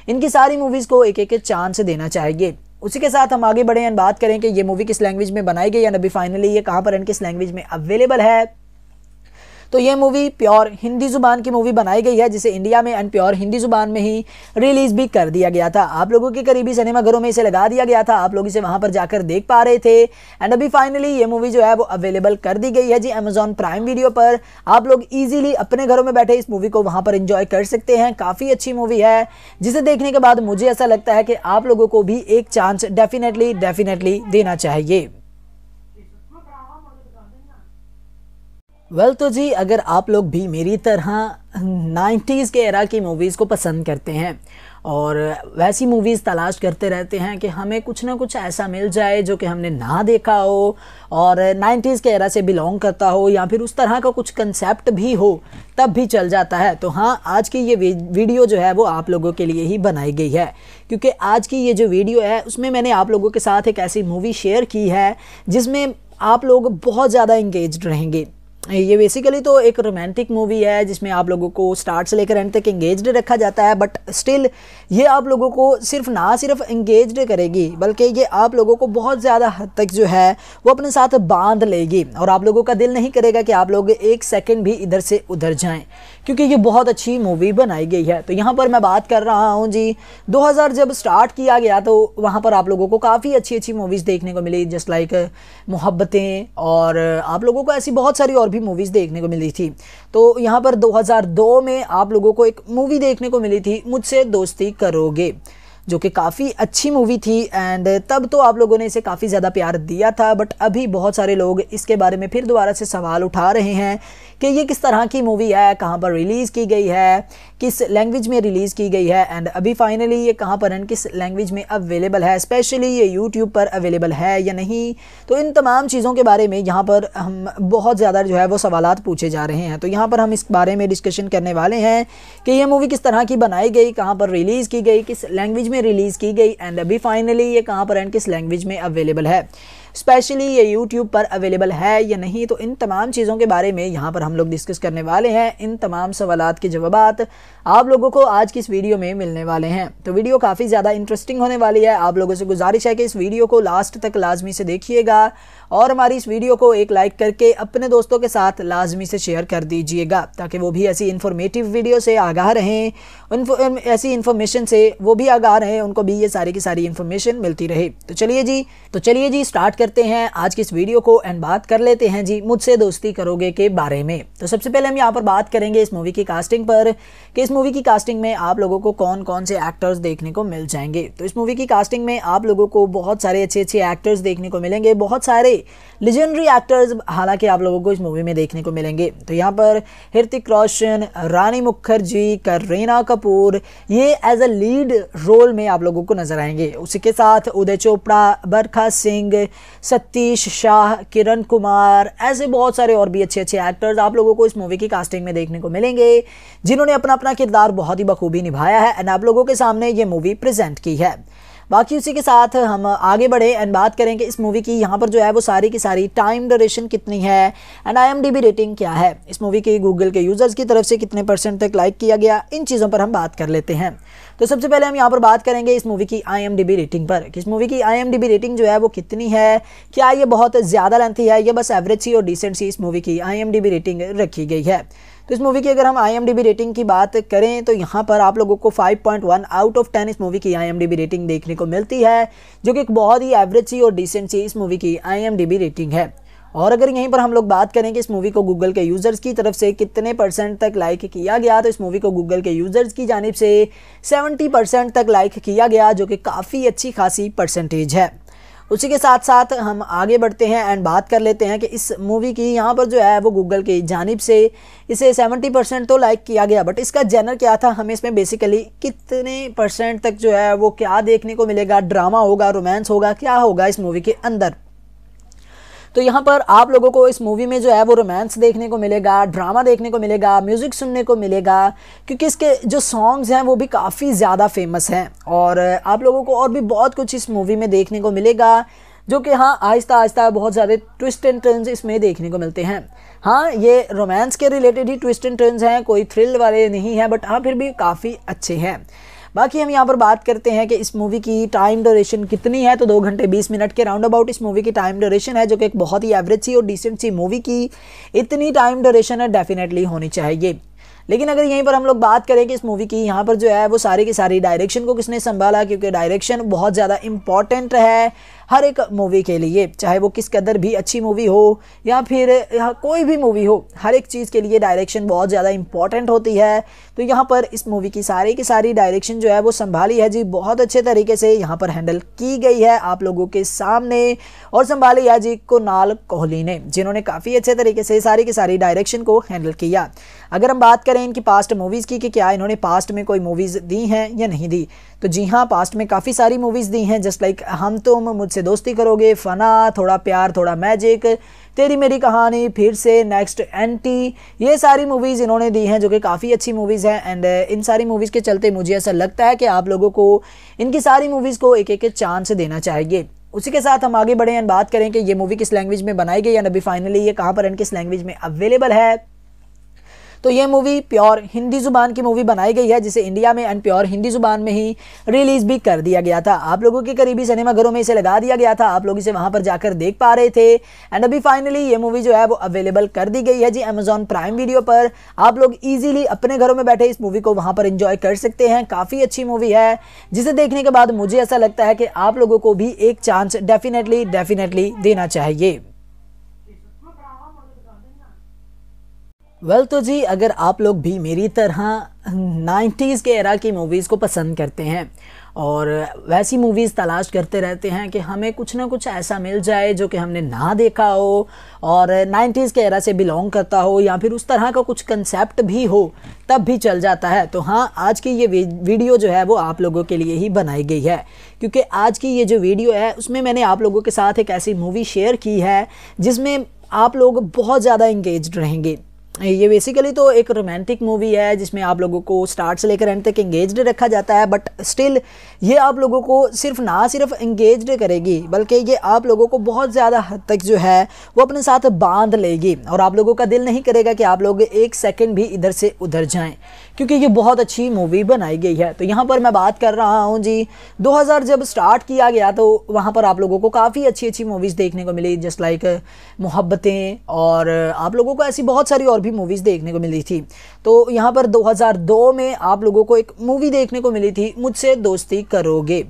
इनकी सारी मूवीज़ को एक एक चांस देना चाहिए उसी के साथ हम आगे बढ़ें एंड बात करें कि ये मूवी किस लैंग्वेज में बनाई गई या अभी फाइनली ये कहाँ पर एंड किस लैंग्वेज में अवेलेबल है तो ये मूवी प्योर हिंदी ज़ुबान की मूवी बनाई गई है जिसे इंडिया में एंड प्योर हिंदी ज़ुबान में ही रिलीज़ भी कर दिया गया था आप लोगों के करीबी सिनेमाघरों में इसे लगा दिया गया था आप लोग इसे वहाँ पर जाकर देख पा रहे थे एंड अभी फाइनली ये मूवी जो है वो अवेलेबल कर दी गई है जी अमेजोन प्राइम वीडियो पर आप लोग ईजिली अपने घरों में बैठे इस मूवी को वहाँ पर इंजॉय कर सकते हैं काफ़ी अच्छी मूवी है जिसे देखने के बाद मुझे ऐसा लगता है कि आप लोगों को भी एक चांस डेफिनेटली डेफिनेटली देना चाहिए वेल well, तो जी अगर आप लोग भी मेरी तरह 90s के एरा की मूवीज़ को पसंद करते हैं और वैसी मूवीज़ तलाश करते रहते हैं कि हमें कुछ ना कुछ ऐसा मिल जाए जो कि हमने ना देखा हो और 90s के एरा से बिलोंग करता हो या फिर उस तरह का कुछ कंसेप्ट भी हो तब भी चल जाता है तो हाँ आज की ये वीडियो जो है वो आप लोगों के लिए ही बनाई गई है क्योंकि आज की ये जो वीडियो है उसमें मैंने आप लोगों के साथ एक ऐसी मूवी शेयर की है जिसमें आप लोग बहुत ज़्यादा इंगेज रहेंगे ये बेसिकली तो एक रोमांटिक मूवी है जिसमें आप लोगों को स्टार्ट से लेकर एंड तक इंगेज रखा जाता है बट स्टिल ये आप लोगों को सिर्फ ना सिर्फ इंगेज करेगी बल्कि ये आप लोगों को बहुत ज़्यादा हद तक जो है वो अपने साथ बांध लेगी और आप लोगों का दिल नहीं करेगा कि आप लोग एक सेकेंड भी इधर से उधर जाएँ क्योंकि ये बहुत अच्छी मूवी बनाई गई है तो यहाँ पर मैं बात कर रहा हूँ जी 2000 जब स्टार्ट किया गया तो वहाँ पर आप लोगों को काफ़ी अच्छी अच्छी मूवीज़ देखने को मिली जस्ट लाइक मोहब्बतें और आप लोगों को ऐसी बहुत सारी और भी मूवीज़ देखने को मिली थी तो यहाँ पर दो में आप लोगों को एक मूवी देखने को मिली थी मुझसे दोस्ती करोगे जो कि काफ़ी अच्छी मूवी थी एंड तब तो आप लोगों ने इसे काफ़ी ज़्यादा प्यार दिया था बट अभी बहुत सारे लोग इसके बारे में फिर दोबारा से सवाल उठा रहे हैं कि ये किस तरह की मूवी है कहाँ पर रिलीज़ की गई है किस लैंग्वेज में रिलीज़ की गई है एंड अभी फाइनली ये कहाँ पर एंड किस लैंग्वेज में अवेलेबल है स्पेशली ये यूट्यूब पर अवेलेबल है या नहीं तो इन तमाम चीज़ों के बारे में यहाँ पर हम बहुत ज़्यादा जो है वो सवाल पूछे जा रहे हैं तो यहाँ पर हम इस बारे में डिस्कशन करने वाले हैं कि ये मूवी किस तरह की बनाई गई कहाँ पर रिलीज़ की गई किस लैंग्वेज में रिलीज़ की गई एंड अभी फाइनली ये कहाँ पर एंड किस लैंग्वेज में अवेलेबल है स्पेशली ये यूट्यूब पर अवेलेबल है या नहीं तो इन तमाम चीज़ों के बारे में यहाँ पर हम लोग डिस्कस करने वाले हैं इन तमाम सवाल के जवाब आप लोगों को आज की इस वीडियो में मिलने वाले हैं तो वीडियो काफ़ी ज़्यादा इंटरेस्टिंग होने वाली है आप लोगों से गुजारिश है कि इस वीडियो को लास्ट तक लाजमी से देखिएगा और हमारी इस वीडियो को एक लाइक करके अपने दोस्तों के साथ लाजमी से शेयर कर दीजिएगा ताकि वो भी ऐसी इन्फॉर्मेटिव वीडियो से आगाह रहें उन ऐसी इन्फॉर्मेशन से वो भी आगाह रहें उनको भी ये सारी की सारी इन्फॉर्मेशन मिलती रहे तो चलिए जी तो चलिए जी स्टार्ट करते हैं आज की इस वीडियो को एंड बात कर लेते हैं जी मुझसे दोस्ती करोगे के बारे में तो सबसे पहले हम यहाँ पर बात करेंगे इस मूवी की कास्टिंग पर कि इस मूवी की कास्टिंग में आप लोगों को कौन कौन से एक्टर्स देखने को मिल जाएंगे तो इस मूवी की कास्टिंग में आप लोगों को बहुत सारे अच्छे अच्छे एक्टर्स देखने को मिलेंगे बहुत सारे लिजेंडरी एक्टर्स हालांकि आप लोगों को इस मूवी में देखने को मिलेंगे तो यहाँ पर हृतिक रोशन रानी मुखर्जी करीना कपूर ये एज अ लीड रोल में आप लोगों को नजर आएंगे उसी के साथ उदय चोपड़ा बरखा सिंह सतीश शाह किरण कुमार ऐसे बहुत सारे और भी अच्छे अच्छे एक्टर्स आप लोगों को इस मूवी की कास्टिंग में देखने को मिलेंगे जिन्होंने अपना अपना किरदार बहुत ही बखूबी निभाया है एंड आप लोगों के सामने ये मूवी प्रेजेंट की है बाकी उसी के साथ हम आगे बढ़े एंड बात करें कि इस मूवी की यहाँ पर जो है वो सारी की सारी टाइम ड्यूरेशन कितनी है एंड आई रेटिंग क्या है इस मूवी की गूगल के यूज़र्स की तरफ से कितने परसेंट तक लाइक किया गया इन चीज़ों पर हम बात कर लेते हैं तो सबसे पहले हम यहाँ पर बात करेंगे इस मूवी की आई रेटिंग पर कि इस मूवी की आई रेटिंग जो है वो कितनी है क्या ये बहुत ज़्यादा लेंथी है या बस एवरेज सी और डिसेंट सी इस मूवी की आई रेटिंग रखी गई है तो इस मूवी की अगर हम आई रेटिंग की बात करें तो यहाँ पर आप लोगों को 5.1 आउट ऑफ 10 इस मूवी की आई रेटिंग देखने को मिलती है जो कि एक बहुत ही एवरेज सी और डिसेंट सी इस मूवी की आई रेटिंग है और अगर यहीं पर हम लोग बात करें कि इस मूवी को गूगल के यूज़र्स की तरफ से कितने परसेंट तक लाइक किया गया तो इस मूवी को गूगल के यूज़र्स की जानब से 70 परसेंट तक लाइक किया गया जो कि काफ़ी अच्छी खासी परसेंटेज है उसी के साथ साथ हम आगे बढ़ते हैं एंड बात कर लेते हैं कि इस मूवी की यहाँ पर जो है वो गूगल की जानब से इसे सेवेंटी परसेंट तो लाइक किया गया बट इसका जेनर क्या था हमें इसमें बेसिकली कितने परसेंट तक जो है वो क्या देखने को मिलेगा ड्रामा होगा रोमांस होगा क्या होगा इस मूवी के अंदर तो यहाँ पर आप लोगों को इस मूवी में जो है वो रोमांस देखने को मिलेगा ड्रामा देखने को मिलेगा म्यूज़िक सुनने को मिलेगा क्योंकि इसके जो सॉन्ग्स हैं वो भी काफ़ी ज़्यादा फेमस हैं और आप लोगों को और भी बहुत कुछ इस मूवी में देखने को मिलेगा जो कि हाँ आहिस्ता आहिस्ता बहुत ज़्यादा ट्विस्ट एंड टर्न्स इसमें देखने को मिलते हैं हाँ ये रोमांस के रिलेटेड ही ट्विस्ट एंड टर्न्स हैं कोई थ्रिल वाले नहीं हैं बट हाँ फिर भी काफ़ी अच्छे हैं बाकी हम यहाँ पर बात करते हैं कि इस मूवी की टाइम ड्यूरेशन कितनी है तो दो घंटे बीस मिनट के राउंड अबाउट इस मूवी की टाइम ड्यूरेशन है जो कि एक बहुत ही एवरेज सी और डिसेंट सी मूवी की इतनी टाइम ड्यूरेशन है डेफिनेटली होनी चाहिए लेकिन अगर यहीं पर हम लोग बात करें कि इस मूवी की यहाँ पर जो है वो सारी की सारी डायरेक्शन को किसने संभाला क्योंकि डायरेक्शन बहुत ज़्यादा इंपॉर्टेंट है हर एक मूवी के लिए चाहे वो किस कदर भी अच्छी मूवी हो या फिर या कोई भी मूवी हो हर एक चीज़ के लिए डायरेक्शन बहुत ज़्यादा इंपॉर्टेंट होती है तो यहाँ पर इस मूवी की सारी की सारी डायरेक्शन जो है वो संभाली है जी बहुत अच्छे तरीके से यहाँ पर हैंडल की गई है आप लोगों के सामने और संभाली है जी कुनाल कोहली ने जिन्होंने काफ़ी अच्छे तरीके से सारी की सारी डायरेक्शन को हैंडल किया अगर हम बात करें इनकी पास्ट मूवीज़ की कि क्या इन्होंने पास्ट में कोई मूवीज़ दी हैं या नहीं दी तो जी हाँ पास्ट में काफ़ी सारी मूवीज़ दी हैं जस्ट लाइक हम तो मुझ मुझसे दोस्ती करोगे फ़ना थोड़ा प्यार थोड़ा मैजिक तेरी मेरी कहानी फिर से नेक्स्ट एंटी ये सारी मूवीज़ इन्होंने दी हैं जो कि काफ़ी अच्छी मूवीज़ हैं एंड uh, इन सारी मूवीज़ के चलते मुझे ऐसा लगता है कि आप लोगों को इनकी सारी मूवीज़ को एक एक चांस देना चाहिए उसी के साथ हम आगे बढ़ें एंड बात करें कि ये मूवी किस लैंग्वेज में बनाई गई या अभी फाइनली ये कहाँ पर एंड किस लैंग्वेज में अवेलेबल है तो ये मूवी प्योर हिंदी ज़ुबान की मूवी बनाई गई है जिसे इंडिया में एंड प्योर हिंदी ज़ुबान में ही रिलीज़ भी कर दिया गया था आप लोगों के करीबी सिनेमाघरों में इसे लगा दिया गया था आप लोग इसे वहाँ पर जाकर देख पा रहे थे एंड अभी फाइनली ये मूवी जो है वो अवेलेबल कर दी गई है जी अमेजोन प्राइम वीडियो पर आप लोग ईजिली अपने घरों में बैठे इस मूवी को वहाँ पर इंजॉय कर सकते हैं काफ़ी अच्छी मूवी है जिसे देखने के बाद मुझे ऐसा लगता है कि आप लोगों को भी एक चांस डेफिनेटली डेफिनेटली देना चाहिए वेल well, तो जी अगर आप लोग भी मेरी तरह 90s के एरा की मूवीज़ को पसंद करते हैं और वैसी मूवीज़ तलाश करते रहते हैं कि हमें कुछ ना कुछ ऐसा मिल जाए जो कि हमने ना देखा हो और 90s के एरा से बिलोंग करता हो या फिर उस तरह का कुछ कंसेप्ट भी हो तब भी चल जाता है तो हाँ आज की ये वीडियो जो है वो आप लोगों के लिए ही बनाई गई है क्योंकि आज की ये जो वीडियो है उसमें मैंने आप लोगों के साथ एक ऐसी मूवी शेयर की है जिसमें आप लोग बहुत ज़्यादा इंगेज रहेंगे ये बेसिकली तो एक रोमांटिक मूवी है जिसमें आप लोगों को स्टार्ट से लेकर एंड तक इंगेज रखा जाता है बट स्टिल ये आप लोगों को सिर्फ ना सिर्फ इंगेज करेगी बल्कि ये आप लोगों को बहुत ज़्यादा हद तक जो है वो अपने साथ बांध लेगी और आप लोगों का दिल नहीं करेगा कि आप लोग एक सेकेंड भी इधर से उधर जाएँ क्योंकि ये बहुत अच्छी मूवी बनाई गई है तो यहाँ पर मैं बात कर रहा हूँ जी 2000 जब स्टार्ट किया गया तो वहाँ पर आप लोगों को काफ़ी अच्छी अच्छी मूवीज़ देखने को मिली जस्ट लाइक मोहब्बतें और आप लोगों को ऐसी बहुत सारी और भी मूवीज़ देखने को मिली थी तो यहाँ पर दो में आप लोगों को एक मूवी देखने को मिली थी मुझसे दोस्ती करोगे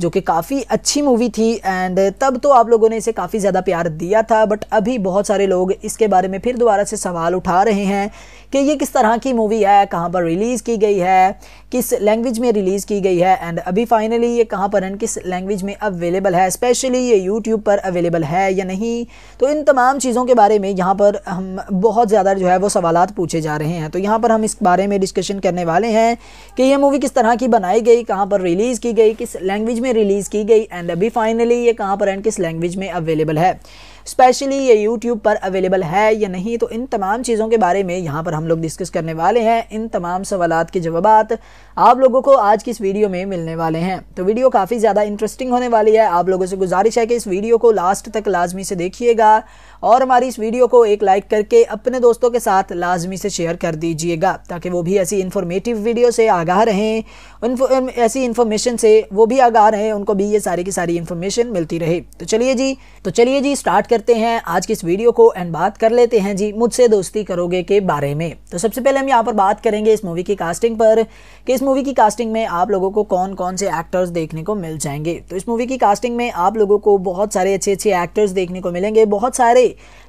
जो कि काफ़ी अच्छी मूवी थी एंड तब तो आप लोगों ने इसे काफ़ी ज़्यादा प्यार दिया था बट अभी बहुत सारे लोग इसके बारे में फिर दोबारा से सवाल उठा रहे हैं कि ये किस तरह की मूवी है कहाँ पर रिलीज़ की गई है किस लैंग्वेज में रिलीज़ की गई है एंड अभी फाइनली ये कहाँ पर एंड किस लैंग्वेज में अवेलेबल है स्पेशली ये यूट्यूब पर अवेलेबल है या नहीं तो इन तमाम चीज़ों के बारे में यहाँ पर हम बहुत ज़्यादा जो है वो सवाल पूछे जा रहे हैं तो यहाँ पर हम इस बारे में डिस्कशन करने वाले हैं कि ये मूवी किस तरह की बनाई गई कहाँ पर रिलीज़ की गई किस लैंग्वेज में रिलीज़ की गई एंड अभी फाइनली ये कहाँ पर एंड किस लैंग्वेज में अवेलेबल है स्पेशली ये यूट्यूब पर अवेलेबल है या नहीं तो इन तमाम चीज़ों के बारे में यहाँ पर हम लोग डिस्कस करने वाले हैं इन तमाम सवाल के जवाब आप लोगों को आज की इस वीडियो में मिलने वाले हैं तो वीडियो काफ़ी ज़्यादा इंटरेस्टिंग होने वाली है आप लोगों से गुजारिश है कि इस वीडियो को लास्ट तक लाजमी से देखिएगा और हमारी इस वीडियो को एक लाइक करके अपने दोस्तों के साथ लाजमी से शेयर कर दीजिएगा ताकि वो भी ऐसी इन्फॉर्मेटिव वीडियो से आगाह रहें ऐसी इन्फॉर्मेशन से वो भी आगाह रहें उनको भी ये सारी की सारी इन्फॉर्मेशन मिलती रहे तो चलिए जी तो चलिए जी स्टार्ट करते हैं आज की इस वीडियो को एंड बात कर लेते हैं जी मुझसे दोस्ती करोगे के बारे में तो सबसे पहले हम यहाँ पर बात करेंगे इस मूवी की कास्टिंग पर कि इस मूवी की कास्टिंग में आप लोगों को कौन कौन से एक्टर्स देखने को मिल जाएंगे तो इस मूवी की कास्टिंग में आप लोगों को बहुत सारे अच्छे अच्छे एक्टर्स देखने को मिलेंगे बहुत सारे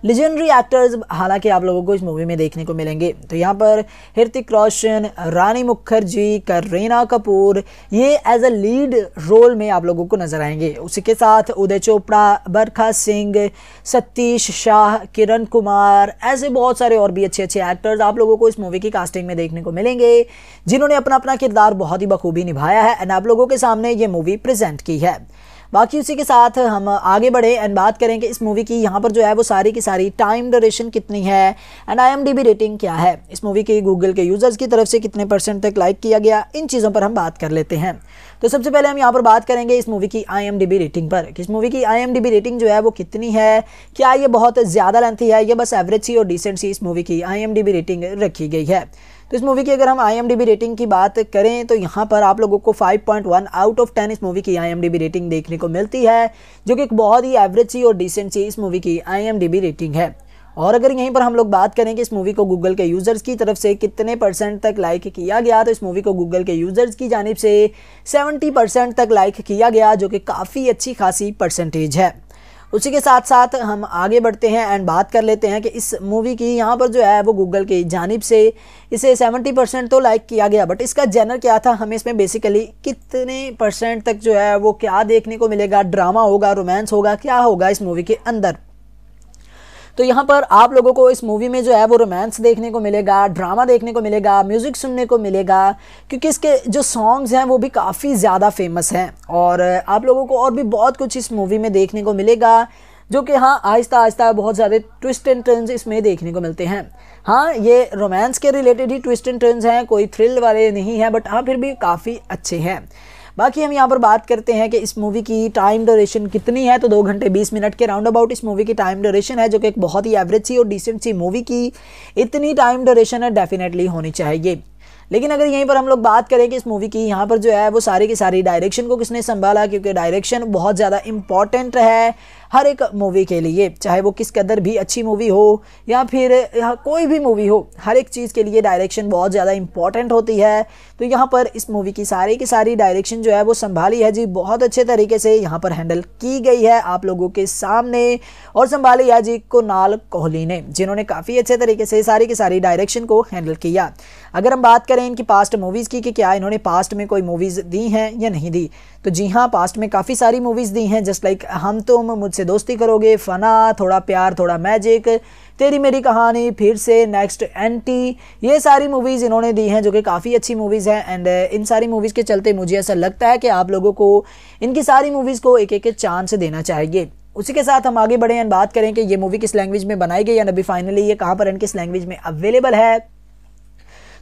लिजेंडरी एक्टर्स हालांकि आप लोगों को इस मूवी में देखने को मिलेंगे तो यहाँ पर हृतिक रोशन रानी मुखर्जी करीना कपूर ये एज अ लीड रोल में आप लोगों को नजर आएंगे उसी के साथ उदय चोपड़ा बरखा सिंह सतीश शाह किरण कुमार ऐसे बहुत सारे और भी अच्छे अच्छे एक्टर्स आप लोगों को इस मूवी की कास्टिंग में देखने को मिलेंगे जिन्होंने अपना अपना किरदार बहुत ही बखूबी निभाया है एंड आप लोगों के सामने ये मूवी प्रेजेंट की है बाकी उसी के साथ हम आगे बढ़े एंड बात करें कि इस मूवी की यहाँ पर जो है वो सारी की सारी टाइम ड्यूरेशन कितनी है एंड आई रेटिंग क्या है इस मूवी की गूगल के यूज़र्स की तरफ से कितने परसेंट तक लाइक किया गया इन चीज़ों पर हम बात कर लेते हैं तो सबसे पहले हम यहाँ पर बात करेंगे इस मूवी की आई रेटिंग पर इस मूवी की आई रेटिंग जो है वो कितनी है क्या ये बहुत ज़्यादा लेंथी है या बस एवरेज सी और डिसेंट सी इस मूवी की आई रेटिंग रखी गई है तो इस मूवी की अगर हम आई रेटिंग की बात करें तो यहाँ पर आप लोगों को 5.1 आउट ऑफ 10 इस मूवी की आई रेटिंग देखने को मिलती है जो कि एक बहुत ही एवरेज सी और डिसेंट सी इस मूवी की आई रेटिंग है और अगर यहीं पर हम लोग बात करें कि इस मूवी को गूगल के यूज़र्स की तरफ से कितने परसेंट तक लाइक किया गया तो इस मूवी को गूगल के यूज़र्स की जानब से 70 परसेंट तक लाइक किया गया जो कि काफ़ी अच्छी खासी परसेंटेज है उसी के साथ साथ हम आगे बढ़ते हैं एंड बात कर लेते हैं कि इस मूवी की यहाँ पर जो है वो गूगल की जानब से इसे सेवेंटी परसेंट तो लाइक किया गया बट इसका जेनर क्या था हमें इसमें बेसिकली कितने परसेंट तक जो है वो क्या देखने को मिलेगा ड्रामा होगा रोमांस होगा क्या होगा इस मूवी के अंदर तो यहाँ पर आप लोगों को इस मूवी में जो है वो रोमांस देखने को मिलेगा ड्रामा देखने को मिलेगा म्यूज़िक सुनने को मिलेगा क्योंकि इसके जो सॉन्ग्स हैं वो भी काफ़ी ज़्यादा फेमस हैं और आप लोगों को और भी बहुत कुछ इस मूवी में देखने को मिलेगा जो कि हाँ आहिस्ता आहिस्ता बहुत ज़्यादा ट्विस्ट एंड टर्न्स इसमें देखने को मिलते हैं हाँ ये रोमांस के रिलेटेड ही ट्विस्ट एंड टर्न्स हैं कोई थ्रिल वाले नहीं हैं बट हाँ फिर भी काफ़ी अच्छे हैं बाकी हम यहाँ पर बात करते हैं कि इस मूवी की टाइम ड्यूरेशन कितनी है तो दो घंटे बीस मिनट के राउंड अबाउट इस मूवी की टाइम ड्यूरेशन है जो कि एक बहुत ही एवरेज सी और डिसेंट सी मूवी की इतनी टाइम ड्यूरेशन है डेफिनेटली होनी चाहिए लेकिन अगर यहीं पर हम लोग बात करें कि इस मूवी की यहाँ पर जो है वो सारी की सारी डायरेक्शन को किसने संभाला क्योंकि डायरेक्शन बहुत ज़्यादा इंपॉर्टेंट है हर एक मूवी के लिए चाहे वो किस कदर भी अच्छी मूवी हो या फिर कोई भी मूवी हो हर एक चीज़ के लिए डायरेक्शन बहुत ज़्यादा इंपॉर्टेंट होती है तो यहाँ पर इस मूवी की सारी की सारी डायरेक्शन जो है वो संभाली है जी बहुत अच्छे तरीके से यहाँ पर हैंडल की गई है आप लोगों के सामने और संभाली है जी कुनाल कोहली ने जिन्होंने काफ़ी अच्छे तरीके से सारी की सारी डायरेक्शन को हैंडल किया अगर हम बात करें इनकी पास्ट मूवीज़ की कि क्या इन्होंने पास्ट में कोई मूवीज़ दी हैं या नहीं दी तो जी हाँ पास्ट में काफ़ी सारी मूवीज़ दी हैं जस्ट लाइक हम तुम मुझसे दोस्ती करोगे फ़ना थोड़ा प्यार थोड़ा मैजिक तेरी मेरी कहानी फिर से नेक्स्ट एंटी ये सारी मूवीज़ इन्होंने दी हैं जो कि काफ़ी अच्छी मूवीज़ हैं एंड इन सारी मूवीज़ के चलते मुझे ऐसा लगता है कि आप लोगों को इनकी सारी मूवीज़ को एक एक चांस देना चाहिए उसी के साथ हम आगे बढ़े एंड बात करें कि ये मूवी किस लैंग्वेज में बनाई गई एंड अभी फाइनली ये कहाँ पर एंड किस लैंग्वेज में अवेलेबल है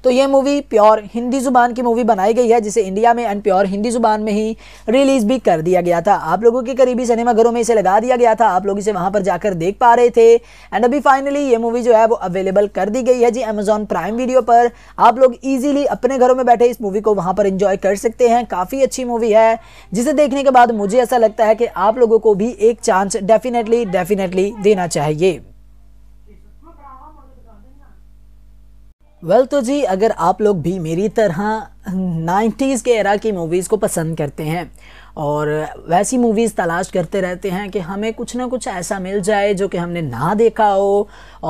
तो ये मूवी प्योर हिंदी ज़ुबान की मूवी बनाई गई है जिसे इंडिया में एंड प्योर हिंदी ज़ुबान में ही रिलीज़ भी कर दिया गया था आप लोगों के करीबी सिनेमाघरों में इसे लगा दिया गया था आप लोग इसे वहाँ पर जाकर देख पा रहे थे एंड अभी फाइनली ये मूवी जो है वो अवेलेबल कर दी गई है जी अमेजोन प्राइम वीडियो पर आप लोग ईजिली अपने घरों में बैठे इस मूवी को वहाँ पर इंजॉय कर सकते हैं काफ़ी अच्छी मूवी है जिसे देखने के बाद मुझे ऐसा लगता है कि आप लोगों को भी एक चांस डेफिनेटली डेफिनेटली देना चाहिए वेल well, तो जी अगर आप लोग भी मेरी तरह 90s के एरा की मूवीज़ को पसंद करते हैं और वैसी मूवीज़ तलाश करते रहते हैं कि हमें कुछ ना कुछ ऐसा मिल जाए जो कि हमने ना देखा हो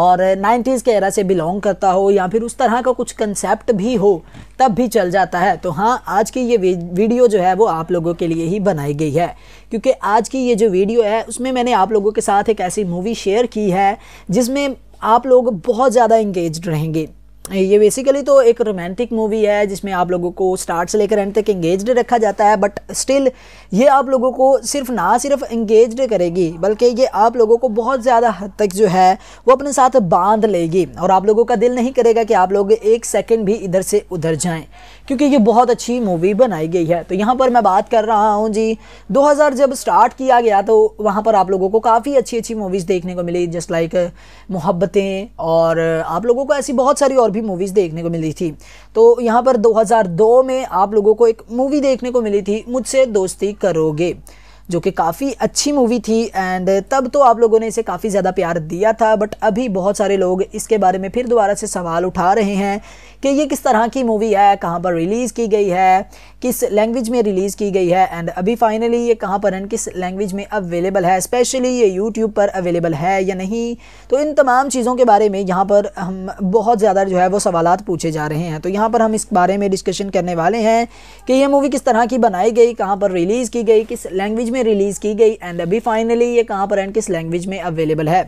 और 90s के एरा से बिलोंग करता हो या फिर उस तरह का कुछ कंसेप्ट भी हो तब भी चल जाता है तो हाँ आज की ये वीडियो जो है वो आप लोगों के लिए ही बनाई गई है क्योंकि आज की ये जो वीडियो है उसमें मैंने आप लोगों के साथ एक ऐसी मूवी शेयर की है जिसमें आप लोग बहुत ज़्यादा इंगेज रहेंगे ये बेसिकली तो एक रोमांटिक मूवी है जिसमें आप लोगों को स्टार्ट से लेकर एंड तक इंगेज रखा जाता है बट स्टिल ये आप लोगों को सिर्फ ना सिर्फ इंगेज करेगी बल्कि ये आप लोगों को बहुत ज़्यादा हद तक जो है वो अपने साथ बांध लेगी और आप लोगों का दिल नहीं करेगा कि आप लोग एक सेकेंड भी इधर से उधर जाएँ क्योंकि ये बहुत अच्छी मूवी बनाई गई है तो यहाँ पर मैं बात कर रहा हूँ जी 2000 जब स्टार्ट किया गया तो वहाँ पर आप लोगों को काफ़ी अच्छी अच्छी मूवीज़ देखने को मिली जस्ट लाइक मोहब्बतें और आप लोगों को ऐसी बहुत सारी और भी मूवीज़ देखने को मिली थी तो यहाँ पर दो में आप लोगों को एक मूवी देखने को मिली थी मुझसे दोस्ती करोगे जो कि काफ़ी अच्छी मूवी थी एंड तब तो आप लोगों ने इसे काफ़ी ज़्यादा प्यार दिया था बट अभी बहुत सारे लोग इसके बारे में फिर दोबारा से सवाल उठा रहे हैं कि ये किस तरह की मूवी है कहाँ पर रिलीज़ की गई है किस लैंग्वेज में रिलीज़ की गई है एंड अभी फाइनली ये कहाँ पर एंड किस लैंग्वेज में अवेलेबल है स्पेशली ये यूट्यूब पर अवेलेबल है या नहीं तो इन तमाम चीज़ों के बारे में यहाँ पर हम बहुत ज़्यादा जो है वो सवाल पूछे जा रहे हैं तो यहाँ पर हम इस बारे में डिस्कशन करने वाले हैं कि यह मूवी किस तरह की बनाई गई कहाँ पर रिलीज़ की गई किस लैंग्वेज में रिलीज़ की गई एंड अभी फाइनली ये कहाँ पर एंड किस लैंग्वेज में अवेलेबल है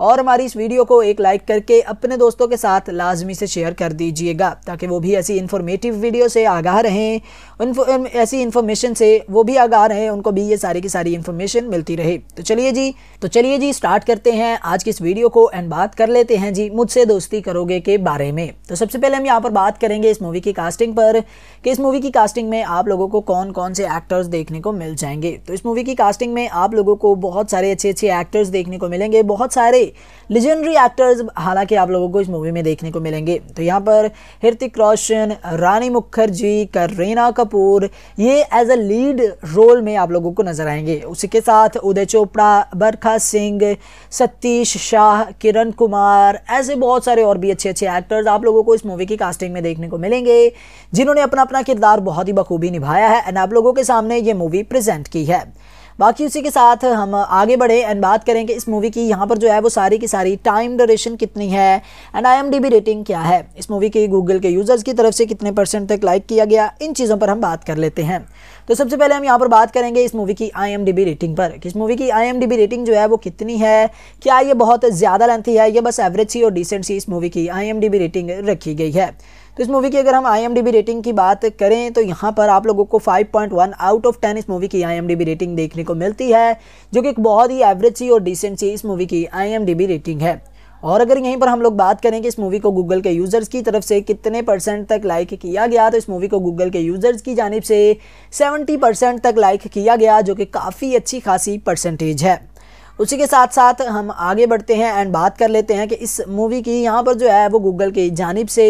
और हमारी इस वीडियो को एक लाइक करके अपने दोस्तों के साथ लाजमी से शेयर कर दीजिएगा ताकि वो भी ऐसी इन्फॉर्मेटिव वीडियो से आगाह रहें um, ऐसी इन्फॉर्मेशन से वो भी आगाह रहें उनको भी ये सारी की सारी इन्फॉर्मेशन मिलती रहे तो चलिए जी तो चलिए जी स्टार्ट करते हैं आज की इस वीडियो को एंड बात कर लेते हैं जी मुझसे दोस्ती करोगे के बारे में तो सबसे पहले हम यहाँ पर बात करेंगे इस मूवी की कास्टिंग पर कि इस मूवी की कास्टिंग में आप लोगों को कौन कौन से एक्टर्स देखने को मिल जाएंगे तो इस मूवी की कास्टिंग में आप लोगों को बहुत सारे अच्छे अच्छे एक्टर्स देखने को मिलेंगे बहुत सारे लिजेंडरी एक्टर्स हालांकि आप लोगों को इस मूवी में देखने को मिलेंगे तो यहाँ पर हृतिक रोशन रानी मुखर्जी करीना कपूर ये एज अ लीड रोल में आप लोगों को नजर आएंगे उसी के साथ उदय चोपड़ा बरखा सिंह सतीश शाह किरण कुमार ऐसे बहुत सारे और भी अच्छे अच्छे एक्टर्स आप लोगों को इस मूवी की कास्टिंग में देखने को मिलेंगे जिन्होंने अपना अपना किरदार बहुत ही बखूबी निभाया है एंड आप लोगों के सामने ये मूवी प्रेजेंट की है बाकी उसी के साथ हम आगे बढ़े एंड बात करें कि इस मूवी की यहाँ पर जो है वो सारी की सारी टाइम ड्यूरेशन कितनी है एंड आई रेटिंग क्या है इस मूवी की गूगल के यूज़र्स की तरफ से कितने परसेंट तक लाइक किया गया इन चीज़ों पर हम बात कर लेते हैं तो सबसे पहले हम यहाँ पर बात करेंगे इस मूवी की आई रेटिंग पर इस मूवी की आई रेटिंग जो है वो कितनी है क्या ये बहुत ज़्यादा लेंथी है ये बस एवरेज सी और डिसेंट सी इस मूवी की आई रेटिंग रखी गई है तो इस मूवी की अगर हम आई रेटिंग की बात करें तो यहाँ पर आप लोगों को 5.1 आउट ऑफ 10 इस मूवी की आई रेटिंग देखने को मिलती है जो कि एक बहुत ही एवरेज सी और डिसेंट सी इस मूवी की आई रेटिंग है और अगर यहीं पर हम लोग बात करें कि इस मूवी को गूगल के यूज़र्स की तरफ से कितने परसेंट तक लाइक किया गया तो इस मूवी को गूगल के यूज़र्स की जानब से 70 परसेंट तक लाइक किया गया जो कि काफ़ी अच्छी खासी परसेंटेज है उसी के साथ साथ हम आगे बढ़ते हैं एंड बात कर लेते हैं कि इस मूवी की यहाँ पर जो है वो गूगल की जानब से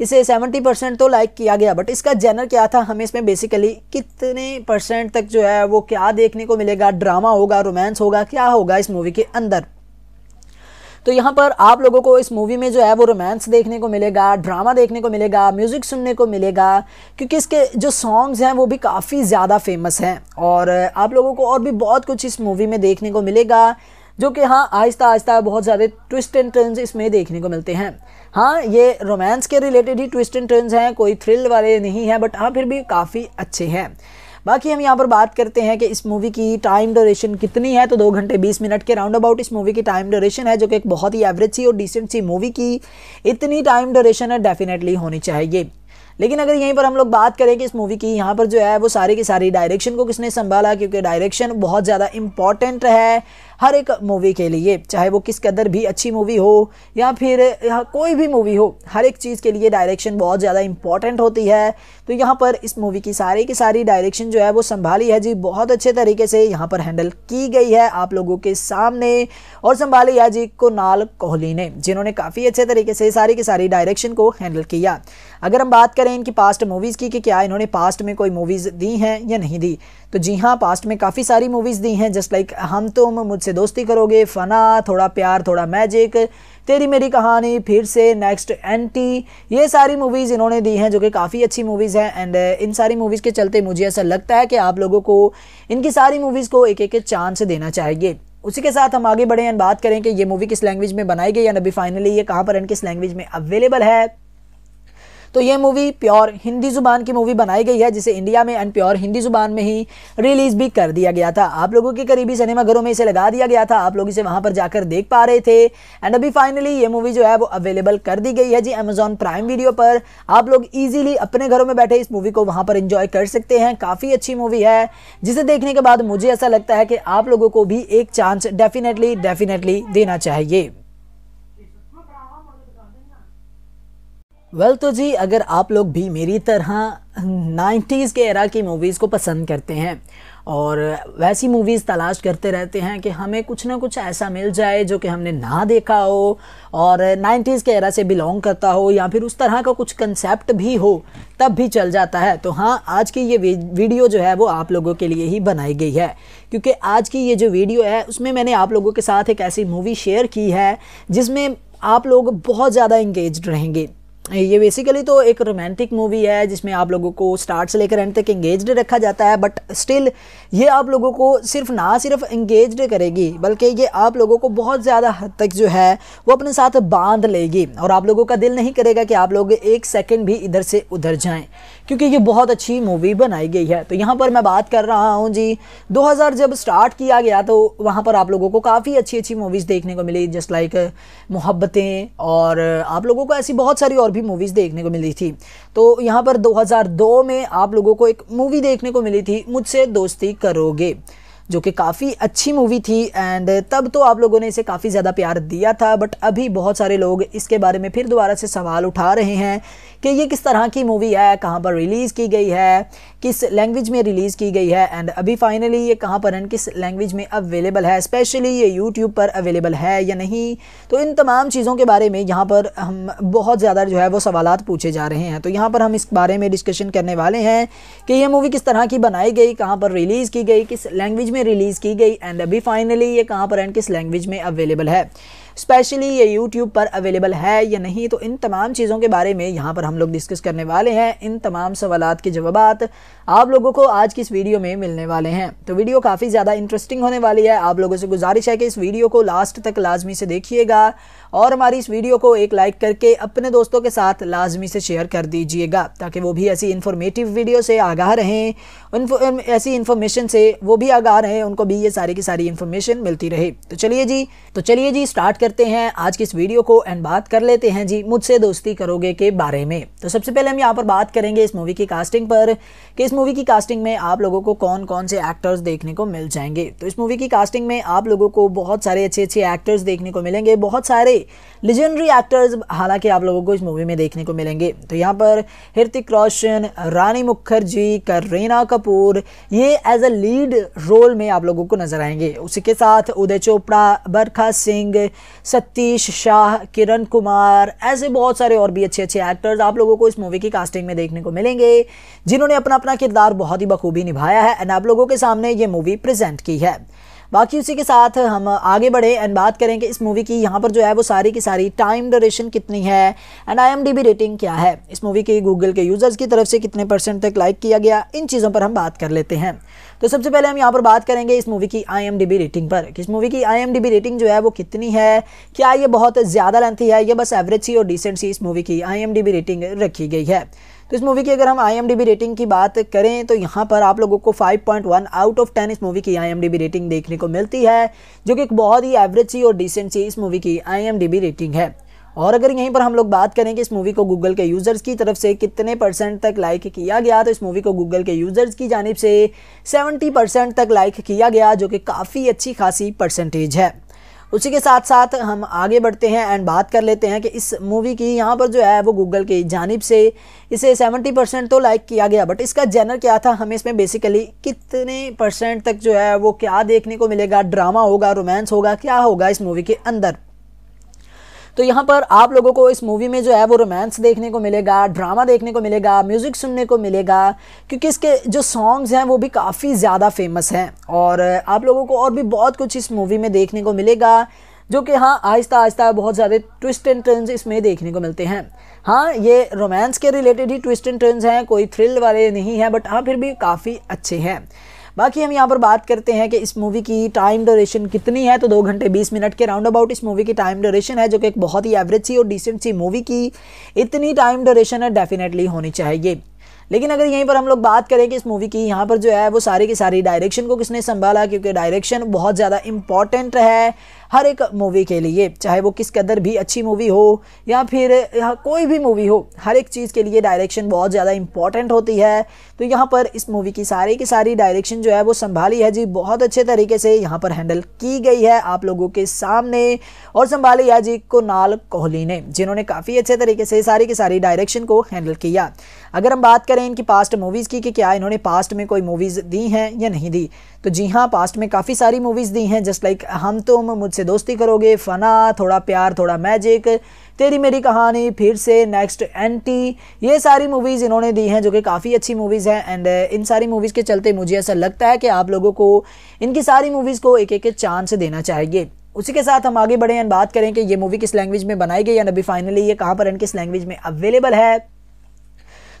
इसे सेवेंटी परसेंट तो लाइक किया गया बट इसका जेनर क्या था हमें इसमें बेसिकली कितने परसेंट तक जो है वो क्या देखने को मिलेगा ड्रामा होगा रोमांस होगा क्या होगा इस मूवी के अंदर तो यहाँ पर आप लोगों को इस मूवी में जो है वो रोमांस देखने को मिलेगा ड्रामा देखने को मिलेगा म्यूज़िक सुनने को मिलेगा क्योंकि इसके जो सॉन्ग्स हैं वो भी काफ़ी ज़्यादा फेमस हैं और आप लोगों को और भी बहुत कुछ इस मूवी में देखने को मिलेगा जो कि हाँ आहिस्ता आहिस्ता बहुत ज़्यादा ट्विस्ट एंड टर्न्स इसमें देखने को मिलते हैं हाँ ये रोमांस के रिलेटेड ही ट्विस्ट एंड टर्न्स हैं कोई थ्रिल वाले नहीं हैं बट हाँ फिर भी काफ़ी अच्छे हैं बाकी हम यहाँ पर बात करते हैं कि इस मूवी की टाइम ड्यूरेशन कितनी है तो दो घंटे बीस मिनट के राउंड अबाउट इस मूवी की टाइम ड्यूरेशन है जो कि एक बहुत ही एवरेज सी और डिसेंट सी मूवी की इतनी टाइम ड्यूरेशन है डेफिनेटली होनी चाहिए लेकिन अगर यहीं पर हम लोग बात करें कि इस मूवी की यहाँ पर जो है वो सारी की सारी डायरेक्शन को किसने संभाला क्योंकि डायरेक्शन बहुत ज़्यादा इंपॉर्टेंट है हर एक मूवी के लिए चाहे वो किस कदर भी अच्छी मूवी हो या फिर या कोई भी मूवी हो हर एक चीज़ के लिए डायरेक्शन बहुत ज़्यादा इंपॉर्टेंट होती है तो यहाँ पर इस मूवी की सारी की सारी डायरेक्शन जो है वो संभाली है जी बहुत अच्छे तरीके से यहाँ पर हैंडल की गई है आप लोगों के सामने और संभाली है जी कुनाल कोहली ने जिन्होंने काफ़ी अच्छे तरीके से सारी की सारी डायरेक्शन को हैंडल किया अगर हम बात करें इनकी पास्ट मूवीज़ की कि क्या इन्होंने पास्ट में कोई मूवीज़ दी हैं या नहीं दी तो जी हाँ पास्ट में काफ़ी सारी मूवीज़ दी हैं जस्ट लाइक हम तुम मुझसे दोस्ती करोगे फ़ना थोड़ा प्यार थोड़ा मैजिक तेरी मेरी कहानी फिर से नेक्स्ट एंटी ये सारी मूवीज़ इन्होंने दी हैं जो कि काफ़ी अच्छी मूवीज़ हैं एंड इन सारी मूवीज़ के चलते मुझे ऐसा लगता है कि आप लोगों को इनकी सारी मूवीज़ को एक एक चांस देना चाहिए उसी के साथ हम आगे बढ़ें एंड बात करें कि ये मूवी किस लैंग्वेज में बनाई गई या अभी फाइनली ये कहाँ पर एंड किस लैंग्वेज में अवेलेबल है तो ये मूवी प्योर हिंदी ज़ुबान की मूवी बनाई गई है जिसे इंडिया में एंड प्योर हिंदी ज़ुबान में ही रिलीज़ भी कर दिया गया था आप लोगों के करीबी सिनेमाघरों में इसे लगा दिया गया था आप लोग इसे वहाँ पर जाकर देख पा रहे थे एंड अभी फाइनली ये मूवी जो है वो अवेलेबल कर दी गई है जी अमेजॉन प्राइम वीडियो पर आप लोग ईजिली अपने घरों में बैठे इस मूवी को वहाँ पर इंजॉय कर सकते हैं काफ़ी अच्छी मूवी है जिसे देखने के बाद मुझे ऐसा लगता है कि आप लोगों को भी एक चांस डेफिनेटली डेफिनेटली देना चाहिए वेल well, तो जी अगर आप लोग भी मेरी तरह 90s के एरा की मूवीज़ को पसंद करते हैं और वैसी मूवीज़ तलाश करते रहते हैं कि हमें कुछ ना कुछ ऐसा मिल जाए जो कि हमने ना देखा हो और 90s के एरा से बिलोंग करता हो या फिर उस तरह का कुछ कंसेप्ट भी हो तब भी चल जाता है तो हाँ आज की ये वीडियो जो है वो आप लोगों के लिए ही बनाई गई है क्योंकि आज की ये जो वीडियो है उसमें मैंने आप लोगों के साथ एक ऐसी मूवी शेयर की है जिसमें आप लोग बहुत ज़्यादा इंगेज रहेंगे ये बेसिकली तो एक रोमांटिक मूवी है जिसमें आप लोगों को स्टार्ट से लेकर एंड तक इंगेज रखा जाता है बट स्टिल ये आप लोगों को सिर्फ ना सिर्फ इंगेज करेगी बल्कि ये आप लोगों को बहुत ज़्यादा हद तक जो है वो अपने साथ बांध लेगी और आप लोगों का दिल नहीं करेगा कि आप लोग एक सेकेंड भी इधर से उधर जाएँ क्योंकि ये बहुत अच्छी मूवी बनाई गई है तो यहाँ पर मैं बात कर रहा हूँ जी 2000 जब स्टार्ट किया गया तो वहाँ पर आप लोगों को काफ़ी अच्छी अच्छी मूवीज़ देखने को मिली जस्ट लाइक मोहब्बतें और आप लोगों को ऐसी बहुत सारी और भी मूवीज़ देखने को मिली थी तो यहाँ पर दो में आप लोगों को एक मूवी देखने को मिली थी मुझसे दोस्ती करोगे जो कि काफ़ी अच्छी मूवी थी एंड तब तो आप लोगों ने इसे काफ़ी ज़्यादा प्यार दिया था बट अभी बहुत सारे लोग इसके बारे में फिर दोबारा से सवाल उठा रहे हैं कि ये किस तरह की मूवी है कहाँ पर रिलीज़ की गई है किस लैंग्वेज में रिलीज़ की गई है एंड अभी फाइनली ये कहाँ पर एंड किस लैंग्वेज में अवेलेबल है स्पेशली ये यूट्यूब पर अवेलेबल है या नहीं तो इन तमाम चीज़ों के बारे में यहाँ पर हम बहुत ज़्यादा जो है वो सवाल पूछे जा रहे हैं तो यहाँ पर हम इस बारे में डिस्कशन करने वाले हैं कि यह मूवी किस तरह की बनाई गई कहाँ पर रिलीज़ की गई किस लैंग्वेज में रिलीज़ की गई एंड अभी फाइनली ये कहाँ पर एंड किस लैंग्वेज में अवेलेबल है स्पेशली ये यूट्यूब पर अवेलेबल है या नहीं तो इन तमाम चीज़ों के बारे में यहाँ पर हम लोग डिस्कस करने वाले हैं इन तमाम सवालत के जवाब आप लोगों को आज की इस वीडियो में मिलने वाले हैं तो वीडियो काफ़ी ज़्यादा इंटरेस्टिंग होने वाली है आप लोगों से गुजारिश है कि इस वीडियो को लास्ट तक लाजमी से देखिएगा और हमारी इस वीडियो को एक लाइक करके अपने दोस्तों के साथ लाजमी से शेयर कर दीजिएगा ताकि वो भी ऐसी इन्फॉर्मेटिव वीडियो से आगाह रहें उन ऐसी इन्फॉर्मेशन से वो भी आगाह रहें उनको भी ये सारी की सारी इन्फॉर्मेशन मिलती रहे तो चलिए जी तो चलिए जी स्टार्ट करते हैं आज की इस वीडियो को एंड बात कर लेते हैं जी मुझसे दोस्ती करोगे के बारे में तो सबसे पहले हम यहाँ पर बात करेंगे इस मूवी की कास्टिंग पर कि इस मूवी की कास्टिंग में आप लोगों को कौन कौन से एक्टर्स देखने को मिल जाएंगे तो इस मूवी की कास्टिंग में आप लोगों को बहुत सारे अच्छे अच्छे एक्टर्स देखने को मिलेंगे बहुत सारे लिजेंडरी एक्टर्स हालांकि आप लोगों को इस मूवी में देखने को मिलेंगे तो यहाँ पर हृतिक रोशन रानी मुखर्जी करीना कपूर ये एज अ लीड रोल में आप लोगों को नजर आएंगे उसी के साथ उदय चोपड़ा बरखा सिंह सतीश शाह किरण कुमार ऐसे बहुत सारे और भी अच्छे अच्छे एक्टर्स आप लोगों को इस मूवी की कास्टिंग में देखने को मिलेंगे जिन्होंने अपना अपना किरदार बहुत ही बखूबी निभाया है एंड आप लोगों के सामने ये मूवी प्रजेंट की है बाकी उसी के साथ हम आगे बढ़े एंड बात करें कि इस मूवी की यहाँ पर जो है वो सारी की सारी टाइम ड्यूरेशन कितनी है एंड आई रेटिंग क्या है इस मूवी की गूगल के यूज़र्स की तरफ से कितने परसेंट तक लाइक किया गया इन चीज़ों पर हम बात कर लेते हैं तो सबसे पहले हम यहाँ पर बात करेंगे इस मूवी की आई रेटिंग पर इस मूवी की आई रेटिंग जो है वो कितनी है क्या ये बहुत ज़्यादा लेंथी है ये बस एवरेज सी और डिसेंट सी इस मूवी की आई रेटिंग रखी गई है तो इस मूवी की अगर हम आई रेटिंग की बात करें तो यहाँ पर आप लोगों को 5.1 आउट ऑफ 10 इस मूवी की आई रेटिंग देखने को मिलती है जो कि एक बहुत ही एवरेज सी और डिसेंट सी इस मूवी की आई रेटिंग है और अगर यहीं पर हम लोग बात करें कि इस मूवी को गूगल के यूज़र्स की तरफ से कितने परसेंट तक लाइक किया गया तो इस मूवी को गूगल के यूज़र्स की जानब से 70 परसेंट तक लाइक किया गया जो कि काफ़ी अच्छी खासी परसेंटेज है उसी के साथ साथ हम आगे बढ़ते हैं एंड बात कर लेते हैं कि इस मूवी की यहाँ पर जो है वो गूगल की जानब से इसे सेवेंटी परसेंट तो लाइक किया गया बट इसका जैनर क्या था हमें इसमें बेसिकली कितने परसेंट तक जो है वो क्या देखने को मिलेगा ड्रामा होगा रोमांस होगा क्या होगा इस मूवी के अंदर तो यहाँ पर आप लोगों को इस मूवी में जो है वो रोमांस देखने को मिलेगा ड्रामा देखने को मिलेगा म्यूज़िक सुनने को मिलेगा क्योंकि इसके जो सॉन्ग्स हैं वो भी काफ़ी ज़्यादा फेमस हैं और आप लोगों को और भी बहुत कुछ इस मूवी में देखने को मिलेगा जो कि हाँ आहिस्ता आहिस्ता बहुत ज़्यादा ट्विस्ट एंड टर्न्स इसमें देखने को मिलते हैं हाँ ये रोमांस के रिलेटेड ही ट्विस्ट एंड टर्न्स हैं कोई थ्रिल वाले नहीं हैं बट हाँ फिर भी काफ़ी अच्छे हैं बाकी हम यहाँ पर बात करते हैं कि इस मूवी की टाइम ड्यूरेशन कितनी है तो दो घंटे बीस मिनट के राउंड अबाउट इस मूवी की टाइम ड्यूरेशन है जो कि एक बहुत ही एवरेज सी और डिसेंट सी मूवी की इतनी टाइम ड्यूरेशन है डेफिनेटली होनी चाहिए लेकिन अगर यहीं पर हम लोग बात करें कि इस मूवी की यहाँ पर जो है वो सारी की सारी डायरेक्शन को किसने संभाला क्योंकि डायरेक्शन बहुत ज़्यादा इंपॉर्टेंट है हर एक मूवी के लिए चाहे वो किस कदर भी अच्छी मूवी हो या फिर कोई भी मूवी हो हर एक चीज़ के लिए डायरेक्शन बहुत ज़्यादा इंपॉर्टेंट होती है तो यहाँ पर इस मूवी की सारी की सारी डायरेक्शन जो है वो संभाली है जी बहुत अच्छे तरीके से यहाँ पर हैंडल की गई है आप लोगों के सामने और संभाली है जी कुनाल कोहली ने जिन्होंने काफ़ी अच्छे तरीके से सारी की सारी डायरेक्शन को हैंडल किया अगर हम बात करें इनकी पास्ट मूवीज़ की कि क्या इन्होंने पास्ट में कोई मूवीज़ दी हैं या नहीं दी तो जी हाँ पास्ट में काफ़ी सारी मूवीज़ दी हैं जस्ट लाइक हम तुम मुझसे दोस्ती करोगे फ़ना थोड़ा प्यार थोड़ा मैजिक तेरी मेरी कहानी फिर से नेक्स्ट एंटी ये सारी मूवीज़ इन्होंने दी हैं जो कि काफ़ी अच्छी मूवीज़ हैं एंड uh, इन सारी मूवीज़ के चलते मुझे ऐसा लगता है कि आप लोगों को इनकी सारी मूवीज़ को एक एक चांस देना चाहिए उसी के साथ हम आगे बढ़ें एंड बात करें कि ये मूवी किस लैंग्वेज में बनाई गई या अभी फाइनली ये कहाँ पर एंड किस लैंग्वेज में अवेलेबल है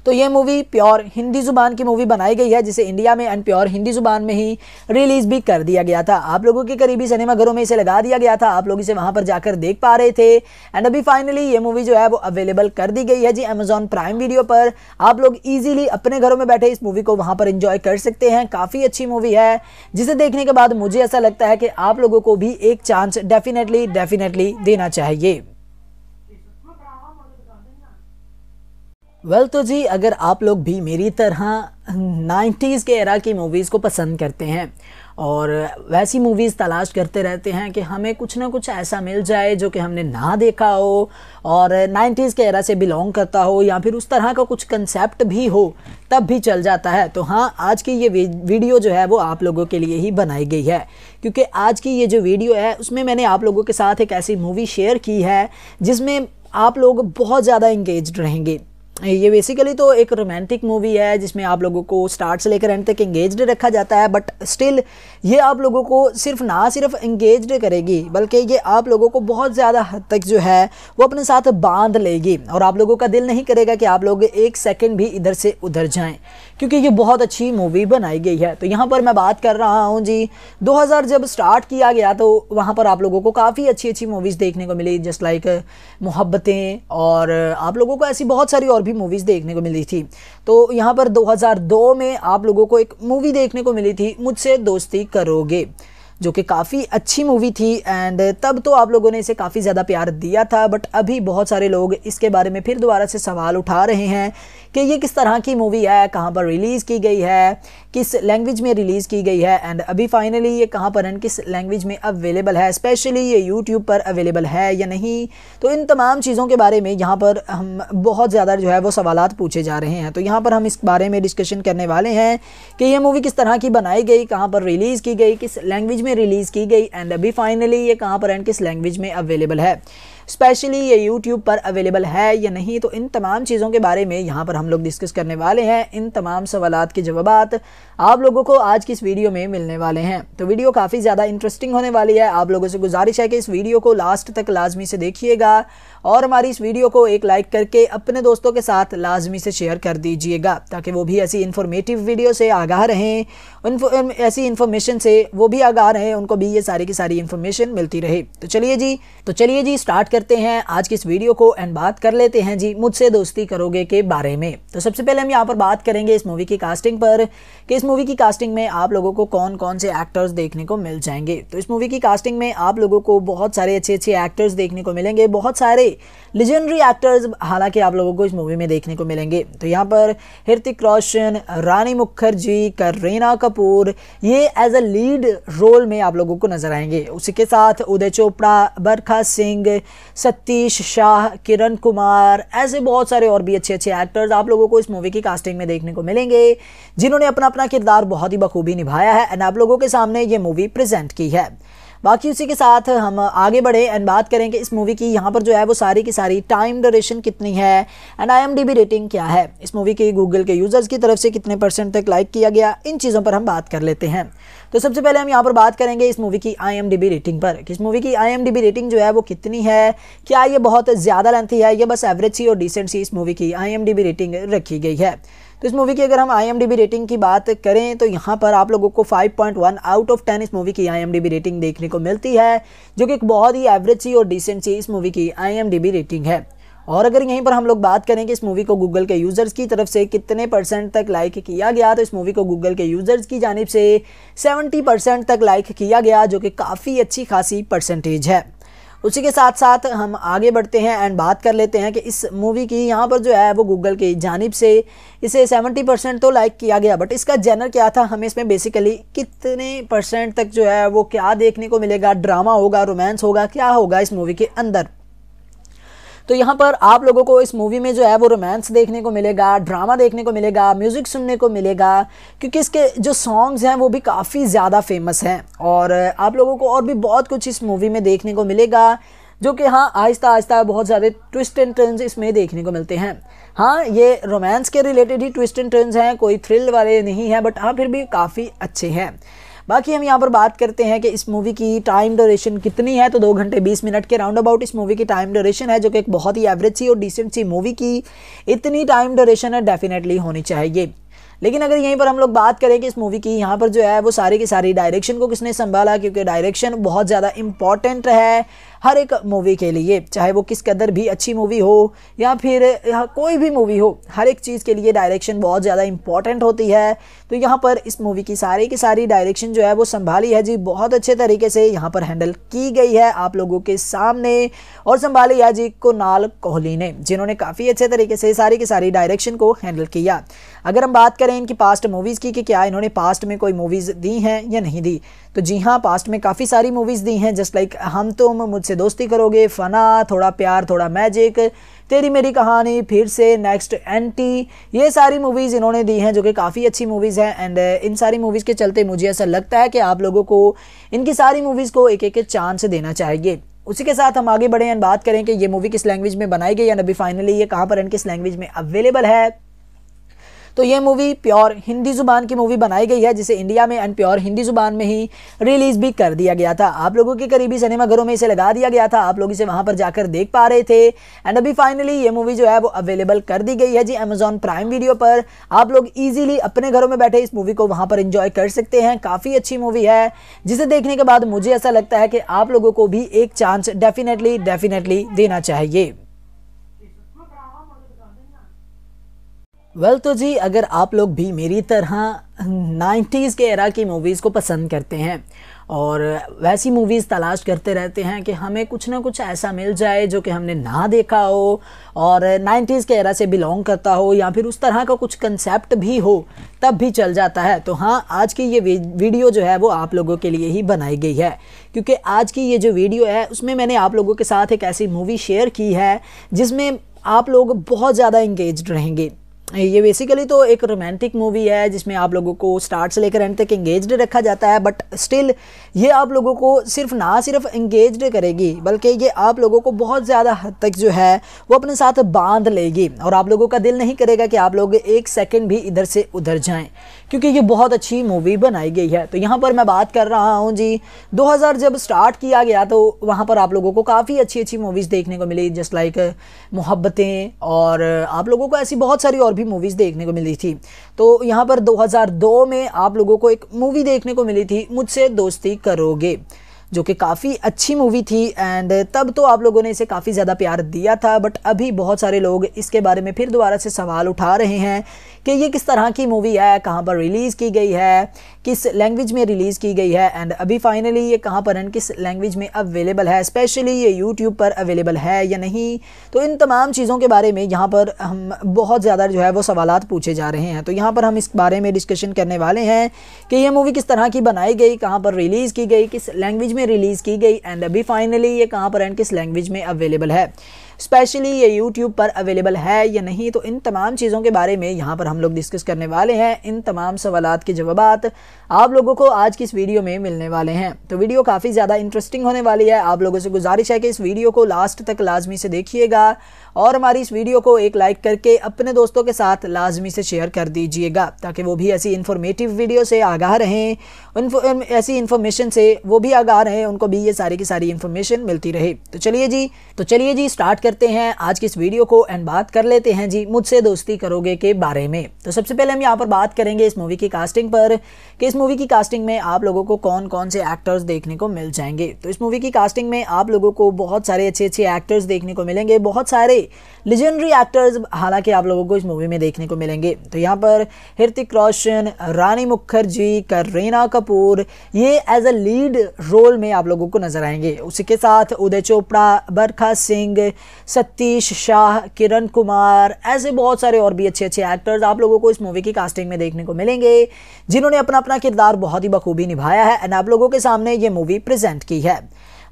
तो ये मूवी प्योर हिंदी ज़ुबान की मूवी बनाई गई है जिसे इंडिया में एंड प्योर हिंदी ज़ुबान में ही रिलीज़ भी कर दिया गया था आप लोगों के करीबी सिनेमाघरों में इसे लगा दिया गया था आप लोग इसे वहाँ पर जाकर देख पा रहे थे एंड अभी फाइनली ये मूवी जो है वो अवेलेबल कर दी गई है जी अमेजोन प्राइम वीडियो पर आप लोग ईजिली अपने घरों में बैठे इस मूवी को वहाँ पर इंजॉय कर सकते हैं काफ़ी अच्छी मूवी है जिसे देखने के बाद मुझे ऐसा लगता है कि आप लोगों को भी एक चांस डेफिनेटली डेफिनेटली देना चाहिए वेल well, तो जी अगर आप लोग भी मेरी तरह 90s के एरा की मूवीज़ को पसंद करते हैं और वैसी मूवीज़ तलाश करते रहते हैं कि हमें कुछ ना कुछ ऐसा मिल जाए जो कि हमने ना देखा हो और 90s के एरा से बिलोंग करता हो या फिर उस तरह का कुछ कंसेप्ट भी हो तब भी चल जाता है तो हाँ आज की ये वीडियो जो है वो आप लोगों के लिए ही बनाई गई है क्योंकि आज की ये जो वीडियो है उसमें मैंने आप लोगों के साथ एक ऐसी मूवी शेयर की है जिसमें आप लोग बहुत ज़्यादा इंगेज रहेंगे ये बेसिकली तो एक रोमांटिक मूवी है जिसमें आप लोगों को स्टार्ट से लेकर एंड तक एंगेज रखा जाता है बट स्टिल ये आप लोगों को सिर्फ ना सिर्फ इंगेज करेगी बल्कि ये आप लोगों को बहुत ज़्यादा हद तक जो है वो अपने साथ बांध लेगी और आप लोगों का दिल नहीं करेगा कि आप लोग एक सेकेंड भी इधर से उधर जाएँ क्योंकि ये बहुत अच्छी मूवी बनाई गई है तो यहाँ पर मैं बात कर रहा हूँ जी दो जब स्टार्ट किया गया तो वहाँ पर आप लोगों को काफ़ी अच्छी अच्छी मूवीज़ देखने को मिली जस्ट लाइक मोहब्बतें और आप लोगों को ऐसी बहुत सारी और भी मूवीज़ देखने को मिली थी तो यहाँ पर 2002 में आप लोगों को एक मूवी देखने को मिली थी मुझसे दोस्ती करोगे जो कि काफ़ी अच्छी मूवी थी एंड तब तो आप लोगों ने इसे काफ़ी ज़्यादा प्यार दिया था बट अभी बहुत सारे लोग इसके बारे में फिर दोबारा से सवाल उठा रहे हैं कि ये किस तरह की मूवी है कहाँ पर रिलीज़ की गई है किस लैंग्वेज में रिलीज़ की गई है एंड अभी फाइनली ये कहाँ पर एंड किस लैंग्वेज में अवेलेबल है स्पेशली ये यूट्यूब पर अवेलेबल है या नहीं तो इन तमाम चीज़ों के बारे में यहाँ पर हम बहुत ज़्यादा जो है वो सवाल पूछे जा रहे हैं तो यहाँ पर हम इस बारे में डिस्कशन करने वाले हैं कि ये मूवी किस तरह की बनाई गई कहाँ पर रिलीज़ की गई किस लैंग्वेज में रिलीज़ की गई एंड अभी फाइनली ये कहाँ पर एंड किस लैंग्वेज में अवेलेबल है स्पेशली ये यूट्यूब पर अवेलेबल है या नहीं तो इन तमाम चीज़ों के बारे में यहाँ पर हम लोग डिस्कस करने वाले हैं इन तमाम सवाल के जवाब आप लोगों को आज की इस वीडियो में मिलने वाले हैं तो वीडियो काफ़ी ज़्यादा इंटरेस्टिंग होने वाली है आप लोगों से गुजारिश है कि इस वीडियो को लास्ट तक लाजमी से देखिएगा और हमारी इस वीडियो को एक लाइक करके अपने दोस्तों के साथ लाजमी से शेयर कर दीजिएगा ताकि वो भी ऐसी इन्फॉर्मेटिव वीडियो से आगाह रहें ऐसी इन्फॉर्मेशन से वो भी आगाह रहें उनको भी ये सारी की सारी इन्फॉर्मेशन मिलती रहे तो चलिए जी तो चलिए जी स्टार्ट करते हैं आज की इस वीडियो को एंड बात कर लेते हैं जी मुझसे दोस्ती करोगे के बारे में तो सबसे पहले हम यहाँ पर बात करेंगे इस मूवी की कास्टिंग पर कि इस मूवी की कास्टिंग में आप लोगों को कौन कौन से एक्टर्स देखने को मिल जाएंगे तो इस मूवी की कास्टिंग में आप लोगों को बहुत सारे अच्छे अच्छे एक्टर्स देखने को मिलेंगे बहुत सारे लिजेंडरी एक्टर्स हालांकि आप लोगों को इस मूवी में देखने को मिलेंगे तो यहाँ पर हृतिक रोशन रानी मुखर्जी करीना कपूर ये एज अ लीड रोल में आप लोगों को नजर आएंगे उसी के साथ उदय चोपड़ा बरखा सिंह सतीश शाह किरण कुमार ऐसे बहुत सारे और भी अच्छे अच्छे एक्टर्स आप लोगों को इस मूवी की कास्टिंग में देखने को मिलेंगे जिन्होंने अपना अपना किरदार बहुत ही बखूबी निभाया है एंड आप लोगों के सामने ये मूवी प्रेजेंट की है बाकी उसी के साथ हम आगे बढ़े एंड बात करेंगे इस मूवी की यहाँ पर जो है वो सारी की सारी टाइम ड्यूरेशन कितनी है एंड आई रेटिंग क्या है इस मूवी की गूगल के यूज़र्स की तरफ से कितने परसेंट तक लाइक किया गया इन चीज़ों पर हम बात कर लेते हैं तो सबसे पहले हम यहाँ पर बात करेंगे इस मूवी की आई रेटिंग पर इस मूवी की आई रेटिंग जो है वो कितनी है क्या ये बहुत ज़्यादा लेंथी है या बस एवरेज सी और डिसेंट सी इस मूवी की आई रेटिंग रखी गई है तो इस मूवी की अगर हम आई रेटिंग की बात करें तो यहाँ पर आप लोगों को 5.1 आउट ऑफ 10 इस मूवी की आई रेटिंग देखने को मिलती है जो कि एक बहुत ही एवरेज सी और डिसेंट सी इस मूवी की आई रेटिंग है और अगर यहीं पर हम लोग बात करें कि इस मूवी को गूगल के यूज़र्स की तरफ से कितने परसेंट तक लाइक किया गया तो इस मूवी को गूगल के यूज़र्स की जानब से सेवेंटी परसेंट तक लाइक किया गया जो कि काफ़ी अच्छी खासी परसेंटेज है उसी के साथ साथ हम आगे बढ़ते हैं एंड बात कर लेते हैं कि इस मूवी की यहाँ पर जो है वो गूगल की जानब से इसे सेवेंटी परसेंट तो लाइक किया गया बट इसका जैनर क्या था हमें इसमें बेसिकली कितने परसेंट तक जो है वो क्या देखने को मिलेगा ड्रामा होगा रोमांस होगा क्या होगा इस मूवी के अंदर तो यहाँ पर आप लोगों को इस मूवी में जो है वो रोमांस देखने को मिलेगा ड्रामा देखने को मिलेगा म्यूज़िक सुनने को मिलेगा क्योंकि इसके जो सॉन्ग्स हैं वो भी काफ़ी ज़्यादा फेमस हैं और आप लोगों को और भी बहुत कुछ इस मूवी में देखने को मिलेगा जो कि हाँ आहिस्ता आहिस्ता बहुत ज़्यादा ट्विस्ट एंड टर्न्स इसमें देखने को मिलते हैं हाँ ये रोमांस के रिलेटेड ही ट्विस्ट एंड टर्न्स हैं कोई थ्रिल वाले नहीं हैं बट हाँ फिर भी काफ़ी अच्छे हैं बाकी हम यहाँ पर बात करते हैं कि इस मूवी की टाइम ड्यूरेशन कितनी है तो दो घंटे बीस मिनट के राउंड अबाउट इस मूवी की टाइम ड्यूरेशन है जो कि एक बहुत ही एवरेज सी और डिसेंट सी मूवी की इतनी टाइम ड्यूरेशन है डेफिनेटली होनी चाहिए लेकिन अगर यहीं पर हम लोग बात करें कि इस मूवी की यहाँ पर जो है वो सारी की सारी डायरेक्शन को किसने संभाला क्योंकि डायरेक्शन बहुत ज़्यादा इंपॉर्टेंट है हर एक मूवी के लिए चाहे वो किस कदर भी अच्छी मूवी हो या फिर कोई भी मूवी हो हर एक चीज़ के लिए डायरेक्शन बहुत ज़्यादा इंपॉर्टेंट होती है तो यहाँ पर इस मूवी की सारी की सारी डायरेक्शन जो है वो संभाली है जी बहुत अच्छे तरीके से यहाँ पर हैंडल की गई है आप लोगों के सामने और संभाली है जी कुनाल कोहली ने जिन्होंने काफ़ी अच्छे तरीके से सारी की सारी डायरेक्शन को हैंडल किया अगर हम बात करें इनकी पास्ट मूवीज़ की कि क्या इन्होंने पास्ट में कोई मूवीज़ दी हैं या नहीं दी तो जी हाँ पास्ट में काफ़ी सारी मूवीज़ दी हैं जस्ट लाइक हम तुम मुझसे से दोस्ती करोगे फ़ना थोड़ा प्यार थोड़ा मैजिक तेरी मेरी कहानी फिर से नेक्स्ट एंटी ये सारी मूवीज़ इन्होंने दी हैं जो कि काफ़ी अच्छी मूवीज़ हैं एंड uh, इन सारी मूवीज़ के चलते मुझे ऐसा लगता है कि आप लोगों को इनकी सारी मूवीज़ को एक एक चांस देना चाहिए उसी के साथ हम आगे बढ़ें एंड बात करें कि ये मूवी किस लैंग्वेज में बनाई गई या अभी फाइनली ये कहाँ पर एंड किस लैंग्वेज में अवेलेबल है तो ये मूवी प्योर हिंदी ज़ुबान की मूवी बनाई गई है जिसे इंडिया में एंड प्योर हिंदी ज़ुबान में ही रिलीज़ भी कर दिया गया था आप लोगों के करीबी सिनेमाघरों में इसे लगा दिया गया था आप लोग इसे वहाँ पर जाकर देख पा रहे थे एंड अभी फाइनली ये मूवी जो है वो अवेलेबल कर दी गई है जी अमेजॉन प्राइम वीडियो पर आप लोग ईजिली अपने घरों में बैठे इस मूवी को वहाँ पर इंजॉय कर सकते हैं काफ़ी अच्छी मूवी है जिसे देखने के बाद मुझे ऐसा लगता है कि आप लोगों को भी एक चांस डेफिनेटली डेफिनेटली देना चाहिए वेल well, तो जी अगर आप लोग भी मेरी तरह 90s के एरा की मूवीज़ को पसंद करते हैं और वैसी मूवीज़ तलाश करते रहते हैं कि हमें कुछ ना कुछ ऐसा मिल जाए जो कि हमने ना देखा हो और 90s के एरा से बिलोंग करता हो या फिर उस तरह का कुछ कंसेप्ट भी हो तब भी चल जाता है तो हाँ आज की ये वीडियो जो है वो आप लोगों के लिए ही बनाई गई है क्योंकि आज की ये जो वीडियो है उसमें मैंने आप लोगों के साथ एक ऐसी मूवी शेयर की है जिसमें आप लोग बहुत ज़्यादा इंगेज रहेंगे ये बेसिकली तो एक रोमांटिक मूवी है जिसमें आप लोगों को स्टार्ट से लेकर एंड तक एंगेज रखा जाता है बट स्टिल ये आप लोगों को सिर्फ ना सिर्फ इंगेज करेगी बल्कि ये आप लोगों को बहुत ज़्यादा हद तक जो है वो अपने साथ बांध लेगी और आप लोगों का दिल नहीं करेगा कि आप लोग एक सेकेंड भी इधर से उधर जाएँ क्योंकि ये बहुत अच्छी मूवी बनाई गई है तो यहाँ पर मैं बात कर रहा हूँ जी दो जब स्टार्ट किया गया तो वहाँ पर आप लोगों को काफ़ी अच्छी अच्छी मूवीज़ देखने को मिली जस्ट लाइक मोहब्बतें और आप लोगों को ऐसी बहुत सारी और भी मूवीज़ देखने को मिली थी तो यहाँ पर 2002 में आप लोगों को एक मूवी देखने को मिली थी मुझसे दोस्ती करोगे जो कि काफ़ी अच्छी मूवी थी एंड तब तो आप लोगों ने इसे काफ़ी ज़्यादा प्यार दिया था बट अभी बहुत सारे लोग इसके बारे में फिर दोबारा से सवाल उठा रहे हैं कि ये किस तरह की मूवी है कहाँ पर रिलीज़ की गई है किस लैंग्वेज में रिलीज़ की गई है एंड अभी फाइनली ये कहाँ पर एंड किस लैंग्वेज में अवेलेबल है स्पेशली ये यूट्यूब पर अवेलेबल है या नहीं तो इन तमाम चीज़ों के बारे में यहाँ पर हम बहुत ज़्यादा जो है वो सवाल पूछे जा रहे हैं तो यहाँ पर हम इस बारे में डिस्कशन करने वाले हैं कि ये मूवी किस तरह की बनाई गई कहाँ पर रिलीज़ की गई किस लैंग्वेज में रिलीज़ की गई एंड अभी फाइनली ये कहाँ पर एंड किस लैंग्वेज में अवेलेबल है स्पेशली ये यूट्यूब पर अवेलेबल है या नहीं तो इन तमाम चीज़ों के बारे में यहाँ पर हम लोग डिस्कस करने वाले हैं इन तमाम सवाल के जवाब आप लोगों को आज की इस वीडियो में मिलने वाले हैं तो वीडियो काफ़ी ज़्यादा इंटरेस्टिंग होने वाली है आप लोगों से गुजारिश है कि इस वीडियो को लास्ट तक लाजमी से देखिएगा और हमारी इस वीडियो को एक लाइक करके अपने दोस्तों के साथ लाजमी से शेयर कर दीजिएगा ताकि वो भी ऐसी इन्फॉर्मेटिव वीडियो से आगाह रहें उन ऐसी इन्फॉर्मेशन से वो भी आगाह रहें उनको भी ये सारी की सारी इन्फॉर्मेशन मिलती रहे तो चलिए जी तो चलिए जी स्टार्ट करते हैं आज की इस वीडियो को एंड बात कर लेते हैं जी मुझसे दोस्ती करोगे के बारे में तो सबसे पहले हम यहाँ पर बात करेंगे इस मूवी की कास्टिंग पर कि इस मूवी की कास्टिंग में आप लोगों को कौन कौन से एक्टर्स देखने को मिल जाएंगे तो इस मूवी की कास्टिंग में आप लोगों को बहुत सारे अच्छे अच्छे एक्टर्स देखने को मिलेंगे बहुत सारे लिजेंडरी एक्टर्स हालांकि आप लोगों को इस मूवी में देखने को मिलेंगे तो यहाँ पर हृतिक रोशन रानी मुखर्जी करीना कपूर ये एज अ लीड रोल में आप लोगों को नजर आएंगे उसी के साथ उदय चोपड़ा बरखा सिंह सतीश शाह किरण कुमार ऐसे बहुत सारे और भी अच्छे अच्छे एक्टर्स आप लोगों को इस मूवी की कास्टिंग में देखने को मिलेंगे जिन्होंने अपना अपना किरदार बहुत ही बखूबी निभाया है एंड आप लोगों के सामने ये मूवी प्रेजेंट की है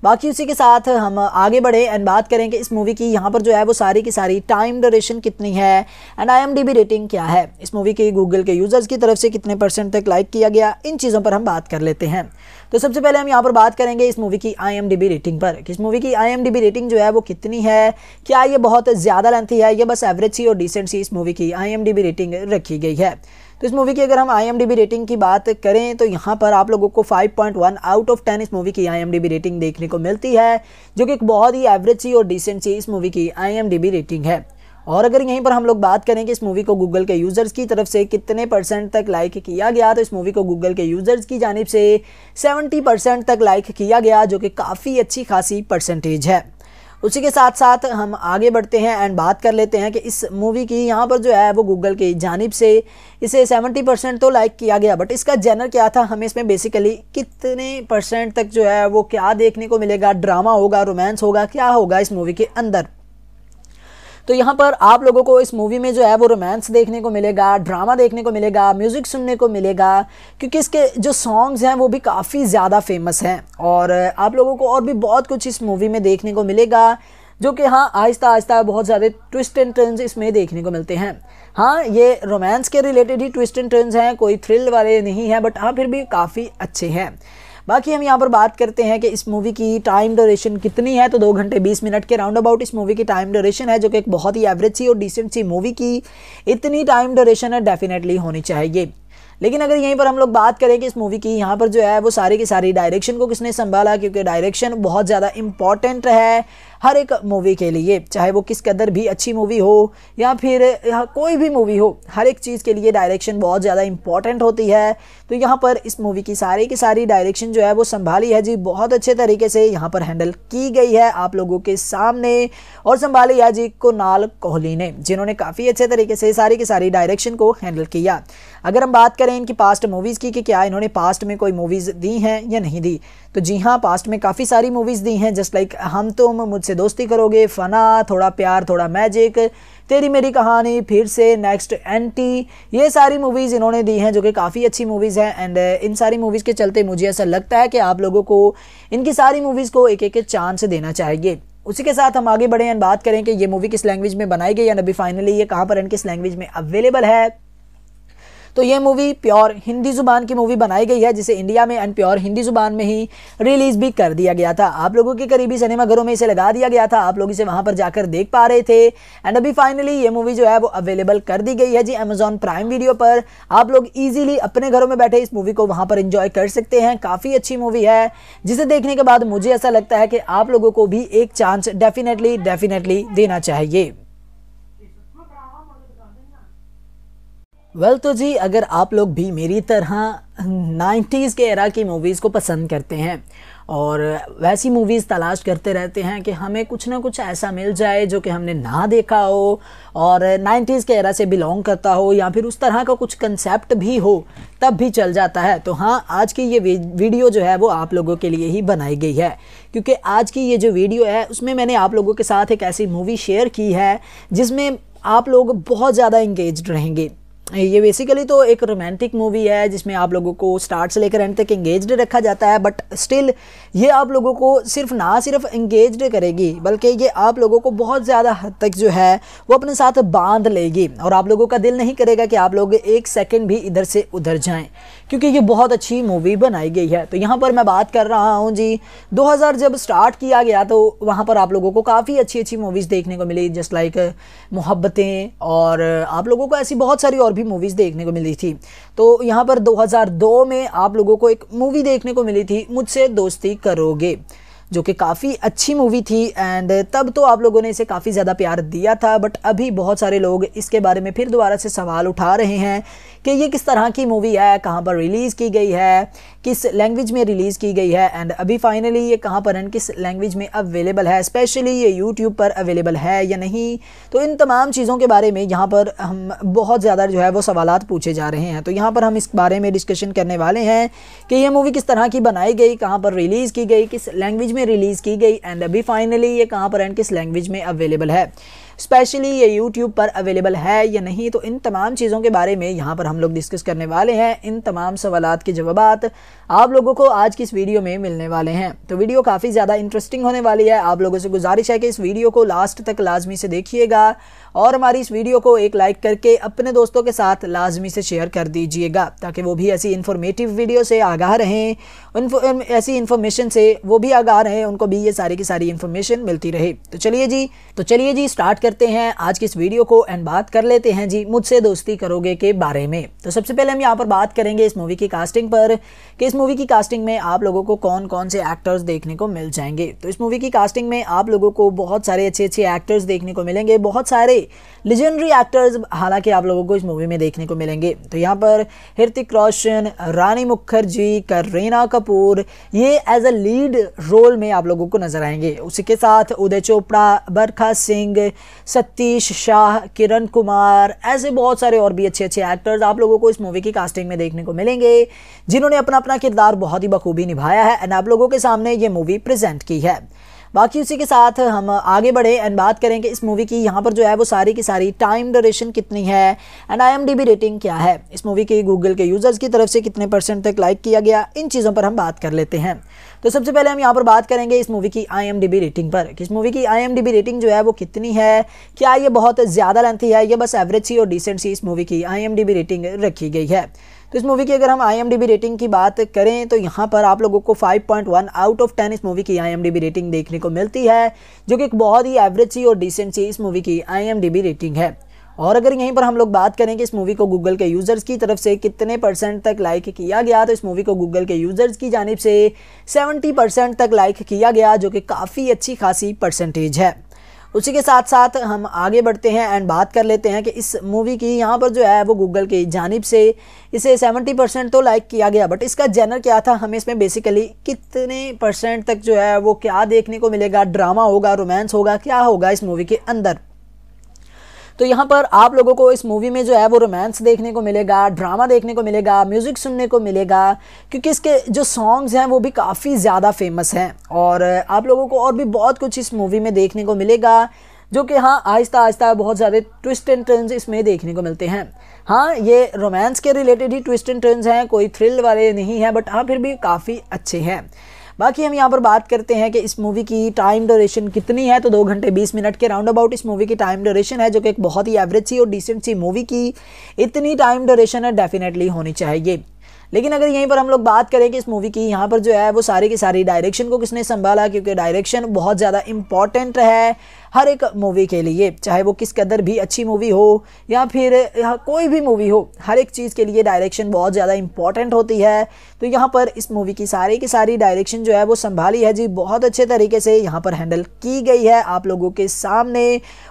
बाकी उसी के साथ हम आगे बढ़े एंड बात करें कि इस मूवी की यहाँ पर जो है वो सारी की सारी टाइम ड्यूरेशन कितनी है एंड आई रेटिंग क्या है इस मूवी की गूगल के यूज़र्स की तरफ से कितने परसेंट तक लाइक किया गया इन चीज़ों पर हम बात कर लेते हैं तो सबसे पहले हम यहाँ पर बात करेंगे इस मूवी की आई रेटिंग पर इस मूवी की आई रेटिंग जो है वो कितनी है क्या ये बहुत ज़्यादा लेंथी है या बस एवरेज सी और डिसेंट सी इस मूवी की आई रेटिंग रखी गई है तो इस मूवी की अगर हम आई रेटिंग की बात करें तो यहाँ पर आप लोगों को 5.1 आउट ऑफ 10 इस मूवी की आई रेटिंग देखने को मिलती है जो कि एक बहुत ही एवरेज सी और डिसेंट सी इस मूवी की आई रेटिंग है और अगर यहीं पर हम लोग बात करें कि इस मूवी को गूगल के यूज़र्स की तरफ से कितने परसेंट तक लाइक किया गया तो इस मूवी को गूगल के यूज़र्स की जानब से सेवेंटी परसेंट तक लाइक किया गया जो कि काफ़ी अच्छी खासी परसेंटेज है उसी के साथ साथ हम आगे बढ़ते हैं एंड बात कर लेते हैं कि इस मूवी की यहाँ पर जो है वो गूगल की जानब से इसे सेवेंटी परसेंट तो लाइक किया गया बट इसका जेनर क्या था हमें इसमें बेसिकली कितने परसेंट तक जो है वो क्या देखने को मिलेगा ड्रामा होगा रोमांस होगा क्या होगा इस मूवी के अंदर तो यहाँ पर आप लोगों को इस मूवी में जो है वो रोमांस देखने को मिलेगा ड्रामा देखने को मिलेगा म्यूज़िक सुनने को मिलेगा क्योंकि इसके जो सॉन्ग्स हैं वो भी काफ़ी ज़्यादा फेमस हैं और आप लोगों को और भी बहुत कुछ इस मूवी में देखने को मिलेगा जो कि हाँ आहिस्ता आहिस्ता बहुत ज़्यादा ट्विस्ट एंड टर्न्स इसमें देखने को मिलते हैं हाँ ये रोमांस के रिलेटेड ही ट्विस्ट एंड टर्न्स हैं कोई थ्रिल वाले नहीं हैं बट हाँ फिर भी काफ़ी अच्छे हैं बाकी हम यहाँ पर बात करते हैं कि इस मूवी की टाइम ड्यूरेशन कितनी है तो दो घंटे बीस मिनट के राउंड अबाउट इस मूवी की टाइम ड्यूरेशन है जो कि एक बहुत ही एवरेज सी और डिसेंट सी मूवी की इतनी टाइम ड्यूरेशन है डेफिनेटली होनी चाहिए लेकिन अगर यहीं पर हम लोग बात करें कि इस मूवी की यहाँ पर जो है वो सारे की सारी डायरेक्शन को किसने संभाला क्योंकि डायरेक्शन बहुत ज़्यादा इंपॉर्टेंट है हर एक मूवी के लिए चाहे वो किस कदर भी अच्छी मूवी हो या फिर कोई भी मूवी हो हर एक चीज़ के लिए डायरेक्शन बहुत ज़्यादा इंपॉर्टेंट होती है तो यहाँ पर इस मूवी की सारी की सारी डायरेक्शन जो है वो संभाली है जी बहुत अच्छे तरीके से यहाँ पर हैंडल की गई है आप लोगों के सामने और संभाली है जी कुनाल कोहली ने जिन्होंने काफ़ी अच्छे तरीके से सारी की सारी डायरेक्शन को हैंडल किया अगर हम बात करें इनकी पास्ट मूवीज़ की कि क्या इन्होंने पास्ट में कोई मूवीज़ दी हैं या नहीं दी तो जी हाँ पास्ट में काफ़ी सारी मूवीज़ दी हैं जस्ट लाइक हम तुम मुझसे दोस्ती करोगे फ़ना थोड़ा प्यार थोड़ा मैजिक तेरी मेरी कहानी फिर से नेक्स्ट एंटी ये सारी मूवीज़ इन्होंने दी हैं जो कि काफ़ी अच्छी मूवीज़ हैं एंड uh, इन सारी मूवीज़ के चलते मुझे ऐसा लगता है कि आप लोगों को इनकी सारी मूवीज़ को एक एक चांस देना चाहिए उसी के साथ हम आगे बढ़े एंड बात करें कि ये मूवी किस लैंग्वेज में बनाई गई या अभी फाइनली ये कहाँ पर एंड किस लैंग्वेज में अवेलेबल है तो ये मूवी प्योर हिंदी ज़ुबान की मूवी बनाई गई है जिसे इंडिया में एंड प्योर हिंदी ज़ुबान में ही रिलीज़ भी कर दिया गया था आप लोगों के करीबी सिनेमाघरों में इसे लगा दिया गया था आप लोग इसे वहां पर जाकर देख पा रहे थे एंड अभी फाइनली ये मूवी जो है वो अवेलेबल कर दी गई है जी अमेजोन प्राइम वीडियो पर आप लोग ईजिली अपने घरों में बैठे इस मूवी को वहाँ पर इंजॉय कर सकते हैं काफ़ी अच्छी मूवी है जिसे देखने के बाद मुझे ऐसा लगता है कि आप लोगों को भी एक चांस डेफिनेटली डेफिनेटली देना चाहिए वेल well, तो जी अगर आप लोग भी मेरी तरह 90s के एरा की मूवीज़ को पसंद करते हैं और वैसी मूवीज़ तलाश करते रहते हैं कि हमें कुछ ना कुछ ऐसा मिल जाए जो कि हमने ना देखा हो और 90s के एरा से बिलोंग करता हो या फिर उस तरह का कुछ कंसेप्ट भी हो तब भी चल जाता है तो हाँ आज की ये वीडियो जो है वो आप लोगों के लिए ही बनाई गई है क्योंकि आज की ये जो वीडियो है उसमें मैंने आप लोगों के साथ एक ऐसी मूवी शेयर की है जिसमें आप लोग बहुत ज़्यादा इंगेज रहेंगे ये बेसिकली तो एक रोमांटिक मूवी है जिसमें आप लोगों को स्टार्ट से लेकर एंड तक एंगेज रखा जाता है बट स्टिल ये आप लोगों को सिर्फ ना सिर्फ इंगेज करेगी बल्कि ये आप लोगों को बहुत ज़्यादा हद तक जो है वो अपने साथ बांध लेगी और आप लोगों का दिल नहीं करेगा कि आप लोग एक सेकेंड भी इधर से उधर जाएँ क्योंकि ये बहुत अच्छी मूवी बनाई गई है तो यहाँ पर मैं बात कर रहा हूँ जी दो जब स्टार्ट किया गया तो वहाँ पर आप लोगों को काफ़ी अच्छी अच्छी मूवीज़ देखने को मिली जस्ट लाइक मोहब्बतें और आप लोगों को ऐसी बहुत सारी और भी मूवीज़ देखने को मिली थी तो यहाँ पर 2002 में आप लोगों को एक मूवी देखने को मिली थी मुझसे दोस्ती करोगे जो कि काफ़ी अच्छी मूवी थी एंड तब तो आप लोगों ने इसे काफ़ी ज़्यादा प्यार दिया था बट अभी बहुत सारे लोग इसके बारे में फिर दोबारा से सवाल उठा रहे हैं कि ये किस तरह की मूवी है कहाँ पर रिलीज़ की गई है किस लैंग्वेज में रिलीज़ की गई है एंड अभी फाइनली ये कहाँ पर एंड किस लैंग्वेज में अवेलेबल है स्पेशली ये यूट्यूब पर अवेलेबल है या नहीं तो इन तमाम चीज़ों के बारे में यहाँ पर हम बहुत ज़्यादा जो है वो सवाल पूछे जा रहे हैं तो यहाँ पर हम इस बारे में डिस्कशन करने वाले हैं कि ये मूवी किस तरह की बनाई गई कहाँ पर रिलीज़ की गई किस लैंग्वेज में रिलीज़ की गई एंड अभी फाइनली ये कहाँ पर एंड किस लैंग्वेज में अवेलेबल है स्पेशली ये यूट्यूब पर अवेलेबल है या नहीं तो इन तमाम चीज़ों के बारे में यहाँ पर हम लोग डिस्कस करने वाले हैं इन तमाम सवाल के जवाब आप लोगों को आज की इस वीडियो में मिलने वाले हैं तो वीडियो काफ़ी ज़्यादा इंटरेस्टिंग होने वाली है आप लोगों से गुजारिश है कि इस वीडियो को लास्ट तक लाजमी से देखिएगा और हमारी इस वीडियो को एक लाइक करके अपने दोस्तों के साथ लाजमी से शेयर कर दीजिएगा ताकि वो भी ऐसी इन्फॉर्मेटिव वीडियो से आगाह रहें ऐसी इन्फॉर्मेशन से वो भी आगाह रहें उनको भी ये सारी की सारी इन्फॉर्मेशन मिलती रहे तो चलिए जी तो चलिए जी स्टार्ट करते हैं आज की इस वीडियो को एंड बात कर लेते हैं जी मुझसे दोस्ती करोगे के बारे में तो सबसे पहले हम यहाँ पर बात करेंगे इस मूवी की कास्टिंग पर कि इस मूवी की कास्टिंग में आप लोगों को कौन कौन से एक्टर्स देखने को मिल जाएंगे तो इस मूवी की कास्टिंग में आप लोगों को बहुत सारे अच्छे अच्छे एक्टर्स देखने को मिलेंगे बहुत सारे लिजेंडरी एक्टर्स हालांकि आप लोगों को इस मूवी में देखने को मिलेंगे तो यहाँ पर हृतिक रोशन रानी मुखर्जी करीना कपूर ये एज अ लीड रोल में आप लोगों को नजर आएंगे उसी के साथ उदय चोपड़ा बरखा सिंह सतीश शाह किरण कुमार ऐसे बहुत सारे और भी अच्छे अच्छे एक्टर्स आप लोगों को इस मूवी की कास्टिंग में देखने को मिलेंगे जिन्होंने अपना अपना किरदार बहुत ही बखूबी निभाया है एंड आप लोगों के सामने ये मूवी प्रेजेंट की है बाकी उसी के साथ हम आगे बढ़े एंड बात करें कि इस मूवी की यहाँ पर जो है वो सारी की सारी टाइम ड्यूरेशन कितनी है एंड आई रेटिंग क्या है इस मूवी की गूगल के यूज़र्स की तरफ से कितने परसेंट तक लाइक किया गया इन चीज़ों पर हम बात कर लेते हैं तो सबसे पहले हम यहाँ पर बात करेंगे इस मूवी की आई रेटिंग पर इस मूवी की आई रेटिंग जो है वो कितनी है क्या ये बहुत ज़्यादा लेंथी है या बस एवरेज सी और डिसेंट सी इस मूवी की आई रेटिंग रखी गई है तो इस मूवी की अगर हम आई रेटिंग की बात करें तो यहाँ पर आप लोगों को 5.1 आउट ऑफ 10 इस मूवी की आई रेटिंग देखने को मिलती है जो कि एक बहुत ही एवरेज सी और डिसेंट सी इस मूवी की आई रेटिंग है और अगर यहीं पर हम लोग बात करें कि इस मूवी को गूगल के यूज़र्स की तरफ से कितने परसेंट तक लाइक किया गया तो इस मूवी को गूगल के यूज़र्स की जानब से सेवेंटी परसेंट तक लाइक किया गया जो कि काफ़ी अच्छी खासी परसेंटेज है उसी के साथ साथ हम आगे बढ़ते हैं एंड बात कर लेते हैं कि इस मूवी की यहाँ पर जो है वो गूगल की जानब से इसे सेवेंटी परसेंट तो लाइक किया गया बट इसका जेनर क्या था हमें इसमें बेसिकली कितने परसेंट तक जो है वो क्या देखने को मिलेगा ड्रामा होगा रोमांस होगा क्या होगा इस मूवी के अंदर तो यहाँ पर आप लोगों को इस मूवी में जो है वो रोमांस देखने को मिलेगा ड्रामा देखने को मिलेगा म्यूज़िक सुनने को मिलेगा क्योंकि इसके जो सॉन्ग्स हैं वो भी काफ़ी ज़्यादा फेमस हैं और आप लोगों को और भी बहुत कुछ इस मूवी में देखने को मिलेगा जो कि हाँ आहिस्ता आहिस्ता बहुत ज़्यादा ट्विस्ट एंड टर्न्स इसमें देखने को मिलते हैं हाँ ये रोमांस के रिलेटेड ही ट्विस्ट एंड टर्न्स हैं कोई थ्रिल वाले नहीं हैं बट हाँ फिर भी काफ़ी अच्छे हैं बाकी हम यहाँ पर बात करते हैं कि इस मूवी की टाइम ड्यूरेशन कितनी है तो दो घंटे बीस मिनट के राउंड अबाउट इस मूवी की टाइम ड्यूरेशन है जो कि एक बहुत ही एवरेज सी और डिसेंट सी मूवी की इतनी टाइम ड्यूरेशन है डेफिनेटली होनी चाहिए लेकिन अगर यहीं पर हम लोग बात करें कि इस मूवी की यहाँ पर जो है वो सारी की सारी डायरेक्शन को किसने संभाला क्योंकि डायरेक्शन बहुत ज़्यादा इंपॉर्टेंट है हर एक मूवी के लिए चाहे वो किस कदर भी अच्छी मूवी हो या फिर कोई भी मूवी हो हर एक चीज़ के लिए डायरेक्शन बहुत ज़्यादा इंपॉर्टेंट होती है तो यहाँ पर इस मूवी की सारी की सारी डायरेक्शन जो है वो संभाली है जी बहुत अच्छे तरीके से यहाँ पर हैंडल की गई है आप लोगों के सामने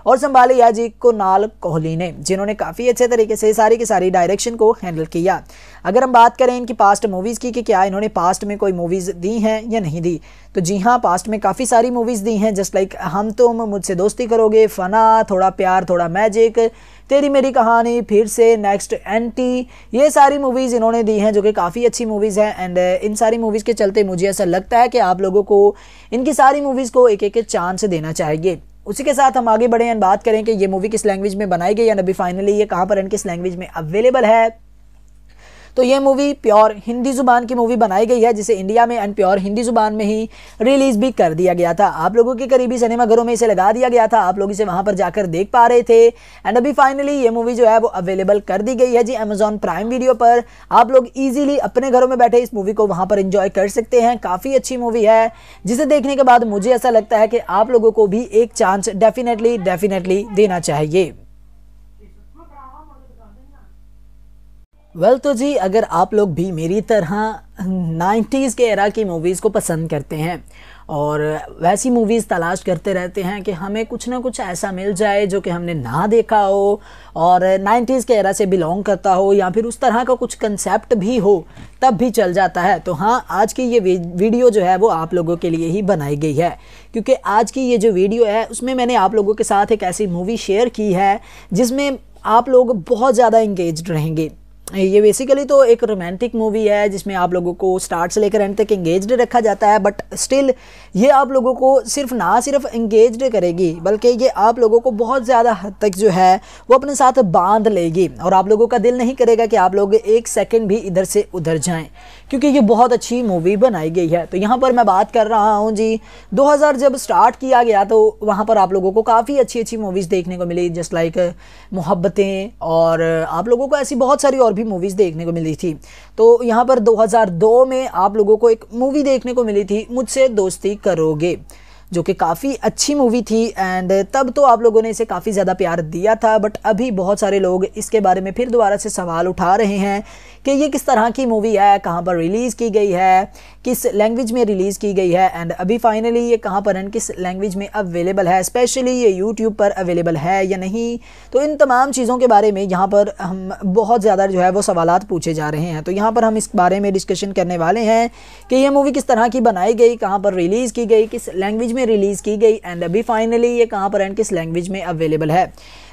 और संभाली है जी कुनाल कोहली ने जिन्होंने काफ़ी अच्छे तरीके से सारी की सारी डायरेक्शन को हैंडल किया अगर हम बात करें इनकी पास्ट मूवीज़ की कि क्या इन्होंने पास्ट में कोई मूवीज़ दी हैं या नहीं दी तो जी हाँ पास्ट में काफ़ी सारी मूवीज़ दी हैं जस्ट लाइक हम तुम मुझसे दोस्ती करोगे फ़ना थोड़ा प्यार थोड़ा मैजिक तेरी मेरी कहानी फिर से नेक्स्ट एंटी ये सारी मूवीज़ इन्होंने दी हैं जो कि काफ़ी अच्छी मूवीज़ हैं एंड uh, इन सारी मूवीज़ के चलते मुझे ऐसा लगता है कि आप लोगों को इनकी सारी मूवीज़ को एक एक चांस देना चाहिए उसी के साथ हम आगे बढ़े एंड बात करें कि ये मूवी किस लैंग्वेज में बनाई गई या अभी फाइनली ये कहाँ पर एंड किस लैंग्वेज में अवेलेबल है तो ये मूवी प्योर हिंदी ज़ुबान की मूवी बनाई गई है जिसे इंडिया में एंड प्योर हिंदी ज़ुबान में ही रिलीज़ भी कर दिया गया था आप लोगों के करीबी सिनेमाघरों में इसे लगा दिया गया था आप लोग इसे वहां पर जाकर देख पा रहे थे एंड अभी फाइनली ये मूवी जो है वो अवेलेबल कर दी गई है जी अमेजोन प्राइम वीडियो पर आप लोग ईजिली अपने घरों में बैठे इस मूवी को वहां पर इंजॉय कर सकते हैं काफ़ी अच्छी मूवी है जिसे देखने के बाद मुझे ऐसा लगता है कि आप लोगों को भी एक चांस डेफिनेटली डेफिनेटली देना चाहिए वेल well, तो जी अगर आप लोग भी मेरी तरह 90s के एरा की मूवीज़ को पसंद करते हैं और वैसी मूवीज़ तलाश करते रहते हैं कि हमें कुछ ना कुछ ऐसा मिल जाए जो कि हमने ना देखा हो और 90s के एरा से बिलोंग करता हो या फिर उस तरह का कुछ कंसेप्ट भी हो तब भी चल जाता है तो हाँ आज की ये वीडियो जो है वो आप लोगों के लिए ही बनाई गई है क्योंकि आज की ये जो वीडियो है उसमें मैंने आप लोगों के साथ एक ऐसी मूवी शेयर की है जिसमें आप लोग बहुत ज़्यादा इंगेज रहेंगे ये बेसिकली तो एक रोमांटिक मूवी है जिसमें आप लोगों को स्टार्ट से लेकर एंड तक एंगेज रखा जाता है बट स्टिल ये आप लोगों को सिर्फ ना सिर्फ इंगेज करेगी बल्कि ये आप लोगों को बहुत ज़्यादा हद तक जो है वो अपने साथ बांध लेगी और आप लोगों का दिल नहीं करेगा कि आप लोग एक सेकेंड भी इधर से उधर जाएँ क्योंकि ये बहुत अच्छी मूवी बनाई गई है तो यहाँ पर मैं बात कर रहा हूँ जी 2000 जब स्टार्ट किया गया तो वहाँ पर आप लोगों को काफ़ी अच्छी अच्छी मूवीज़ देखने को मिली जस्ट लाइक मोहब्बतें और आप लोगों को ऐसी बहुत सारी और भी मूवीज़ देखने को मिली थी तो यहाँ पर 2002 में आप लोगों को एक मूवी देखने को मिली थी मुझसे दोस्ती करोगे जो कि काफ़ी अच्छी मूवी थी एंड तब तो आप लोगों ने इसे काफ़ी ज़्यादा प्यार दिया था बट अभी बहुत सारे लोग इसके बारे में फिर दोबारा से सवाल उठा रहे हैं कि ये किस तरह की मूवी है कहाँ पर रिलीज़ की गई है किस लैंग्वेज में रिलीज़ की गई है एंड अभी फाइनली ये कहाँ पर एंड किस लैंग्वेज में अवेलेबल है स्पेशली ये यूट्यूब पर अवेलेबल है या नहीं तो इन तमाम चीज़ों के बारे में यहाँ पर हम बहुत ज़्यादा जो है वो सवाल पूछे जा रहे हैं तो यहाँ पर हम इस बारे में डिस्कशन करने वाले हैं कि ये मूवी किस तरह की बनाई गई कहाँ पर रिलीज़ की गई किस लैंग्वेज में रिलीज़ की गई एंड अभी फाइनली ये कहाँ पर एंड किस लैंग्वेज में अवेलेबल है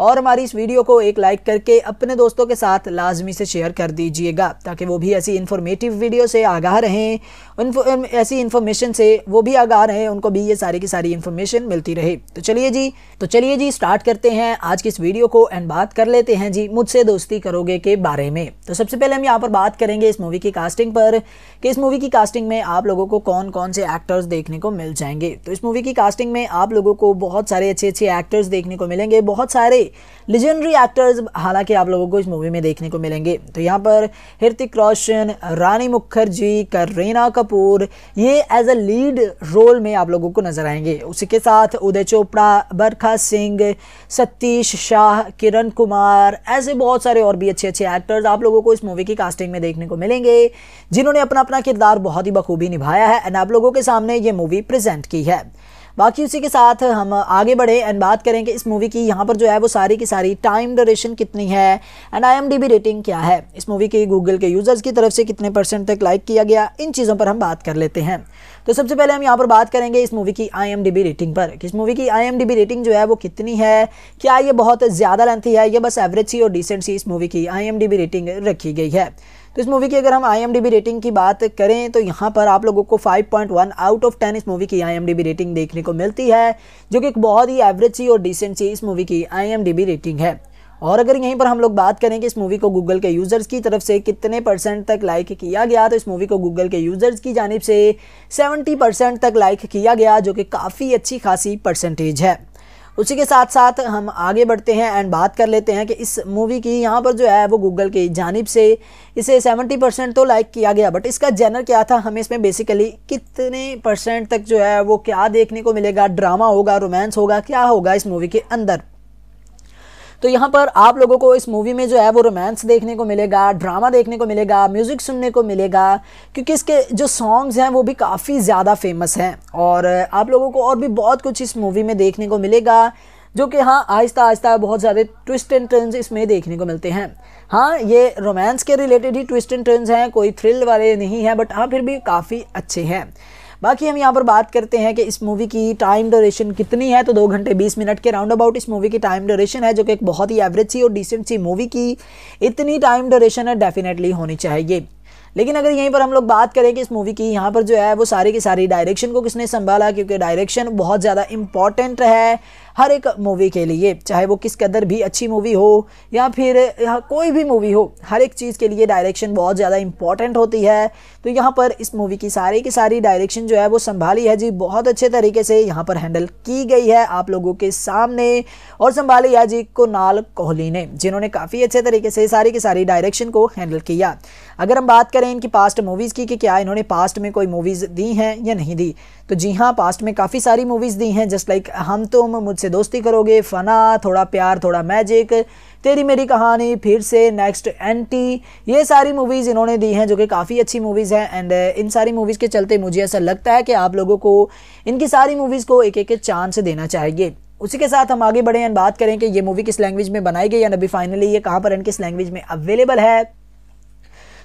और हमारी इस वीडियो को एक लाइक करके अपने दोस्तों के साथ लाजमी से शेयर कर दीजिएगा ताकि वो भी ऐसी इन्फॉर्मेटिव वीडियो से आगाह रहें उन ऐसी इन्फॉर्मेशन से वो भी आगाह रहें उनको भी ये सारी की सारी इन्फॉर्मेशन मिलती रहे तो चलिए जी तो चलिए जी स्टार्ट करते हैं आज की इस वीडियो को एंड बात कर लेते हैं जी मुझसे दोस्ती करोगे के बारे में तो सबसे पहले हम यहाँ पर बात करेंगे इस मूवी की कास्टिंग पर कि इस मूवी की कास्टिंग में आप लोगों को कौन कौन से एक्टर्स देखने को मिल जाएंगे तो इस मूवी की कास्टिंग में आप लोगों को बहुत सारे अच्छे अच्छे एक्टर्स देखने को मिलेंगे बहुत सारे बड़े लेजेंडरी एक्टर्स हालांकि आप लोगों को इस मूवी में देखने को मिलेंगे तो यहाँ पर हृतिक रोशन रानी मुखर्जी करीना कपूर ये एज अ लीड रोल में आप लोगों को नजर आएंगे उसी के साथ उदय चोपड़ा बरखा सिंह सतीश शाह किरण कुमार ऐसे बहुत सारे और भी अच्छे अच्छे एक्टर्स आप लोगों को इस मूवी की कास्टिंग में देखने को मिलेंगे जिन्होंने अपना अपना किरदार बहुत ही बखूबी निभाया है एंड आप लोगों के सामने ये मूवी प्रेजेंट की है बाकी उसी के साथ हम आगे बढ़े एंड बात करें कि इस मूवी की यहाँ पर जो है वो सारी की सारी टाइम ड्यूरेशन कितनी है एंड आई रेटिंग क्या है इस मूवी की गूगल के यूज़र्स की तरफ से कितने परसेंट तक लाइक किया गया इन चीज़ों पर हम बात कर लेते हैं तो सबसे पहले हम यहाँ पर बात करेंगे इस मूवी की आई रेटिंग पर कि इस मूवी की आई रेटिंग जो है वो कितनी है क्या ये बहुत ज़्यादा लेंथी है या बस एवरेज सी और डिसेंट सी इस मूवी की आई रेटिंग रखी गई है तो इस मूवी की अगर हम आई रेटिंग की बात करें तो यहाँ पर आप लोगों को 5.1 आउट ऑफ 10 इस मूवी की आई रेटिंग देखने को मिलती है जो कि एक बहुत ही एवरेज सी और डिसेंट सी इस मूवी की आई रेटिंग है और अगर यहीं पर हम लोग बात करें कि इस मूवी को गूगल के यूज़र्स की तरफ से कितने परसेंट तक लाइक किया गया तो इस मूवी को गूगल के यूज़र्स की जानब से सेवेंटी परसेंट तक लाइक किया गया जो कि काफ़ी अच्छी खासी परसेंटेज है उसी के साथ साथ हम आगे बढ़ते हैं एंड बात कर लेते हैं कि इस मूवी की यहाँ पर जो है वो गूगल की जानब से इसे सेवेंटी परसेंट तो लाइक किया गया बट इसका जेनर क्या था हमें इसमें बेसिकली कितने परसेंट तक जो है वो क्या देखने को मिलेगा ड्रामा होगा रोमांस होगा क्या होगा इस मूवी के अंदर तो यहाँ पर आप लोगों को इस मूवी में जो है वो रोमांस देखने को मिलेगा ड्रामा देखने को मिलेगा म्यूज़िक सुनने को मिलेगा क्योंकि इसके जो सॉन्ग्स हैं वो भी काफ़ी ज़्यादा फेमस हैं और आप लोगों को और भी बहुत कुछ इस मूवी में देखने को मिलेगा जो कि हाँ आहिस्ता आहिस्ता बहुत ज़्यादा ट्विस्ट एंड टर्न्स इसमें देखने को मिलते हैं हाँ ये रोमांस के रिलेटेड ही ट्विस्ट एंड टर्न्स हैं कोई थ्रिल वाले नहीं हैं बट हाँ फिर भी काफ़ी अच्छे हैं बाकी हम यहाँ पर बात करते हैं कि इस मूवी की टाइम ड्यूरेशन कितनी है तो दो घंटे बीस मिनट के राउंड अबाउट इस मूवी की टाइम ड्यूरेशन है जो कि एक बहुत ही एवरेज सी और डिसेंट सी मूवी की इतनी टाइम ड्यूरेशन है डेफिनेटली होनी चाहिए लेकिन अगर यहीं पर हम लोग बात करें कि इस मूवी की यहाँ पर जो है वो सारी की सारी डायरेक्शन को किसने संभाला क्योंकि डायरेक्शन बहुत ज़्यादा इम्पॉर्टेंट है हर एक मूवी के लिए चाहे वो किस कदर भी अच्छी मूवी हो या फिर कोई भी मूवी हो हर एक चीज़ के लिए डायरेक्शन बहुत ज़्यादा इंपॉर्टेंट होती है तो यहाँ पर इस मूवी की सारी की सारी डायरेक्शन जो है वो संभाली है जी बहुत अच्छे तरीके से यहाँ पर हैंडल की गई है आप लोगों के सामने और संभाली है जी कुनाल कोहली ने जिन्होंने काफ़ी अच्छे तरीके से सारी की सारी डायरेक्शन को हैंडल किया अगर हम बात करें इनकी पास्ट मूवीज़ की कि क्या इन्होंने पास्ट में कोई मूवीज़ दी हैं या नहीं दी तो जी हाँ पास्ट में काफ़ी सारी मूवीज़ दी हैं जस्ट लाइक हम तुम तो मुझसे दोस्ती करोगे फ़ना थोड़ा प्यार थोड़ा मैजिक तेरी मेरी कहानी फिर से नेक्स्ट एंटी ये सारी मूवीज़ इन्होंने दी हैं जो कि काफ़ी अच्छी मूवीज़ हैं एंड uh, इन सारी मूवीज़ के चलते मुझे ऐसा लगता है कि आप लोगों को इनकी सारी मूवीज़ को एक एक चांस देना चाहिए उसी के साथ हम आगे बढ़े एंड बात करें कि ये मूवी किस लैंग्वेज में बनाई गई या अभी फाइनली ये कहाँ पर एंड किस लैंग्वेज में अवेलेबल है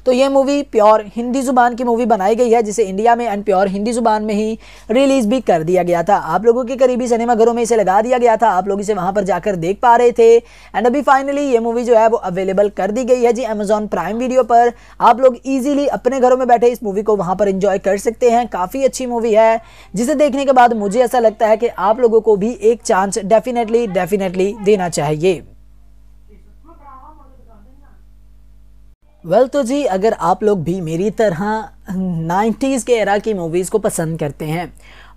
तो ये मूवी प्योर हिंदी ज़ुबान की मूवी बनाई गई है जिसे इंडिया में एंड प्योर हिंदी ज़ुबान में ही रिलीज़ भी कर दिया गया था आप लोगों के करीबी सिनेमाघरों में इसे लगा दिया गया था आप लोग इसे वहाँ पर जाकर देख पा रहे थे एंड अभी फाइनली ये मूवी जो है वो अवेलेबल कर दी गई है जी अमेजोन प्राइम वीडियो पर आप लोग ईजिली अपने घरों में बैठे इस मूवी को वहाँ पर इंजॉय कर सकते हैं काफ़ी अच्छी मूवी है जिसे देखने के बाद मुझे ऐसा लगता है कि आप लोगों को भी एक चांस डेफिनेटली डेफिनेटली देना चाहिए वेल well, तो जी अगर आप लोग भी मेरी तरह 90s के एरा की मूवीज़ को पसंद करते हैं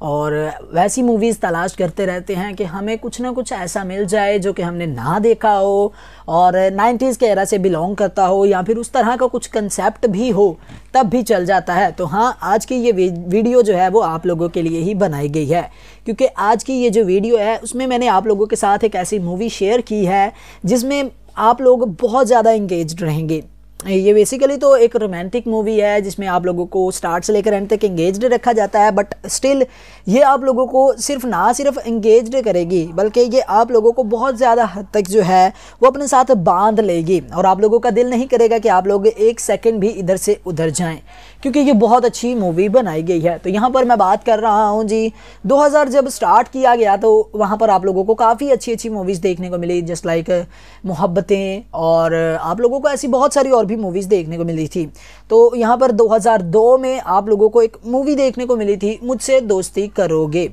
और वैसी मूवीज़ तलाश करते रहते हैं कि हमें कुछ ना कुछ ऐसा मिल जाए जो कि हमने ना देखा हो और 90s के एरा से बिलोंग करता हो या फिर उस तरह का कुछ कंसेप्ट भी हो तब भी चल जाता है तो हाँ आज की ये वीडियो जो है वो आप लोगों के लिए ही बनाई गई है क्योंकि आज की ये जो वीडियो है उसमें मैंने आप लोगों के साथ एक ऐसी मूवी शेयर की है जिसमें आप लोग बहुत ज़्यादा इंगेज रहेंगे ये बेसिकली तो एक रोमांटिक मूवी है जिसमें आप लोगों को स्टार्ट से लेकर एंड तक एंगेज रखा जाता है बट स्टिल ये आप लोगों को सिर्फ ना सिर्फ इंगेज करेगी बल्कि ये आप लोगों को बहुत ज़्यादा हद तक जो है वो अपने साथ बांध लेगी और आप लोगों का दिल नहीं करेगा कि आप लोग एक सेकेंड भी इधर से उधर जाएं क्योंकि ये बहुत अच्छी मूवी बनाई गई है तो यहाँ पर मैं बात कर रहा हूँ जी 2000 जब स्टार्ट किया गया तो वहाँ पर आप लोगों को काफ़ी अच्छी अच्छी मूवीज़ देखने को मिली जस्ट लाइक मोहब्बतें और आप लोगों को ऐसी बहुत सारी और भी मूवीज़ देखने को मिली थी तो यहाँ पर 2002 में आप लोगों को एक मूवी देखने को मिली थी मुझसे दोस्ती करोगे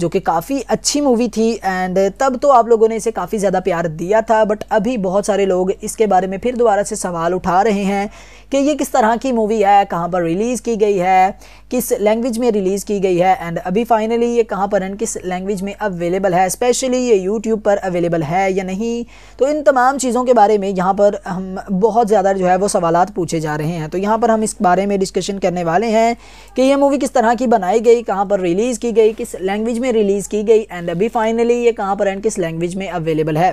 जो कि काफ़ी अच्छी मूवी थी एंड तब तो आप लोगों ने इसे काफ़ी ज़्यादा प्यार दिया था बट अभी बहुत सारे लोग इसके बारे में फिर दोबारा से सवाल उठा रहे हैं कि ये किस तरह की मूवी है कहाँ पर रिलीज़ की गई है किस लैंग्वेज में रिलीज़ की गई है एंड अभी फाइनली ये कहाँ पर एंड किस लैंग्वेज में अवेलेबल है स्पेशली ये यूट्यूब पर अवेलेबल है या नहीं तो इन तमाम चीज़ों के बारे में यहाँ पर हम बहुत ज़्यादा जो है वो सवाल पूछे जा रहे हैं तो यहाँ पर हम इस बारे में डिस्कशन करने वाले हैं कि ये मूवी किस तरह की बनाई गई कहाँ पर रिलीज़ की गई किस लैंग्वेज में रिलीज़ की गई एंड अभी फाइनली ये कहाँ पर एंड किस लैंग्वेज में अवेलेबल है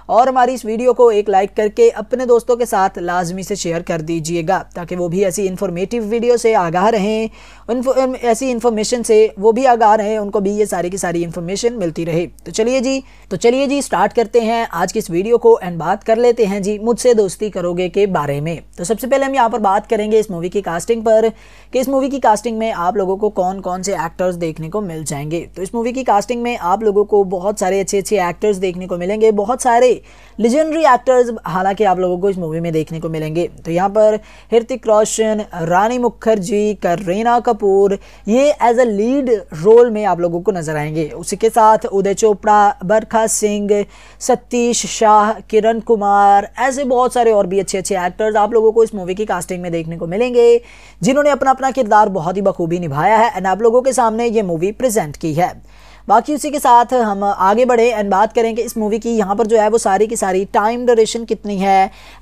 और हमारी इस वीडियो को एक लाइक करके अपने दोस्तों के साथ लाजमी से शेयर कर दीजिएगा ताकि वो भी ऐसी इन्फॉर्मेटिव वीडियो से आगाह रहें उन ऐसी इन्फॉर्मेशन से वो भी आगाह रहें उनको भी ये सारी की सारी इन्फॉर्मेशन मिलती रहे तो चलिए जी तो चलिए जी स्टार्ट करते हैं आज की इस वीडियो को एंड बात कर लेते हैं जी मुझसे दोस्ती करोगे के बारे में तो सबसे पहले हम यहाँ पर बात करेंगे इस मूवी की कास्टिंग पर कि इस मूवी की कास्टिंग में आप लोगों को कौन कौन से एक्टर्स देखने को मिल जाएंगे तो इस मूवी की कास्टिंग में आप लोगों को बहुत सारे अच्छे अच्छे एक्टर्स देखने को मिलेंगे बहुत सारे लिजेंडरी एक्टर्स हालांकि आप लोगों को इस मूवी में देखने को मिलेंगे तो यहाँ पर हृतिक रोशन रानी मुखर्जी करीना कपूर ये एज अ लीड रोल में आप लोगों को नजर आएंगे उसी के साथ उदय चोपड़ा बरखा सिंह सतीश शाह किरण कुमार ऐसे बहुत सारे और भी अच्छे अच्छे एक्टर्स आप लोगों को इस मूवी की कास्टिंग में देखने को मिलेंगे जिन्होंने अपना अपना किरदार बहुत ही बखूबी निभाया है एंड आप लोगों के सामने ये मूवी प्रेजेंट की है बाकी उसी के साथ हम आगे बढ़े एंड बात करें कि इस मूवी की यहाँ पर जो है वो सारी की सारी टाइम ड्यूरेशन कितनी है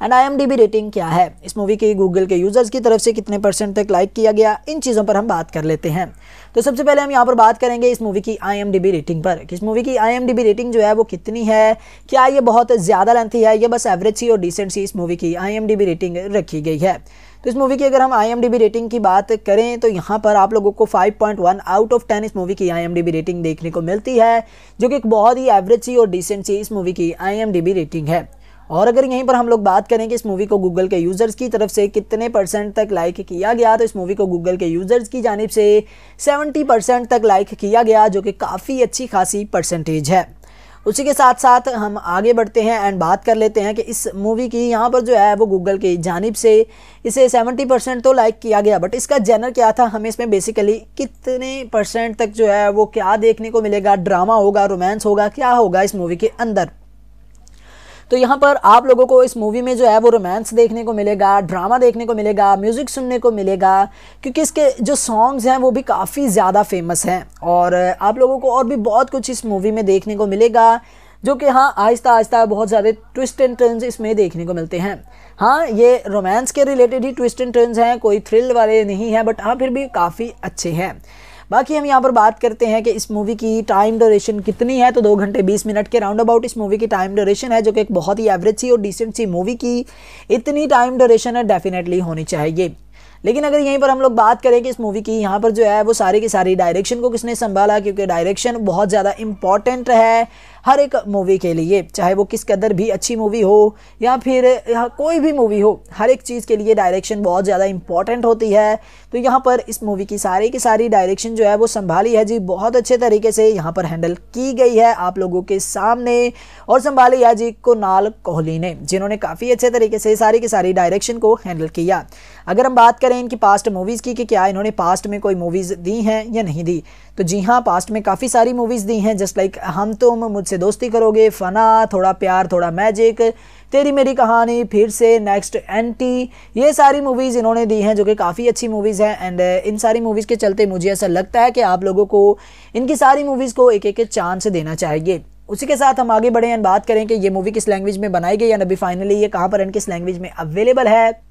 एंड आई रेटिंग क्या है इस मूवी की गूगल के यूज़र्स की तरफ से कितने परसेंट तक लाइक किया गया इन चीज़ों पर हम बात कर लेते हैं तो सबसे पहले हम यहाँ पर बात करेंगे इस मूवी की आई रेटिंग पर कि इस मूवी की आई रेटिंग जो है वो कितनी है क्या ये बहुत ज़्यादा लेंथी है या बस एवरेज सी और डिसेंट सी इस मूवी की आई रेटिंग रखी गई है तो इस मूवी की अगर हम आई रेटिंग की बात करें तो यहाँ पर आप लोगों को 5.1 आउट ऑफ 10 इस मूवी की आई रेटिंग देखने को मिलती है जो कि एक बहुत ही एवरेज सी और डिसेंट सी इस मूवी की आई रेटिंग है और अगर यहीं पर हम लोग बात करें कि इस मूवी को गूगल के यूज़र्स की तरफ से कितने परसेंट तक लाइक किया गया तो इस मूवी को गूगल के यूज़र्स की जानब से 70 परसेंट तक लाइक किया गया जो कि काफ़ी अच्छी खासी परसेंटेज है उसी के साथ साथ हम आगे बढ़ते हैं एंड बात कर लेते हैं कि इस मूवी की यहाँ पर जो है वो गूगल की जानब से इसे 70 परसेंट तो लाइक किया गया बट इसका जेनर क्या था हमें इसमें बेसिकली कितने परसेंट तक जो है वो क्या देखने को मिलेगा ड्रामा होगा रोमांस होगा क्या होगा इस मूवी के अंदर तो यहाँ पर आप लोगों को इस मूवी में जो है वो रोमांस देखने को मिलेगा ड्रामा देखने को मिलेगा म्यूज़िक सुनने को मिलेगा क्योंकि इसके जो सॉन्ग्स हैं वो भी काफ़ी ज़्यादा फेमस हैं और आप लोगों को और भी बहुत कुछ इस मूवी में देखने को मिलेगा जो कि हाँ आहिस्ता आहिस्ता बहुत ज़्यादा ट्विस्ट एंड टर्न्स इसमें देखने को मिलते हैं हाँ ये रोमांस के रिलेटेड ही ट्विस्ट एंड टर्न्स हैं कोई थ्रिल वाले नहीं हैं बट हाँ फिर भी काफ़ी अच्छे हैं बाकी हम यहाँ पर बात करते हैं कि इस मूवी की टाइम ड्यूरेशन कितनी है तो दो घंटे बीस मिनट के राउंड अबाउट इस मूवी की टाइम ड्यूरेशन है जो कि एक बहुत ही एवरेज सी और डिसेंट सी मूवी की इतनी टाइम ड्यूरेशन है डेफिनेटली होनी चाहिए लेकिन अगर यहीं पर हम लोग बात करें कि इस मूवी की यहाँ पर जो है वो सारी की सारी डायरेक्शन को किसने संभाला क्योंकि डायरेक्शन बहुत ज़्यादा इंपॉर्टेंट है हर एक मूवी के लिए चाहे वो किस कदर भी अच्छी मूवी हो या फिर कोई भी मूवी हो हर एक चीज़ के लिए डायरेक्शन बहुत ज़्यादा इंपॉर्टेंट होती है तो यहाँ पर इस मूवी की सारी की सारी डायरेक्शन जो है वो संभाली है जी बहुत अच्छे तरीके से यहाँ पर हैंडल की गई है आप लोगों के सामने और संभाली है जी कुनाल कोहली ने जिन्होंने काफ़ी अच्छे तरीके से सारी की सारी डायरेक्शन को हैंडल किया अगर हम बात करें इनकी पास्ट मूवीज़ की कि क्या इन्होंने पास्ट में कोई मूवीज़ दी हैं या नहीं दी तो जी हाँ पास्ट में काफ़ी सारी मूवीज़ दी हैं जस्ट लाइक हम तुम तो मुझ मुझसे दोस्ती करोगे फ़ना थोड़ा प्यार थोड़ा मैजिक तेरी मेरी कहानी फिर से नेक्स्ट एंटी ये सारी मूवीज़ इन्होंने दी हैं जो कि काफ़ी अच्छी मूवीज़ हैं एंड uh, इन सारी मूवीज़ के चलते मुझे ऐसा लगता है कि आप लोगों को इनकी सारी मूवीज़ को एक एक चांस देना चाहिए उसी के साथ हम आगे बढ़े एंड बात करें कि ये मूवी किस लैंग्वेज में बनाई गई या अभी फाइनली ये कहाँ पर एंड किस लैंग्वेज में अवेलेबल है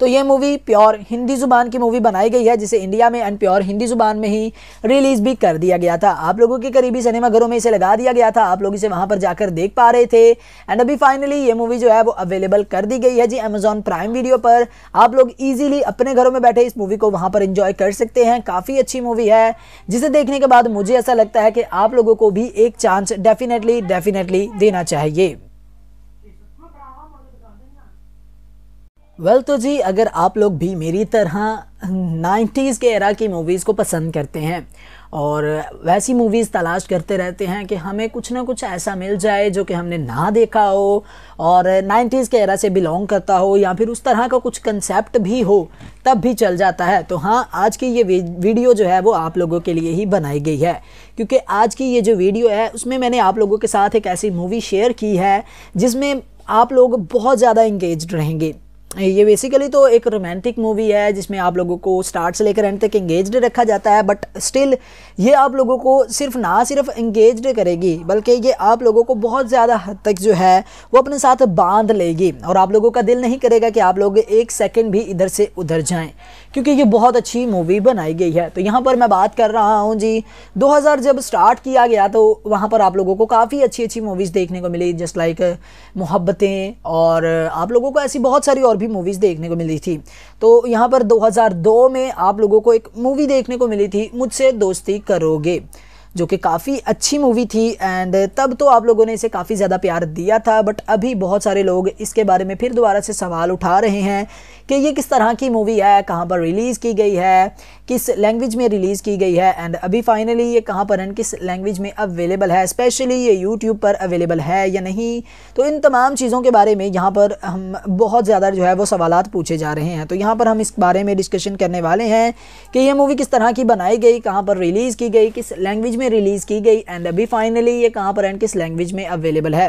तो ये मूवी प्योर हिंदी ज़ुबान की मूवी बनाई गई है जिसे इंडिया में एंड प्योर हिंदी ज़ुबान में ही रिलीज़ भी कर दिया गया था आप लोगों के करीबी सिनेमाघरों में इसे लगा दिया गया था आप लोग इसे वहाँ पर जाकर देख पा रहे थे एंड अभी फाइनली ये मूवी जो है वो अवेलेबल कर दी गई है जी अमेजोन प्राइम वीडियो पर आप लोग ईजिली अपने घरों में बैठे इस मूवी को वहाँ पर इंजॉय कर सकते हैं काफ़ी अच्छी मूवी है जिसे देखने के बाद मुझे ऐसा लगता है कि आप लोगों को भी एक चांस डेफिनेटली डेफिनेटली देना चाहिए वेल well, तो जी अगर आप लोग भी मेरी तरह 90s के एरा की मूवीज़ को पसंद करते हैं और वैसी मूवीज़ तलाश करते रहते हैं कि हमें कुछ ना कुछ ऐसा मिल जाए जो कि हमने ना देखा हो और 90s के एरा से बिलोंग करता हो या फिर उस तरह का कुछ कंसेप्ट भी हो तब भी चल जाता है तो हाँ आज की ये वीडियो जो है वो आप लोगों के लिए ही बनाई गई है क्योंकि आज की ये जो वीडियो है उसमें मैंने आप लोगों के साथ एक ऐसी मूवी शेयर की है जिसमें आप लोग बहुत ज़्यादा इंगेज रहेंगे ये बेसिकली तो एक रोमांटिक मूवी है जिसमें आप लोगों को स्टार्ट से लेकर एंड तक इंगेज रखा जाता है बट स्टिल ये आप लोगों को सिर्फ ना सिर्फ इंगेज करेगी बल्कि ये आप लोगों को बहुत ज़्यादा हद तक जो है वो अपने साथ बांध लेगी और आप लोगों का दिल नहीं करेगा कि आप लोग एक सेकेंड भी इधर से उधर जाएँ क्योंकि ये बहुत अच्छी मूवी बनाई गई है तो यहाँ पर मैं बात कर रहा हूँ जी 2000 जब स्टार्ट किया गया तो वहाँ पर आप लोगों को काफ़ी अच्छी अच्छी मूवीज़ देखने को मिली जस्ट लाइक मोहब्बतें और आप लोगों को ऐसी बहुत सारी और भी मूवीज़ देखने को मिली थी तो यहाँ पर दो में आप लोगों को एक मूवी देखने को मिली थी मुझसे दोस्ती करोगे जो कि काफ़ी अच्छी मूवी थी एंड तब तो आप लोगों ने इसे काफ़ी ज़्यादा प्यार दिया था बट अभी बहुत सारे लोग इसके बारे में फिर दोबारा से सवाल उठा रहे हैं कि ये किस तरह की मूवी है कहाँ पर रिलीज़ की गई है किस लैंग्वेज में रिलीज़ की गई है एंड अभी फाइनली ये कहाँ पर एंड किस लैंग्वेज में अवेलेबल है स्पेशली ये यूट्यूब पर अवेलेबल है या नहीं तो इन तमाम चीज़ों के बारे में यहाँ पर हम बहुत ज़्यादा जो है वो सवाल पूछे जा रहे हैं तो यहाँ पर हम इस बारे में डिस्कशन करने वाले हैं कि ये मूवी किस तरह की बनाई गई कहाँ पर रिलीज़ की गई किस लैंग्वेज में रिलीज़ की गई एंड अभी फाइनली ये कहाँ पर एंड किस लैंग्वेज में अवेलेबल है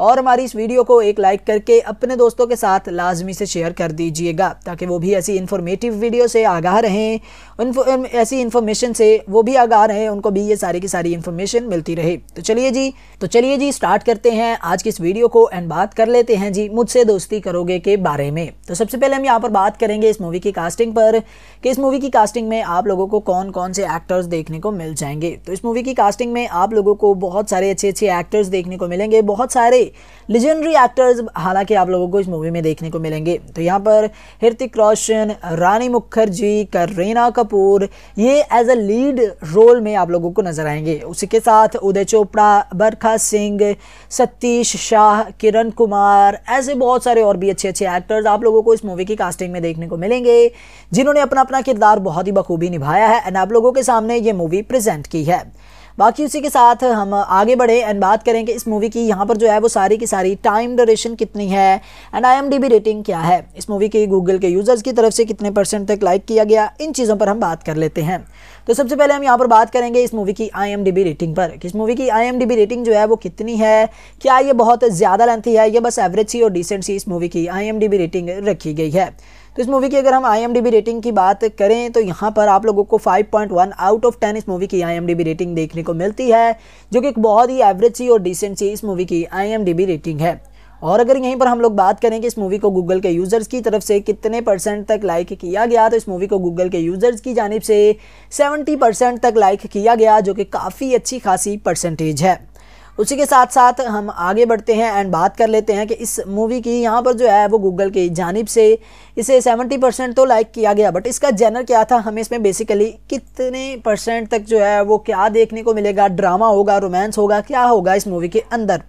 और हमारी इस वीडियो को एक लाइक करके अपने दोस्तों के साथ लाजमी से शेयर कर दीजिएगा ताकि वो भी ऐसी इन्फॉर्मेटिव वीडियो से आगाह रहें उन um, ऐसी इन्फॉर्मेशन से वो भी आगाह रहें उनको भी ये सारी की सारी इन्फॉर्मेशन मिलती रहे तो चलिए जी तो चलिए जी स्टार्ट करते हैं आज की इस वीडियो को एंड बात कर लेते हैं जी मुझसे दोस्ती करोगे के बारे में तो सबसे पहले हम यहाँ पर बात करेंगे इस मूवी की कास्टिंग पर कि इस मूवी की कास्टिंग में आप लोगों को कौन कौन से एक्टर्स देखने को मिल जाएंगे तो इस मूवी की कास्टिंग में आप लोगों को बहुत सारे अच्छे अच्छे एक्टर्स देखने को मिलेंगे बहुत सारे लिजेंडरी एक्टर्स हालांकि आप लोगों को इस मूवी में देखने को मिलेंगे तो यहाँ पर हृतिक रोशन रानी मुखर्जी करीना कपूर ये एज अ लीड रोल में आप लोगों को नजर आएंगे उसी के साथ उदय चोपड़ा बरखा सिंह सतीश शाह किरण कुमार ऐसे बहुत सारे और भी अच्छे अच्छे एक्टर्स आप लोगों को इस मूवी की कास्टिंग में देखने को मिलेंगे जिन्होंने अपना अपना किरदार बहुत ही बखूबी निभाया है एंड आप लोगों के सामने ये मूवी प्रेजेंट की है बाकी उसी के साथ हम आगे बढ़े एंड बात करें कि इस मूवी की यहाँ पर जो है वो सारी की सारी टाइम ड्यूरेशन कितनी है एंड आई रेटिंग क्या है इस मूवी की गूगल के यूज़र्स की तरफ से कितने परसेंट तक लाइक किया गया इन चीज़ों पर हम बात कर लेते हैं तो सबसे पहले हम यहाँ पर बात करेंगे इस मूवी की आई रेटिंग पर कि इस मूवी की आई रेटिंग जो है वो कितनी है क्या ये बहुत ज़्यादा लेंथी है ये बस एवरेज सी और डिसेंट सी इस मूवी की आई रेटिंग रखी गई है तो इस मूवी की अगर हम आई रेटिंग की बात करें तो यहाँ पर आप लोगों को 5.1 आउट ऑफ 10 इस मूवी की आई रेटिंग देखने को मिलती है जो कि एक बहुत ही एवरेज सी और डिसेंट सी इस मूवी की आई रेटिंग है और अगर यहीं पर हम लोग बात करें कि इस मूवी को गूगल के यूज़र्स की तरफ से कितने परसेंट तक लाइक किया गया तो इस मूवी को गूगल के यूज़र्स की जानब से 70 परसेंट तक लाइक किया गया जो कि काफ़ी अच्छी खासी परसेंटेज है उसी के साथ साथ हम आगे बढ़ते हैं एंड बात कर लेते हैं कि इस मूवी की यहाँ पर जो है वो गूगल की जानब से इसे सेवेंटी परसेंट तो लाइक किया गया बट इसका जेनर क्या था हमें इसमें बेसिकली कितने परसेंट तक जो है वो क्या देखने को मिलेगा ड्रामा होगा रोमांस होगा क्या होगा इस मूवी के अंदर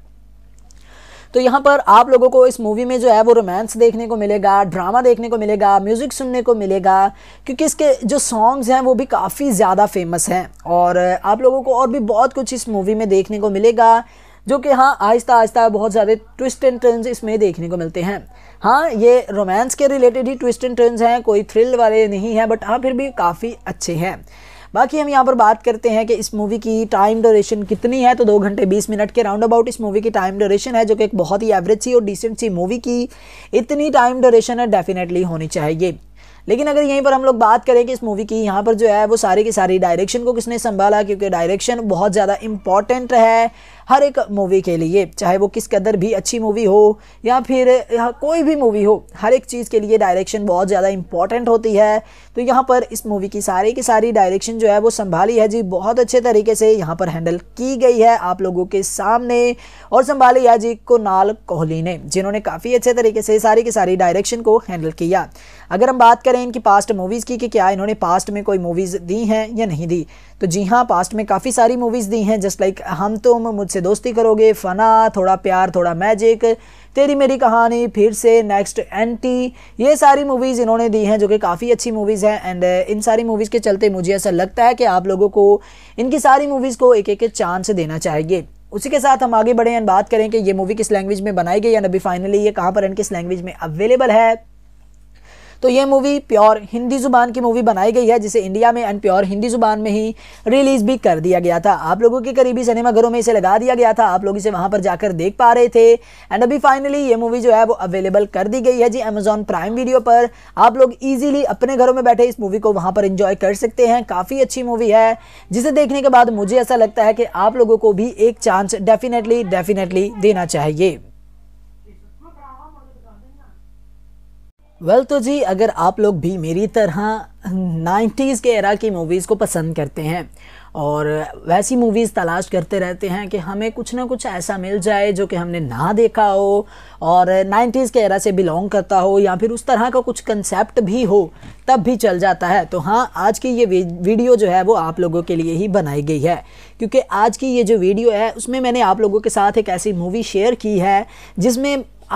तो यहाँ पर आप लोगों को इस मूवी में जो है वो रोमांस देखने को मिलेगा ड्रामा देखने को मिलेगा म्यूज़िक सुनने को मिलेगा क्योंकि इसके जो सॉन्ग्स हैं वो भी काफ़ी ज़्यादा फेमस हैं और आप लोगों को और भी बहुत कुछ इस मूवी में देखने को मिलेगा जो कि हाँ आहिस्ता आहिस्ता बहुत ज़्यादा ट्विस्ट एंड टर्न्स इसमें देखने को मिलते हैं हाँ ये रोमांस के रिलेटेड ही ट्विस्ट एंड टर्न्स हैं कोई थ्रिल वाले नहीं हैं बट हाँ फिर भी काफ़ी अच्छे हैं बाकी हम यहाँ पर बात करते हैं कि इस मूवी की टाइम ड्यूरेशन कितनी है तो दो घंटे बीस मिनट के राउंड अबाउट इस मूवी की टाइम ड्यूरेशन है जो कि एक बहुत ही एवरेज सी और डिसेंट सी मूवी की इतनी टाइम ड्यूरेशन है डेफिनेटली होनी चाहिए लेकिन अगर यहीं पर हम लोग बात करें कि इस मूवी की यहाँ पर जो है वो सारी की सारी डायरेक्शन को किसने संभाला क्योंकि डायरेक्शन बहुत ज़्यादा इम्पॉर्टेंट है हर एक मूवी के लिए चाहे वो किस कदर भी अच्छी मूवी हो या फिर कोई भी मूवी हो हर एक चीज़ के लिए डायरेक्शन बहुत ज़्यादा इम्पॉर्टेंट होती है तो यहाँ पर इस मूवी की सारी की सारी डायरेक्शन जो है वो संभाली है जी बहुत अच्छे तरीके से यहाँ पर हैंडल की गई है आप लोगों के सामने और संभाली है जी कुनाल कोहली ने जिन्होंने काफ़ी अच्छे तरीके से सारी की सारी डायरेक्शन को हैंडल किया अगर हम बात करें इनकी पास्ट मूवीज़ की कि क्या इन्होंने पास्ट में कोई मूवीज़ दी हैं या नहीं दी तो जी हाँ पास्ट में काफ़ी सारी मूवीज़ दी हैं जस्ट लाइक हम तुम तो मुझसे दोस्ती करोगे फ़ना थोड़ा प्यार थोड़ा मैजिक तेरी मेरी कहानी फिर से नेक्स्ट एंटी ये सारी मूवीज़ इन्होंने दी हैं जो कि काफ़ी अच्छी मूवीज़ हैं एंड uh, इन सारी मूवीज़ के चलते मुझे ऐसा लगता है कि आप लोगों को इनकी सारी मूवीज़ को एक एक चांस देना चाहिए उसी के साथ हम आगे बढ़े एंड बात करें कि ये मूवी किस लैंग्वेज में बनाई गई या अभी फाइनली ये कहाँ पर एंड किस लैंग्वेज में अवेलेबल है तो ये मूवी प्योर हिंदी ज़ुबान की मूवी बनाई गई है जिसे इंडिया में एंड प्योर हिंदी ज़ुबान में ही रिलीज़ भी कर दिया गया था आप लोगों के करीबी सिनेमाघरों में इसे लगा दिया गया था आप लोग इसे वहाँ पर जाकर देख पा रहे थे एंड अभी फाइनली ये मूवी जो है वो अवेलेबल कर दी गई है जी अमेजॉन प्राइम वीडियो पर आप लोग ईजिली अपने घरों में बैठे इस मूवी को वहाँ पर इंजॉय कर सकते हैं काफ़ी अच्छी मूवी है जिसे देखने के बाद मुझे ऐसा लगता है कि आप लोगों को भी एक चांस डेफिनेटली डेफिनेटली देना चाहिए वेल well, तो जी अगर आप लोग भी मेरी तरह 90s के एरा की मूवीज़ को पसंद करते हैं और वैसी मूवीज़ तलाश करते रहते हैं कि हमें कुछ ना कुछ ऐसा मिल जाए जो कि हमने ना देखा हो और 90s के एरा से बिलोंग करता हो या फिर उस तरह का कुछ कंसेप्ट भी हो तब भी चल जाता है तो हाँ आज की ये वीडियो जो है वो आप लोगों के लिए ही बनाई गई है क्योंकि आज की ये जो वीडियो है उसमें मैंने आप लोगों के साथ एक ऐसी मूवी शेयर की है जिसमें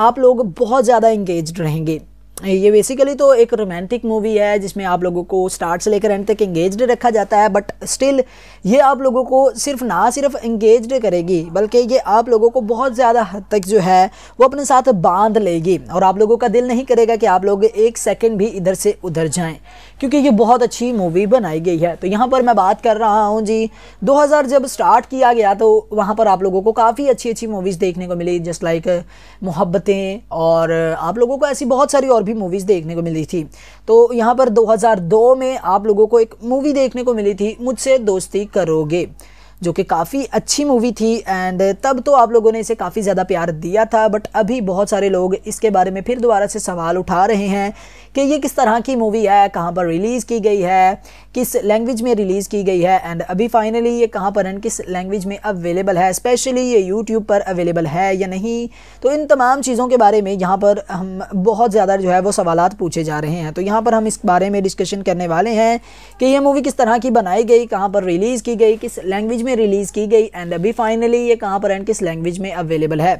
आप लोग बहुत ज़्यादा इंगेज रहेंगे ये बेसिकली तो एक रोमांटिक मूवी है जिसमें आप लोगों को स्टार्ट से लेकर एंड तक इंगेज रखा जाता है बट स्टिल ये आप लोगों को सिर्फ ना सिर्फ इंगेज करेगी बल्कि ये आप लोगों को बहुत ज़्यादा हद तक जो है वो अपने साथ बांध लेगी और आप लोगों का दिल नहीं करेगा कि आप लोग एक सेकेंड भी इधर से उधर जाएँ क्योंकि ये बहुत अच्छी मूवी बनाई गई है तो यहाँ पर मैं बात कर रहा हूँ जी 2000 जब स्टार्ट किया गया तो वहाँ पर आप लोगों को काफ़ी अच्छी अच्छी मूवीज़ देखने को मिली जस्ट लाइक मोहब्बतें और आप लोगों को ऐसी बहुत सारी और भी मूवीज़ देखने को मिली थी तो यहाँ पर दो में आप लोगों को एक मूवी देखने को मिली थी मुझसे दोस्ती करोगे जो कि काफ़ी अच्छी मूवी थी एंड तब तो आप लोगों ने इसे काफ़ी ज़्यादा प्यार दिया था बट अभी बहुत सारे लोग इसके बारे में फिर दोबारा से सवाल उठा रहे हैं कि ये किस तरह की मूवी है कहाँ पर रिलीज़ की गई है किस लैंग्वेज में रिलीज़ की गई है एंड अभी फाइनली ये कहाँ पर एंड किस लैंग्वेज में अवेलेबल है स्पेशली ये यूट्यूब पर अवेलेबल है या नहीं तो इन तमाम चीज़ों के बारे में यहाँ पर हम बहुत ज़्यादा जो है वो सवाल पूछे जा रहे हैं तो यहाँ पर हम इस बारे में डिस्कशन करने वाले हैं कि यह मूवी किस तरह की बनाई गई कहाँ पर रिलीज़ की गई किस लैंग्वेज में रिलीज़ की गई एंड अभी फाइनली ये कहाँ पर एंड किस लैंग्वेज में अवेलेबल है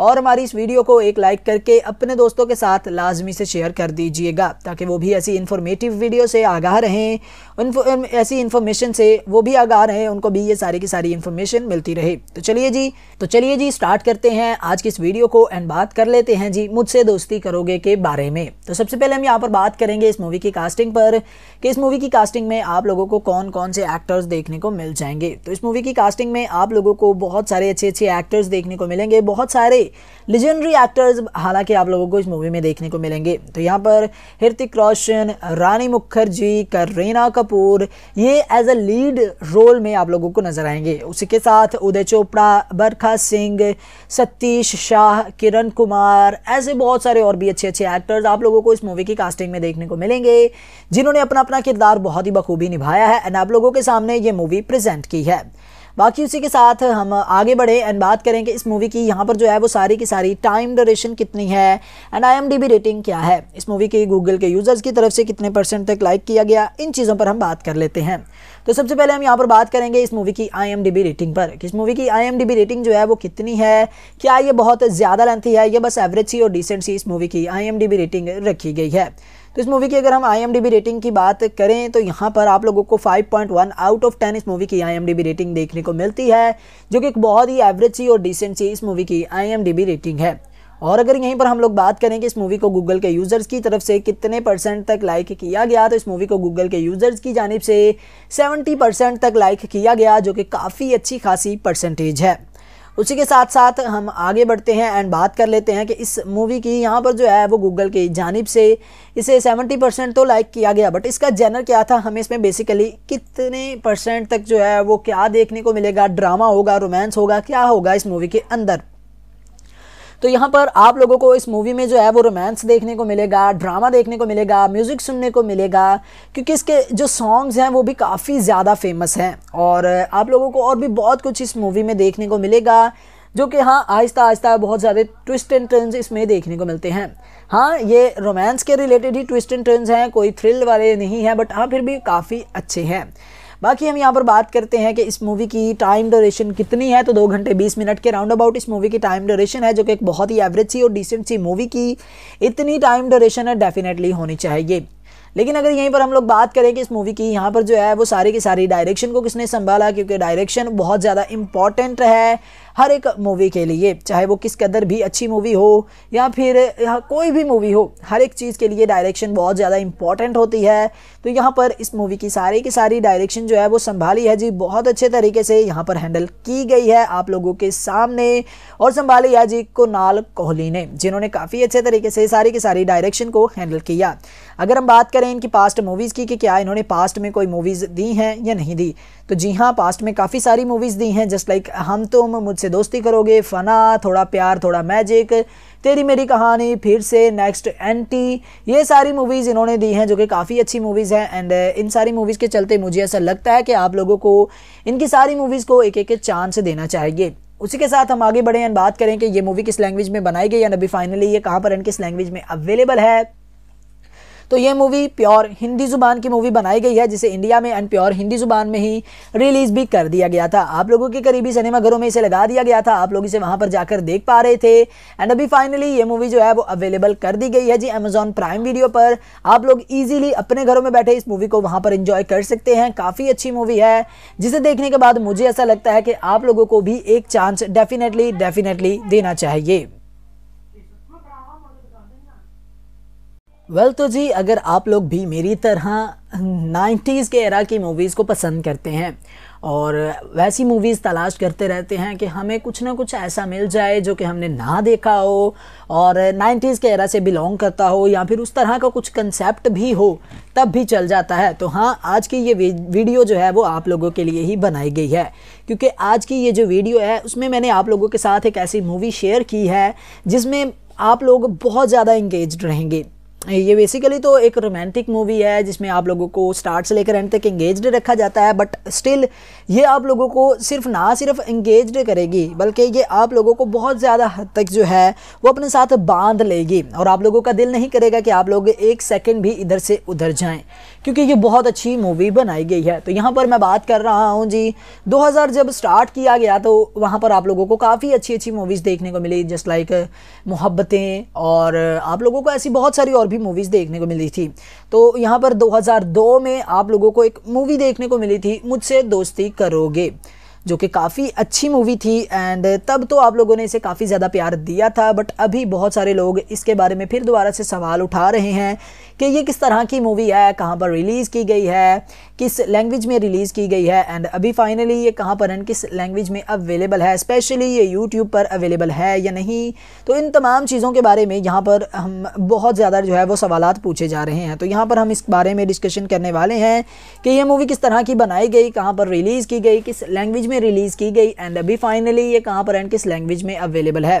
और हमारी इस वीडियो को एक लाइक करके अपने दोस्तों के साथ लाजमी से शेयर कर दीजिएगा ताकि वो भी ऐसी इन्फॉर्मेटिव वीडियो से आगाह रहें उन ऐसी इन्फॉर्मेशन से वो भी आगाह रहें उनको भी ये सारी की सारी इन्फॉर्मेशन मिलती रहे तो चलिए जी तो चलिए जी स्टार्ट करते हैं आज की इस वीडियो को एंड बात कर लेते हैं जी मुझसे दोस्ती करोगे के बारे में तो सबसे पहले हम यहाँ पर बात करेंगे इस मूवी की कास्टिंग पर कि इस मूवी की कास्टिंग में आप लोगों को कौन कौन से एक्टर्स देखने को मिल जाएंगे तो इस मूवी की कास्टिंग में आप लोगों को बहुत सारे अच्छे अच्छे एक्टर्स देखने को मिलेंगे बहुत सारे लिजेंडरी एक्टर्स हालांकि आप लोगों को इस मूवी में देखने को मिलेंगे तो यहाँ पर हृतिक रोशन रानी मुखर्जी करीना कपूर ये एज अ लीड रोल में आप लोगों को नजर आएंगे उसी के साथ उदय चोपड़ा बरखा सिंह सतीश शाह किरण कुमार ऐसे बहुत सारे और भी अच्छे अच्छे एक्टर्स आप लोगों को इस मूवी की कास्टिंग में देखने को मिलेंगे जिन्होंने अपना अपना किरदार बहुत ही बखूबी निभाया है एंड आप लोगों के सामने ये मूवी प्रजेंट की है बाकी उसी के साथ हम आगे बढ़े एंड बात करें कि इस मूवी की यहाँ पर जो है वो सारी की सारी टाइम ड्यूरेशन कितनी है एंड आई रेटिंग क्या है इस मूवी की गूगल के यूज़र्स की तरफ से कितने परसेंट तक लाइक किया गया इन चीज़ों पर हम बात कर लेते हैं तो सबसे पहले हम यहाँ पर बात करेंगे इस मूवी की आई रेटिंग पर इस मूवी की आई रेटिंग जो है वो कितनी है क्या ये बहुत ज़्यादा लेंथी है ये बस एवरेज सी और डिसेंट सी इस मूवी की आई रेटिंग रखी गई है तो इस मूवी की अगर हम आई रेटिंग की बात करें तो यहाँ पर आप लोगों को 5.1 आउट ऑफ 10 इस मूवी की आई रेटिंग देखने को मिलती है जो कि बहुत ही एवरेज सी और डिसेंट सी इस मूवी की आई रेटिंग है और अगर यहीं पर हम लोग बात करें कि इस मूवी को गूगल के यूज़र्स की तरफ से कितने परसेंट तक लाइक किया गया तो इस मूवी को गूगल के यूज़र्स की जानब से 70 परसेंट तक लाइक किया गया जो कि काफ़ी अच्छी खासी परसेंटेज है उसी के साथ साथ हम आगे बढ़ते हैं एंड बात कर लेते हैं कि इस मूवी की यहाँ पर जो है वो गूगल की जानब से इसे सेवेंटी परसेंट तो लाइक किया गया बट इसका जेनर क्या था हमें इसमें बेसिकली कितने परसेंट तक जो है वो क्या देखने को मिलेगा ड्रामा होगा रोमांस होगा क्या होगा इस मूवी के अंदर तो यहाँ पर आप लोगों को इस मूवी में जो है वो रोमांस देखने को मिलेगा ड्रामा देखने को मिलेगा म्यूज़िक सुनने को मिलेगा क्योंकि इसके जो सॉन्ग्स हैं वो भी काफ़ी ज़्यादा फेमस हैं और आप लोगों को और भी बहुत कुछ इस मूवी में देखने को मिलेगा जो कि हाँ आहिस्ता आहिस्ता बहुत ज़्यादा ट्विस्ट एंड टर्न्स इसमें देखने को मिलते हैं हाँ ये रोमांस के रिलेटेड ही ट्विस्ट एंड टर्न्स हैं कोई थ्रिल वाले नहीं हैं बट हाँ फिर भी काफ़ी अच्छे हैं बाकी हम यहाँ पर बात करते हैं कि इस मूवी की टाइम ड्यूरेशन कितनी है तो दो घंटे बीस मिनट के राउंड अबाउट इस मूवी की टाइम ड्यूरेशन है जो कि एक बहुत ही एवरेज सी और डिसेंट सी मूवी की इतनी टाइम ड्यूरेशन है डेफिनेटली होनी चाहिए लेकिन अगर यहीं पर हम लोग बात करें कि इस मूवी की यहाँ पर जो है वो सारी की सारी डायरेक्शन को किसने संभाला क्योंकि डायरेक्शन बहुत ज़्यादा इंपॉर्टेंट है हर एक मूवी के लिए चाहे वो किस कदर भी अच्छी मूवी हो या फिर कोई भी मूवी हो हर एक चीज़ के लिए डायरेक्शन बहुत ज़्यादा इंपॉर्टेंट होती है तो यहाँ पर इस मूवी की सारी की सारी डायरेक्शन जो है वो संभाली है जी बहुत अच्छे तरीके से यहाँ पर हैंडल की गई है आप लोगों के सामने और संभाली है जी कुनाल कोहली ने जिन्होंने काफ़ी अच्छे तरीके से सारी की सारी डायरेक्शन को हैंडल किया अगर हम बात करें इनकी पास्ट मूवीज़ की कि क्या इन्होंने पास्ट में कोई मूवीज़ दी हैं या नहीं दी तो जी हाँ पास्ट में काफ़ी सारी मूवीज़ दी हैं जस्ट लाइक हम तुम तो मुझसे दोस्ती करोगे फ़ना थोड़ा प्यार थोड़ा मैजिक तेरी मेरी कहानी फिर से नेक्स्ट एंटी ये सारी मूवीज़ इन्होंने दी हैं जो कि काफ़ी अच्छी मूवीज़ हैं एंड uh, इन सारी मूवीज़ के चलते मुझे ऐसा लगता है कि आप लोगों को इनकी सारी मूवीज़ को एक एक चांस देना चाहिए उसी के साथ हम आगे बढ़े एंड बात करें कि ये मूवी किस लैंग्वेज में बनाई गई या अभी फाइनली ये कहाँ पर एंड किस लैंग्वेज में अवेलेबल है तो ये मूवी प्योर हिंदी ज़ुबान की मूवी बनाई गई है जिसे इंडिया में एंड प्योर हिंदी ज़ुबान में ही रिलीज़ भी कर दिया गया था आप लोगों के करीबी सिनेमाघरों में इसे लगा दिया गया था आप लोग इसे वहाँ पर जाकर देख पा रहे थे एंड अभी फाइनली ये मूवी जो है वो अवेलेबल कर दी गई है जी अमेजॉन प्राइम वीडियो पर आप लोग ईजिली अपने घरों में बैठे इस मूवी को वहाँ पर इंजॉय कर सकते हैं काफ़ी अच्छी मूवी है जिसे देखने के बाद मुझे ऐसा लगता है कि आप लोगों को भी एक चांस डेफिनेटली डेफिनेटली देना चाहिए वेल well, तो जी अगर आप लोग भी मेरी तरह 90s के एरा की मूवीज़ को पसंद करते हैं और वैसी मूवीज़ तलाश करते रहते हैं कि हमें कुछ ना कुछ ऐसा मिल जाए जो कि हमने ना देखा हो और 90s के एरा से बिलोंग करता हो या फिर उस तरह का कुछ कंसेप्ट भी हो तब भी चल जाता है तो हाँ आज की ये वीडियो जो है वो आप लोगों के लिए ही बनाई गई है क्योंकि आज की ये जो वीडियो है उसमें मैंने आप लोगों के साथ एक ऐसी मूवी शेयर की है जिसमें आप लोग बहुत ज़्यादा इंगेज रहेंगे ये बेसिकली तो एक रोमांटिक मूवी है जिसमें आप लोगों को स्टार्ट से लेकर एंड तक इंगेज रखा जाता है बट स्टिल ये आप लोगों को सिर्फ ना सिर्फ इंगेज करेगी बल्कि ये आप लोगों को बहुत ज़्यादा हद तक जो है वो अपने साथ बांध लेगी और आप लोगों का दिल नहीं करेगा कि आप लोग एक सेकेंड भी इधर से उधर जाएँ क्योंकि ये बहुत अच्छी मूवी बनाई गई है तो यहाँ पर मैं बात कर रहा हूँ जी 2000 जब स्टार्ट किया गया तो वहाँ पर आप लोगों को काफ़ी अच्छी अच्छी मूवीज़ देखने को मिली जस्ट लाइक मोहब्बतें और आप लोगों को ऐसी बहुत सारी और भी मूवीज़ देखने को मिली थी तो यहाँ पर दो में आप लोगों को एक मूवी देखने को मिली थी मुझसे दोस्ती करोगे जो कि काफ़ी अच्छी मूवी थी एंड तब तो आप लोगों ने इसे काफ़ी ज़्यादा प्यार दिया था बट अभी बहुत सारे लोग इसके बारे में फिर दोबारा से सवाल उठा रहे हैं कि ये किस तरह की मूवी है कहाँ पर रिलीज़ की गई है किस लैंग्वेज में रिलीज़ की गई है एंड अभी फाइनली ये कहाँ पर एंड किस लैंग्वेज में अवेलेबल है स्पेशली ये यूट्यूब पर अवेलेबल है या नहीं तो इन तमाम चीज़ों के बारे में यहाँ पर हम बहुत ज़्यादा जो है वो सवाल पूछे जा रहे हैं तो यहाँ पर हम इस बारे में डिस्कशन करने वाले हैं कि यह मूवी किस तरह की बनाई गई कहाँ पर रिलीज़ की गई किस लैंग्वेज में में रिलीज़ की गई एंड अभी फाइनली ये कहाँ पर एंड किस लैंग्वेज में अवेलेबल है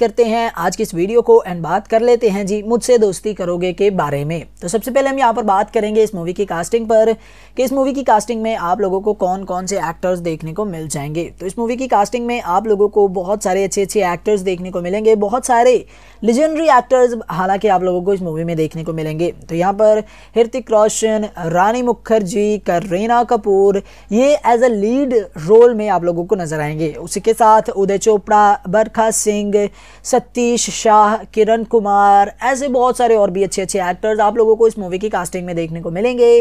करते हैं आज की इस वीडियो को एंड बात कर लेते हैं जी मुझसे दोस्ती करोगे के बारे में तो सबसे पहले हम यहाँ पर बात करेंगे इस मूवी की कास्टिंग पर कि इस मूवी की कास्टिंग में आप लोगों को कौन कौन से एक्टर्स देखने को मिल जाएंगे तो इस मूवी की कास्टिंग में आप लोगों को बहुत सारे अच्छे अच्छे एक्टर्स देखने को मिलेंगे बहुत सारे लिजेंडरी एक्टर्स हालांकि आप लोगों को इस मूवी में देखने को मिलेंगे तो यहाँ पर हृतिक रोशन रानी मुखर्जी करीना कपूर ये एज अ लीड रोल में आप लोगों को नजर आएंगे उसी के साथ उदय चोपड़ा बरखा सिंह सतीश शाह किरण कुमार ऐसे बहुत सारे और भी अच्छे अच्छे एक्टर्स आप लोगों को इस मूवी की कास्टिंग में देखने को मिलेंगे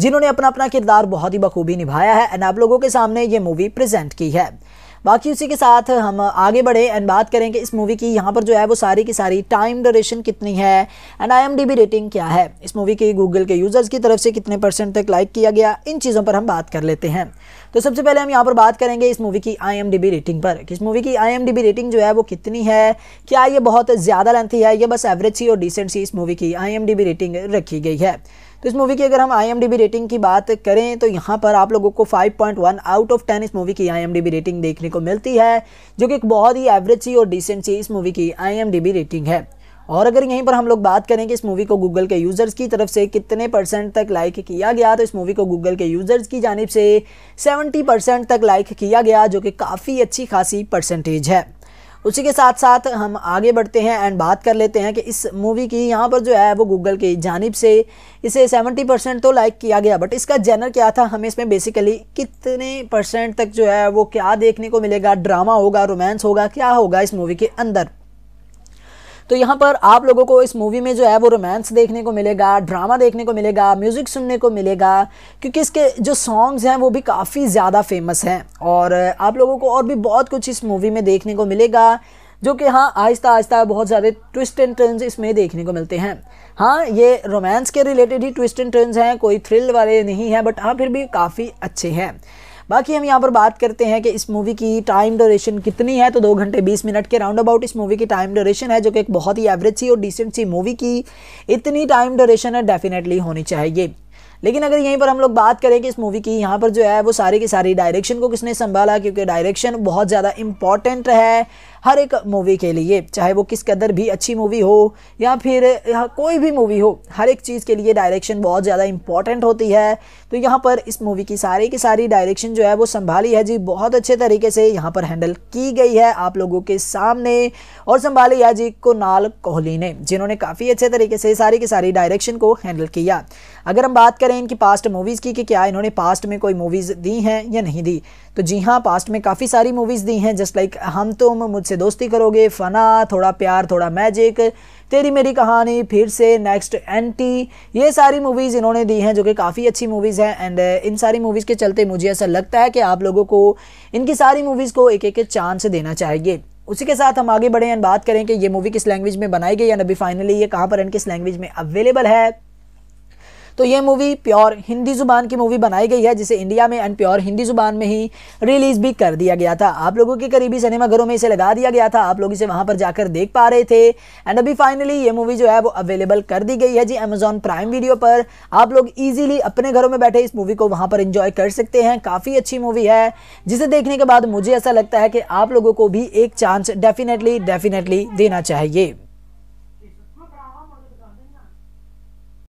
जिन्होंने अपना अपना किरदार बहुत ही बखूबी निभाया है एंड आप लोगों के सामने ये मूवी प्रेजेंट की है बाकी उसी के साथ हम आगे बढ़े एंड बात करें कि इस मूवी की यहाँ पर जो है वो सारी की सारी टाइम ड्यूरेशन कितनी है एंड आई एम रेटिंग क्या है इस मूवी की गूगल के यूज़र्स की तरफ से कितने परसेंट तक लाइक किया गया इन चीज़ों पर हम बात कर लेते हैं तो सबसे पहले हम यहाँ पर बात करेंगे इस मूवी की आई रेटिंग पर इस मूवी की आई रेटिंग जो है वो कितनी है क्या ये बहुत ज़्यादा लेंथी है ये बस एवरेज सी और डिसेंट सी इस मूवी की आई रेटिंग रखी गई है तो इस मूवी की अगर हम आई रेटिंग की बात करें तो यहाँ पर आप लोगों को 5.1 आउट ऑफ 10 इस मूवी की आई रेटिंग देखने को मिलती है जो कि एक बहुत ही एवरेज सी और डिसेंट सी इस मूवी की आई रेटिंग है और अगर यहीं पर हम लोग बात करें कि इस मूवी को गूगल के यूज़र्स की तरफ से कितने परसेंट तक लाइक किया गया तो इस मूवी को गूगल के यूज़र्स की जानब से सेवेंटी परसेंट तक लाइक किया गया जो कि काफ़ी अच्छी खासी परसेंटेज है उसी के साथ साथ हम आगे बढ़ते हैं एंड बात कर लेते हैं कि इस मूवी की यहाँ पर जो है वो गूगल की जानब से इसे सेवेंटी परसेंट तो लाइक किया गया बट इसका जेनर क्या था हमें इसमें बेसिकली कितने परसेंट तक जो है वो क्या देखने को मिलेगा ड्रामा होगा रोमांस होगा क्या होगा इस मूवी के अंदर तो यहाँ पर आप लोगों को इस मूवी में जो है वो रोमांस देखने को मिलेगा ड्रामा देखने को मिलेगा म्यूज़िक सुनने को मिलेगा क्योंकि इसके जो सॉन्ग्स हैं वो भी काफ़ी ज़्यादा फेमस हैं और आप लोगों को और भी बहुत कुछ इस मूवी में देखने को मिलेगा जो कि हाँ आहिस्ता आहिस्ता बहुत ज़्यादा ट्विस्ट एंड टर्न्स इसमें देखने को मिलते हैं हाँ ये रोमांस के रिलेटेड ही ट्विस्ट एंड टर्न्स हैं कोई थ्रिल वाले नहीं हैं बट हाँ फिर भी काफ़ी अच्छे हैं बाकी हम यहाँ पर बात करते हैं कि इस मूवी की टाइम ड्यूरेशन कितनी है तो दो घंटे बीस मिनट के राउंड अबाउट इस मूवी की टाइम ड्यूरेशन है जो कि एक बहुत ही एवरेज सी और डिसेंट सी मूवी की इतनी टाइम ड्यूरेशन है डेफिनेटली होनी चाहिए लेकिन अगर यहीं पर हम लोग बात करें कि इस मूवी की यहाँ पर जो है वो सारी की सारी डायरेक्शन को किसने संभाला क्योंकि डायरेक्शन बहुत ज़्यादा इंपॉर्टेंट है हर एक मूवी के लिए चाहे वो किस कदर भी अच्छी मूवी हो या फिर कोई भी मूवी हो हर एक चीज़ के लिए डायरेक्शन बहुत ज़्यादा इंपॉर्टेंट होती है तो यहाँ पर इस मूवी की सारी की सारी डायरेक्शन जो है वो संभाली है जी बहुत अच्छे तरीके से यहाँ पर हैंडल की गई है आप लोगों के सामने और संभाली है जी कुनाल कोहली ने जिन्होंने काफ़ी अच्छे तरीके से सारी की सारी डायरेक्शन को हैंडल किया अगर हम बात करें इनकी पास्ट मूवीज़ की कि क्या इन्होंने पास्ट में कोई मूवीज़ दी हैं या नहीं दी तो जी हाँ पास्ट में काफ़ी सारी मूवीज़ दी हैं जस्ट लाइक हम तुम मुझसे से दोस्ती करोगे फ़ना थोड़ा प्यार थोड़ा मैजिक तेरी मेरी कहानी फिर से नेक्स्ट एंटी ये सारी मूवीज़ इन्होंने दी हैं जो कि काफ़ी अच्छी मूवीज़ हैं एंड uh, इन सारी मूवीज़ के चलते मुझे ऐसा लगता है कि आप लोगों को इनकी सारी मूवीज़ को एक एक चांस देना चाहिए उसी के साथ हम आगे बढ़ें एंड बात करें कि ये मूवी किस लैंग्वेज में बनाई गई या अभी फाइनली ये कहाँ पर एंड किस लैंग्वेज में अवेलेबल है तो ये मूवी प्योर हिंदी ज़ुबान की मूवी बनाई गई है जिसे इंडिया में एंड प्योर हिंदी ज़ुबान में ही रिलीज़ भी कर दिया गया था आप लोगों के करीबी सिनेमाघरों में इसे लगा दिया गया था आप लोग इसे वहाँ पर जाकर देख पा रहे थे एंड अभी फाइनली ये मूवी जो है वो अवेलेबल कर दी गई है जी अमेजॉन प्राइम वीडियो पर आप लोग ईजिली अपने घरों में बैठे इस मूवी को वहाँ पर इंजॉय कर सकते हैं काफ़ी अच्छी मूवी है जिसे देखने के बाद मुझे ऐसा लगता है कि आप लोगों को भी एक चांस डेफिनेटली डेफिनेटली देना चाहिए